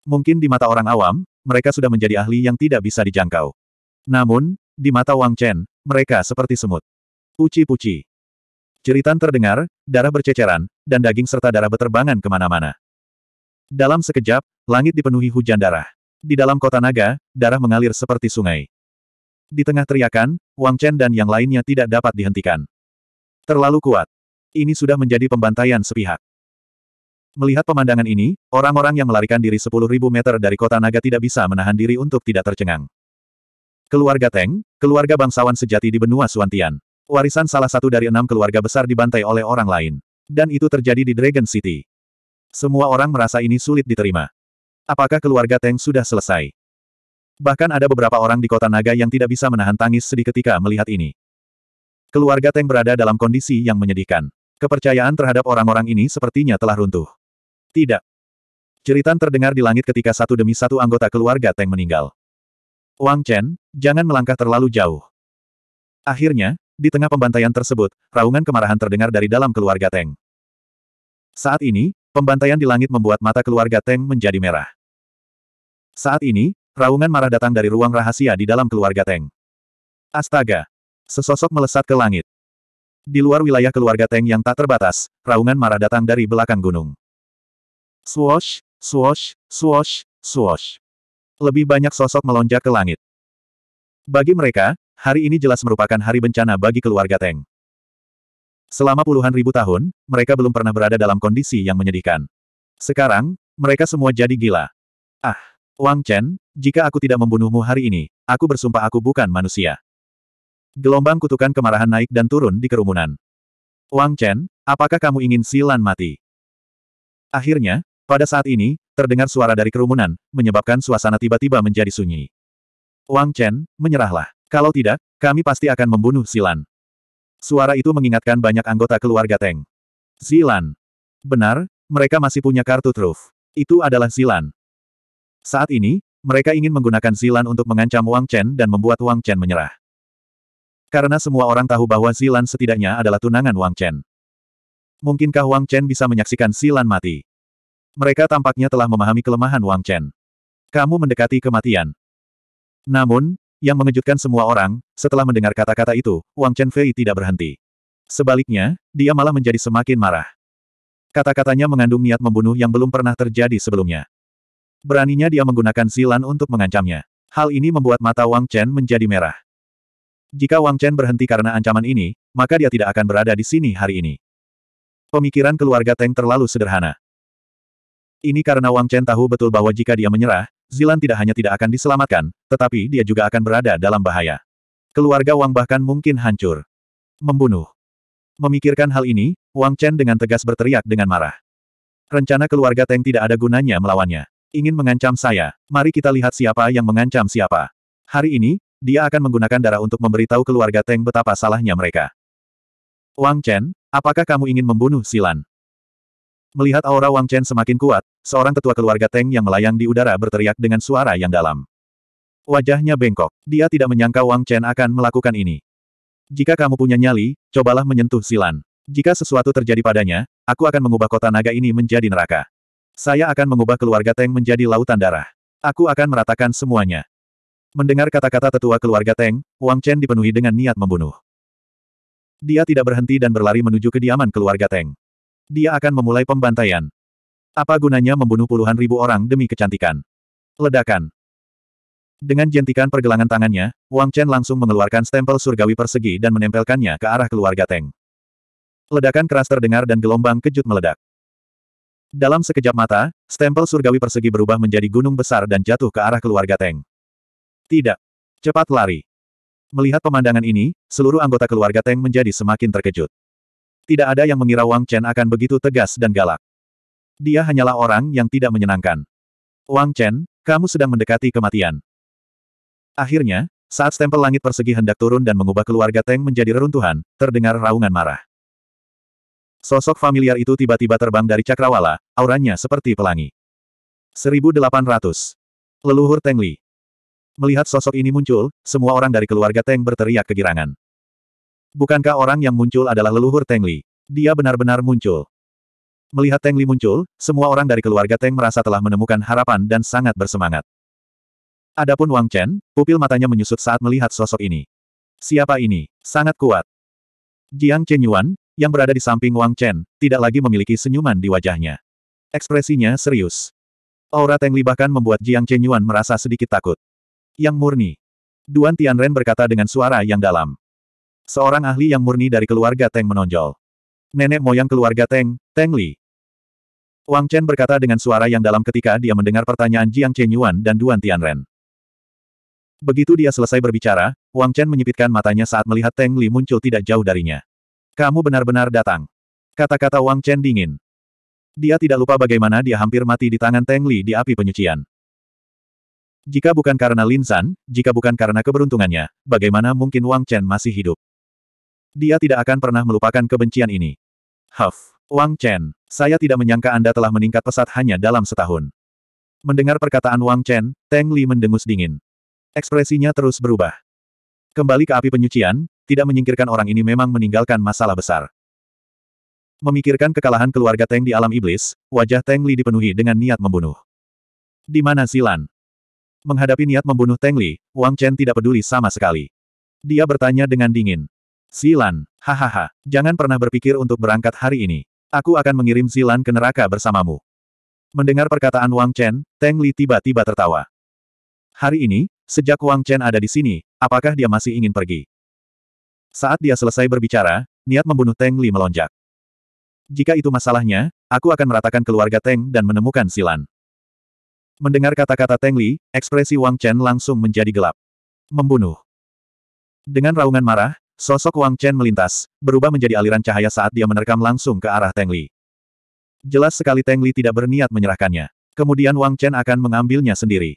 Mungkin di mata orang awam, mereka sudah menjadi ahli yang tidak bisa dijangkau. Namun, di mata Wang Chen, mereka seperti semut. Puci-puci. Jeritan terdengar, darah berceceran, dan daging serta darah beterbangan kemana-mana. Dalam sekejap, langit dipenuhi hujan darah. Di dalam kota naga, darah mengalir seperti sungai. Di tengah teriakan, Wang Chen dan yang lainnya tidak dapat dihentikan. Terlalu kuat. Ini sudah menjadi pembantaian sepihak. Melihat pemandangan ini, orang-orang yang melarikan diri 10.000 meter dari kota naga tidak bisa menahan diri untuk tidak tercengang. Keluarga Teng, keluarga bangsawan sejati di benua Suantian. Warisan salah satu dari enam keluarga besar dibantai oleh orang lain. Dan itu terjadi di Dragon City. Semua orang merasa ini sulit diterima. Apakah keluarga Teng sudah selesai? Bahkan ada beberapa orang di kota naga yang tidak bisa menahan tangis sedih ketika melihat ini. Keluarga Teng berada dalam kondisi yang menyedihkan. Kepercayaan terhadap orang-orang ini sepertinya telah runtuh. Tidak. Cerita terdengar di langit ketika satu demi satu anggota keluarga Teng meninggal. Wang Chen, jangan melangkah terlalu jauh. Akhirnya, di tengah pembantaian tersebut, raungan kemarahan terdengar dari dalam keluarga Teng. Saat ini, pembantaian di langit membuat mata keluarga Teng menjadi merah. Saat ini, raungan marah datang dari ruang rahasia di dalam keluarga Teng. Astaga! Sesosok melesat ke langit. Di luar wilayah keluarga Teng yang tak terbatas, raungan marah datang dari belakang gunung. Swosh, swosh, swosh, swosh. Lebih banyak sosok melonjak ke langit. Bagi mereka, Hari ini jelas merupakan hari bencana bagi keluarga Teng. Selama puluhan ribu tahun, mereka belum pernah berada dalam kondisi yang menyedihkan. Sekarang, mereka semua jadi gila. Ah, Wang Chen, jika aku tidak membunuhmu hari ini, aku bersumpah aku bukan manusia. Gelombang kutukan kemarahan naik dan turun di kerumunan. Wang Chen, apakah kamu ingin Silan mati? Akhirnya, pada saat ini, terdengar suara dari kerumunan, menyebabkan suasana tiba-tiba menjadi sunyi. Wang Chen, menyerahlah. Kalau tidak, kami pasti akan membunuh Zilan. Suara itu mengingatkan banyak anggota keluarga Teng. Zilan. Benar, mereka masih punya kartu truf. Itu adalah Zilan. Saat ini, mereka ingin menggunakan Zilan untuk mengancam Wang Chen dan membuat Wang Chen menyerah. Karena semua orang tahu bahwa Zilan setidaknya adalah tunangan Wang Chen. Mungkinkah Wang Chen bisa menyaksikan Zilan mati? Mereka tampaknya telah memahami kelemahan Wang Chen. Kamu mendekati kematian. Namun, yang mengejutkan semua orang, setelah mendengar kata-kata itu, Wang Chen Fei tidak berhenti. Sebaliknya, dia malah menjadi semakin marah. Kata-katanya mengandung niat membunuh yang belum pernah terjadi sebelumnya. Beraninya dia menggunakan silan untuk mengancamnya. Hal ini membuat mata Wang Chen menjadi merah. Jika Wang Chen berhenti karena ancaman ini, maka dia tidak akan berada di sini hari ini. Pemikiran keluarga Teng terlalu sederhana. Ini karena Wang Chen tahu betul bahwa jika dia menyerah, Zilan tidak hanya tidak akan diselamatkan, tetapi dia juga akan berada dalam bahaya. Keluarga Wang bahkan mungkin hancur. Membunuh. Memikirkan hal ini, Wang Chen dengan tegas berteriak dengan marah. Rencana keluarga Teng tidak ada gunanya melawannya. Ingin mengancam saya, mari kita lihat siapa yang mengancam siapa. Hari ini, dia akan menggunakan darah untuk memberitahu keluarga Teng betapa salahnya mereka. Wang Chen, apakah kamu ingin membunuh Silan? Melihat aura Wang Chen semakin kuat, seorang tetua keluarga Teng yang melayang di udara berteriak dengan suara yang dalam. Wajahnya bengkok. Dia tidak menyangka Wang Chen akan melakukan ini. Jika kamu punya nyali, cobalah menyentuh Silan. Jika sesuatu terjadi padanya, aku akan mengubah kota naga ini menjadi neraka. Saya akan mengubah keluarga Teng menjadi lautan darah. Aku akan meratakan semuanya. Mendengar kata-kata tetua keluarga Teng, Wang Chen dipenuhi dengan niat membunuh. Dia tidak berhenti dan berlari menuju kediaman keluarga Teng. Dia akan memulai pembantaian. Apa gunanya membunuh puluhan ribu orang demi kecantikan? Ledakan. Dengan jentikan pergelangan tangannya, Wang Chen langsung mengeluarkan stempel surgawi persegi dan menempelkannya ke arah keluarga Teng. Ledakan keras terdengar dan gelombang kejut meledak. Dalam sekejap mata, stempel surgawi persegi berubah menjadi gunung besar dan jatuh ke arah keluarga Teng. Tidak. Cepat lari. Melihat pemandangan ini, seluruh anggota keluarga Teng menjadi semakin terkejut. Tidak ada yang mengira Wang Chen akan begitu tegas dan galak. Dia hanyalah orang yang tidak menyenangkan. Wang Chen, kamu sedang mendekati kematian. Akhirnya, saat stempel langit persegi hendak turun dan mengubah keluarga Teng menjadi reruntuhan, terdengar raungan marah. Sosok familiar itu tiba-tiba terbang dari cakrawala, auranya seperti pelangi. 1800. Leluhur Teng Li. Melihat sosok ini muncul, semua orang dari keluarga Teng berteriak kegirangan. Bukankah orang yang muncul adalah leluhur Teng Li? Dia benar-benar muncul. Melihat Teng Li muncul, semua orang dari keluarga Teng merasa telah menemukan harapan dan sangat bersemangat. Adapun Wang Chen, pupil matanya menyusut saat melihat sosok ini. Siapa ini? Sangat kuat. Jiang Chen Yuan, yang berada di samping Wang Chen, tidak lagi memiliki senyuman di wajahnya. Ekspresinya serius. Aura Teng Li bahkan membuat Jiang Chen Yuan merasa sedikit takut. Yang murni. Duan Tianren berkata dengan suara yang dalam. Seorang ahli yang murni dari keluarga Teng menonjol. Nenek moyang keluarga Teng, Teng Li. Wang Chen berkata dengan suara yang dalam ketika dia mendengar pertanyaan Jiang Chen Yuan dan Duan Tianren. Begitu dia selesai berbicara, Wang Chen menyipitkan matanya saat melihat Teng Li muncul tidak jauh darinya. Kamu benar-benar datang. Kata-kata Wang Chen dingin. Dia tidak lupa bagaimana dia hampir mati di tangan Teng Li di api penyucian. Jika bukan karena Lin San, jika bukan karena keberuntungannya, bagaimana mungkin Wang Chen masih hidup? Dia tidak akan pernah melupakan kebencian ini. Huff, Wang Chen, saya tidak menyangka Anda telah meningkat pesat hanya dalam setahun. Mendengar perkataan Wang Chen, Teng Li mendengus dingin. Ekspresinya terus berubah. Kembali ke api penyucian, tidak menyingkirkan orang ini memang meninggalkan masalah besar. Memikirkan kekalahan keluarga Teng di alam iblis, wajah Teng Li dipenuhi dengan niat membunuh. Di mana Silan? Menghadapi niat membunuh Teng Li, Wang Chen tidak peduli sama sekali. Dia bertanya dengan dingin. Zilan, hahaha, jangan pernah berpikir untuk berangkat hari ini. Aku akan mengirim Zilan ke neraka bersamamu. Mendengar perkataan Wang Chen, Teng Li tiba-tiba tertawa. Hari ini, sejak Wang Chen ada di sini, apakah dia masih ingin pergi? Saat dia selesai berbicara, niat membunuh Teng Li melonjak. Jika itu masalahnya, aku akan meratakan keluarga Teng dan menemukan Silan. Mendengar kata-kata Teng Li, ekspresi Wang Chen langsung menjadi gelap. Membunuh. Dengan raungan marah, Sosok Wang Chen melintas, berubah menjadi aliran cahaya saat dia menerkam langsung ke arah Teng Li. Jelas sekali Teng Li tidak berniat menyerahkannya. Kemudian Wang Chen akan mengambilnya sendiri.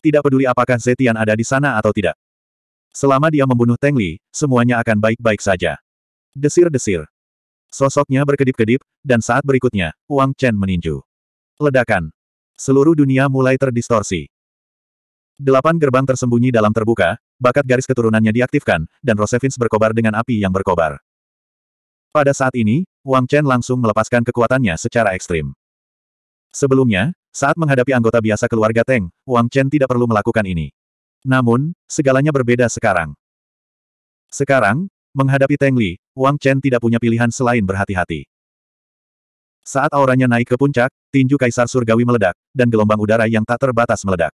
Tidak peduli apakah Zetian ada di sana atau tidak. Selama dia membunuh Teng Li, semuanya akan baik-baik saja. Desir-desir. Sosoknya berkedip-kedip, dan saat berikutnya, Wang Chen meninju. Ledakan. Seluruh dunia mulai terdistorsi. Delapan gerbang tersembunyi dalam terbuka, bakat garis keturunannya diaktifkan, dan Rosevins berkobar dengan api yang berkobar. Pada saat ini, Wang Chen langsung melepaskan kekuatannya secara ekstrim. Sebelumnya, saat menghadapi anggota biasa keluarga Teng, Wang Chen tidak perlu melakukan ini. Namun, segalanya berbeda sekarang. Sekarang, menghadapi Teng Li, Wang Chen tidak punya pilihan selain berhati-hati. Saat auranya naik ke puncak, tinju kaisar surgawi meledak, dan gelombang udara yang tak terbatas meledak.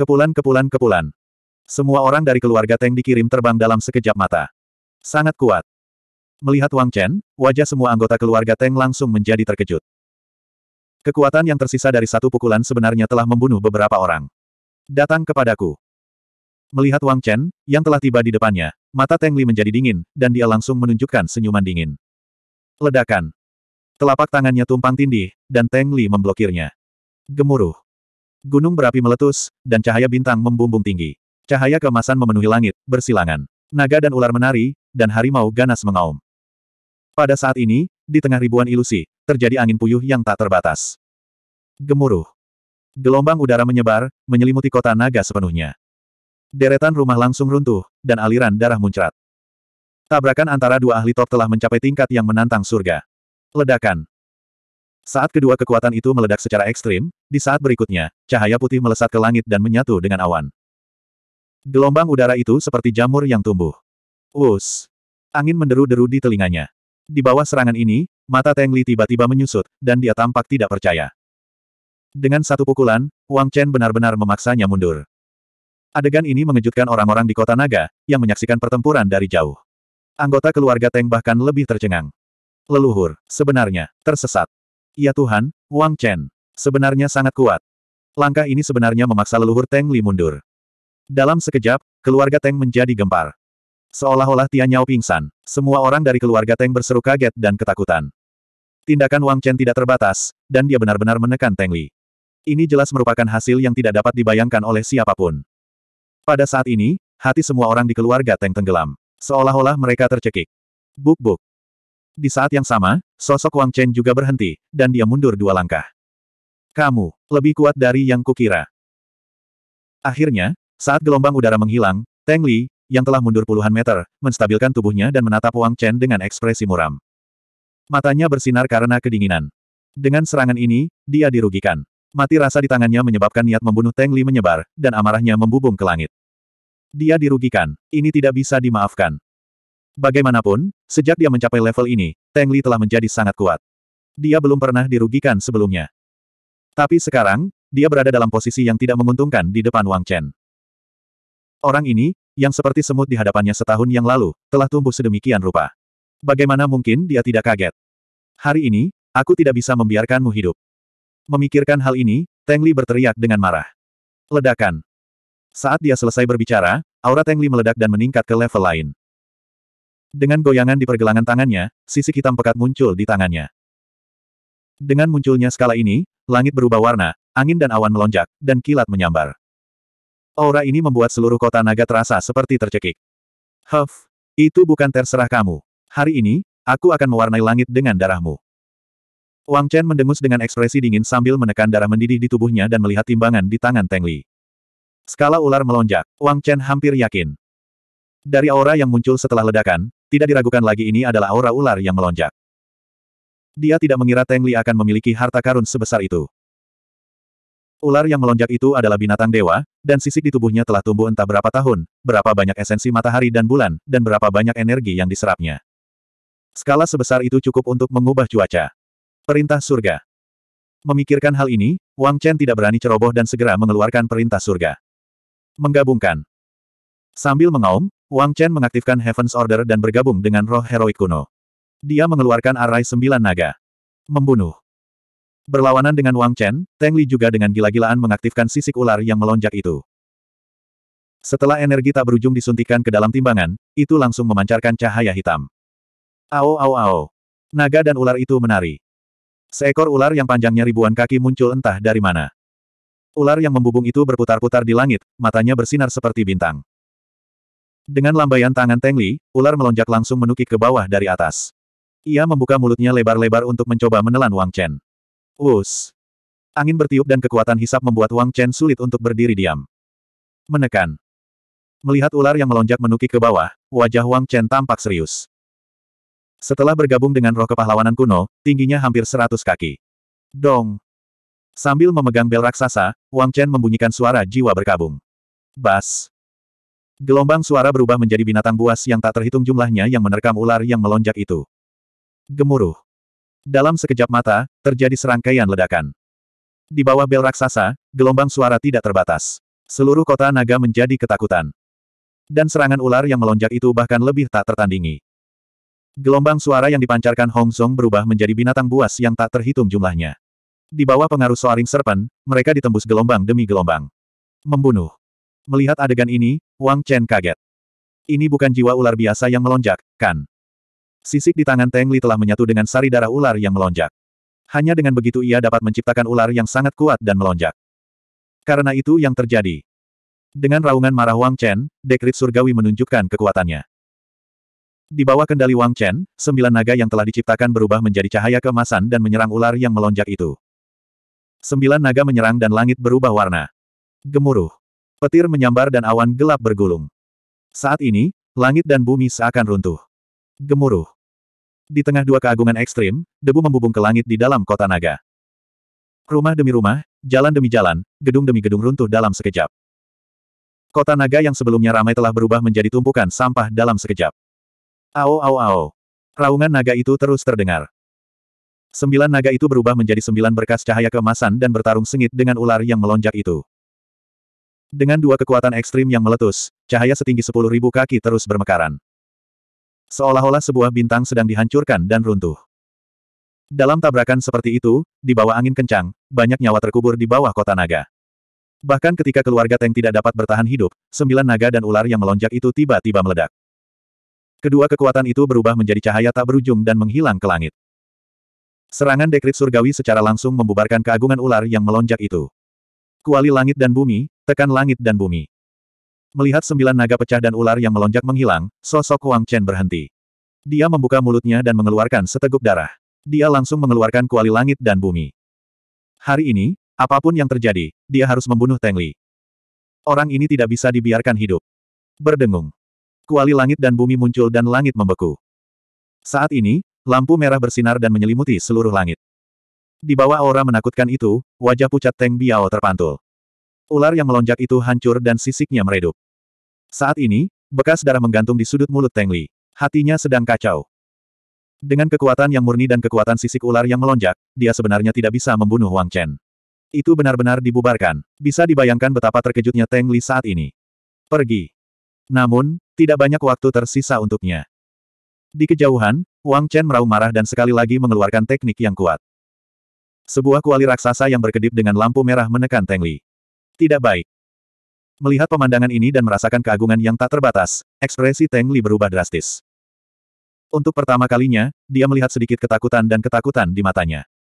Kepulan-kepulan-kepulan, semua orang dari keluarga Teng dikirim terbang dalam sekejap mata. Sangat kuat. Melihat Wang Chen, wajah semua anggota keluarga Teng langsung menjadi terkejut. Kekuatan yang tersisa dari satu pukulan sebenarnya telah membunuh beberapa orang. Datang kepadaku. Melihat Wang Chen, yang telah tiba di depannya, mata Teng Li menjadi dingin, dan dia langsung menunjukkan senyuman dingin. Ledakan. Telapak tangannya tumpang tindih, dan Teng Li memblokirnya. Gemuruh. Gunung berapi meletus, dan cahaya bintang membumbung tinggi. Cahaya kemasan memenuhi langit, bersilangan. Naga dan ular menari, dan harimau ganas mengaum. Pada saat ini, di tengah ribuan ilusi, terjadi angin puyuh yang tak terbatas. Gemuruh. Gelombang udara menyebar, menyelimuti kota naga sepenuhnya. Deretan rumah langsung runtuh, dan aliran darah muncrat. Tabrakan antara dua ahli top telah mencapai tingkat yang menantang surga. Ledakan. Saat kedua kekuatan itu meledak secara ekstrim, di saat berikutnya, cahaya putih melesat ke langit dan menyatu dengan awan. Gelombang udara itu seperti jamur yang tumbuh. Wus. Angin menderu-deru di telinganya. Di bawah serangan ini, mata Teng Li tiba-tiba menyusut, dan dia tampak tidak percaya. Dengan satu pukulan, Wang Chen benar-benar memaksanya mundur. Adegan ini mengejutkan orang-orang di kota naga, yang menyaksikan pertempuran dari jauh. Anggota keluarga Teng bahkan lebih tercengang. Leluhur, sebenarnya, tersesat. Ya Tuhan, Wang Chen, sebenarnya sangat kuat. Langkah ini sebenarnya memaksa leluhur Teng Li mundur. Dalam sekejap, keluarga Teng menjadi gempar. Seolah-olah Tianyao pingsan, semua orang dari keluarga Teng berseru kaget dan ketakutan. Tindakan Wang Chen tidak terbatas, dan dia benar-benar menekan Teng Li. Ini jelas merupakan hasil yang tidak dapat dibayangkan oleh siapapun. Pada saat ini, hati semua orang di keluarga Teng tenggelam. Seolah-olah mereka tercekik. Buk-buk. Di saat yang sama, sosok Wang Chen juga berhenti, dan dia mundur dua langkah. Kamu, lebih kuat dari yang kukira. Akhirnya, saat gelombang udara menghilang, Tang Li, yang telah mundur puluhan meter, menstabilkan tubuhnya dan menatap Wang Chen dengan ekspresi muram. Matanya bersinar karena kedinginan. Dengan serangan ini, dia dirugikan. Mati rasa di tangannya menyebabkan niat membunuh Tang Li menyebar, dan amarahnya membubung ke langit. Dia dirugikan. Ini tidak bisa dimaafkan. Bagaimanapun, sejak dia mencapai level ini, Tang Li telah menjadi sangat kuat. Dia belum pernah dirugikan sebelumnya. Tapi sekarang, dia berada dalam posisi yang tidak menguntungkan di depan Wang Chen. Orang ini, yang seperti semut di hadapannya setahun yang lalu, telah tumbuh sedemikian rupa. Bagaimana mungkin dia tidak kaget? Hari ini, aku tidak bisa membiarkanmu hidup. Memikirkan hal ini, Teng Li berteriak dengan marah. Ledakan. Saat dia selesai berbicara, aura Teng Li meledak dan meningkat ke level lain. Dengan goyangan di pergelangan tangannya, sisi hitam pekat muncul di tangannya. Dengan munculnya skala ini, langit berubah warna, angin dan awan melonjak, dan kilat menyambar. Aura ini membuat seluruh kota naga terasa seperti tercekik. Huff, itu bukan terserah kamu. Hari ini, aku akan mewarnai langit dengan darahmu. Wang Chen mendengus dengan ekspresi dingin sambil menekan darah mendidih di tubuhnya dan melihat timbangan di tangan Teng Li. Skala ular melonjak, Wang Chen hampir yakin. Dari aura yang muncul setelah ledakan, tidak diragukan lagi ini adalah aura ular yang melonjak. Dia tidak mengira Teng Li akan memiliki harta karun sebesar itu. Ular yang melonjak itu adalah binatang dewa, dan sisik di tubuhnya telah tumbuh entah berapa tahun, berapa banyak esensi matahari dan bulan, dan berapa banyak energi yang diserapnya. Skala sebesar itu cukup untuk mengubah cuaca. Perintah surga. Memikirkan hal ini, Wang Chen tidak berani ceroboh dan segera mengeluarkan perintah surga. Menggabungkan. Sambil mengaum, Wang Chen mengaktifkan Heaven's Order dan bergabung dengan roh heroik kuno. Dia mengeluarkan arai sembilan naga. Membunuh. Berlawanan dengan Wang Chen, Tang Li juga dengan gila-gilaan mengaktifkan sisik ular yang melonjak itu. Setelah energi tak berujung disuntikan ke dalam timbangan, itu langsung memancarkan cahaya hitam. Ao ao ao. Naga dan ular itu menari. Seekor ular yang panjangnya ribuan kaki muncul entah dari mana. Ular yang membubung itu berputar-putar di langit, matanya bersinar seperti bintang. Dengan lambaian tangan Teng Li, ular melonjak langsung menukik ke bawah dari atas. Ia membuka mulutnya lebar-lebar untuk mencoba menelan Wang Chen. Us. Angin bertiup dan kekuatan hisap membuat Wang Chen sulit untuk berdiri diam. Menekan. Melihat ular yang melonjak menuki ke bawah, wajah Wang Chen tampak serius. Setelah bergabung dengan roh kepahlawanan kuno, tingginya hampir seratus kaki. Dong! Sambil memegang bel raksasa, Wang Chen membunyikan suara jiwa berkabung. Bas! Gelombang suara berubah menjadi binatang buas yang tak terhitung jumlahnya yang menerkam ular yang melonjak itu. Gemuruh! Dalam sekejap mata, terjadi serangkaian ledakan. Di bawah bel raksasa, gelombang suara tidak terbatas. Seluruh kota naga menjadi ketakutan. Dan serangan ular yang melonjak itu bahkan lebih tak tertandingi. Gelombang suara yang dipancarkan Hong Song berubah menjadi binatang buas yang tak terhitung jumlahnya. Di bawah pengaruh Soaring serpen, mereka ditembus gelombang demi gelombang. Membunuh. Melihat adegan ini, Wang Chen kaget. Ini bukan jiwa ular biasa yang melonjak, kan? Sisik di tangan Teng Li telah menyatu dengan sari darah ular yang melonjak. Hanya dengan begitu ia dapat menciptakan ular yang sangat kuat dan melonjak. Karena itu yang terjadi. Dengan raungan marah Wang Chen, dekrit surgawi menunjukkan kekuatannya. Di bawah kendali Wang Chen, sembilan naga yang telah diciptakan berubah menjadi cahaya kemasan dan menyerang ular yang melonjak itu. Sembilan naga menyerang dan langit berubah warna. Gemuruh. Petir menyambar dan awan gelap bergulung. Saat ini, langit dan bumi seakan runtuh. Gemuruh. Di tengah dua keagungan ekstrim, debu membubung ke langit di dalam kota naga. Rumah demi rumah, jalan demi jalan, gedung demi gedung runtuh dalam sekejap. Kota naga yang sebelumnya ramai telah berubah menjadi tumpukan sampah dalam sekejap. Ao ao ao. Raungan naga itu terus terdengar. Sembilan naga itu berubah menjadi sembilan berkas cahaya keemasan dan bertarung sengit dengan ular yang melonjak itu. Dengan dua kekuatan ekstrim yang meletus, cahaya setinggi sepuluh ribu kaki terus bermekaran. Seolah-olah sebuah bintang sedang dihancurkan dan runtuh. Dalam tabrakan seperti itu, di bawah angin kencang, banyak nyawa terkubur di bawah kota naga. Bahkan ketika keluarga Teng tidak dapat bertahan hidup, sembilan naga dan ular yang melonjak itu tiba-tiba meledak. Kedua kekuatan itu berubah menjadi cahaya tak berujung dan menghilang ke langit. Serangan dekrit surgawi secara langsung membubarkan keagungan ular yang melonjak itu. Kuali langit dan bumi, tekan langit dan bumi. Melihat sembilan naga pecah dan ular yang melonjak menghilang, sosok Huang Chen berhenti. Dia membuka mulutnya dan mengeluarkan seteguk darah. Dia langsung mengeluarkan kuali langit dan bumi. Hari ini, apapun yang terjadi, dia harus membunuh Teng Li. Orang ini tidak bisa dibiarkan hidup. Berdengung. Kuali langit dan bumi muncul dan langit membeku. Saat ini, lampu merah bersinar dan menyelimuti seluruh langit. Di bawah aura menakutkan itu, wajah pucat Teng Biao terpantul. Ular yang melonjak itu hancur dan sisiknya meredup. Saat ini, bekas darah menggantung di sudut mulut Teng Li. Hatinya sedang kacau. Dengan kekuatan yang murni dan kekuatan sisik ular yang melonjak, dia sebenarnya tidak bisa membunuh Wang Chen. Itu benar-benar dibubarkan. Bisa dibayangkan betapa terkejutnya Teng Li saat ini. Pergi. Namun, tidak banyak waktu tersisa untuknya. Di kejauhan, Wang Chen meraung marah dan sekali lagi mengeluarkan teknik yang kuat. Sebuah kuali raksasa yang berkedip dengan lampu merah menekan Teng Li. Tidak baik. Melihat pemandangan ini dan merasakan keagungan yang tak terbatas, ekspresi Teng Li berubah drastis. Untuk pertama kalinya, dia melihat sedikit ketakutan dan ketakutan di matanya.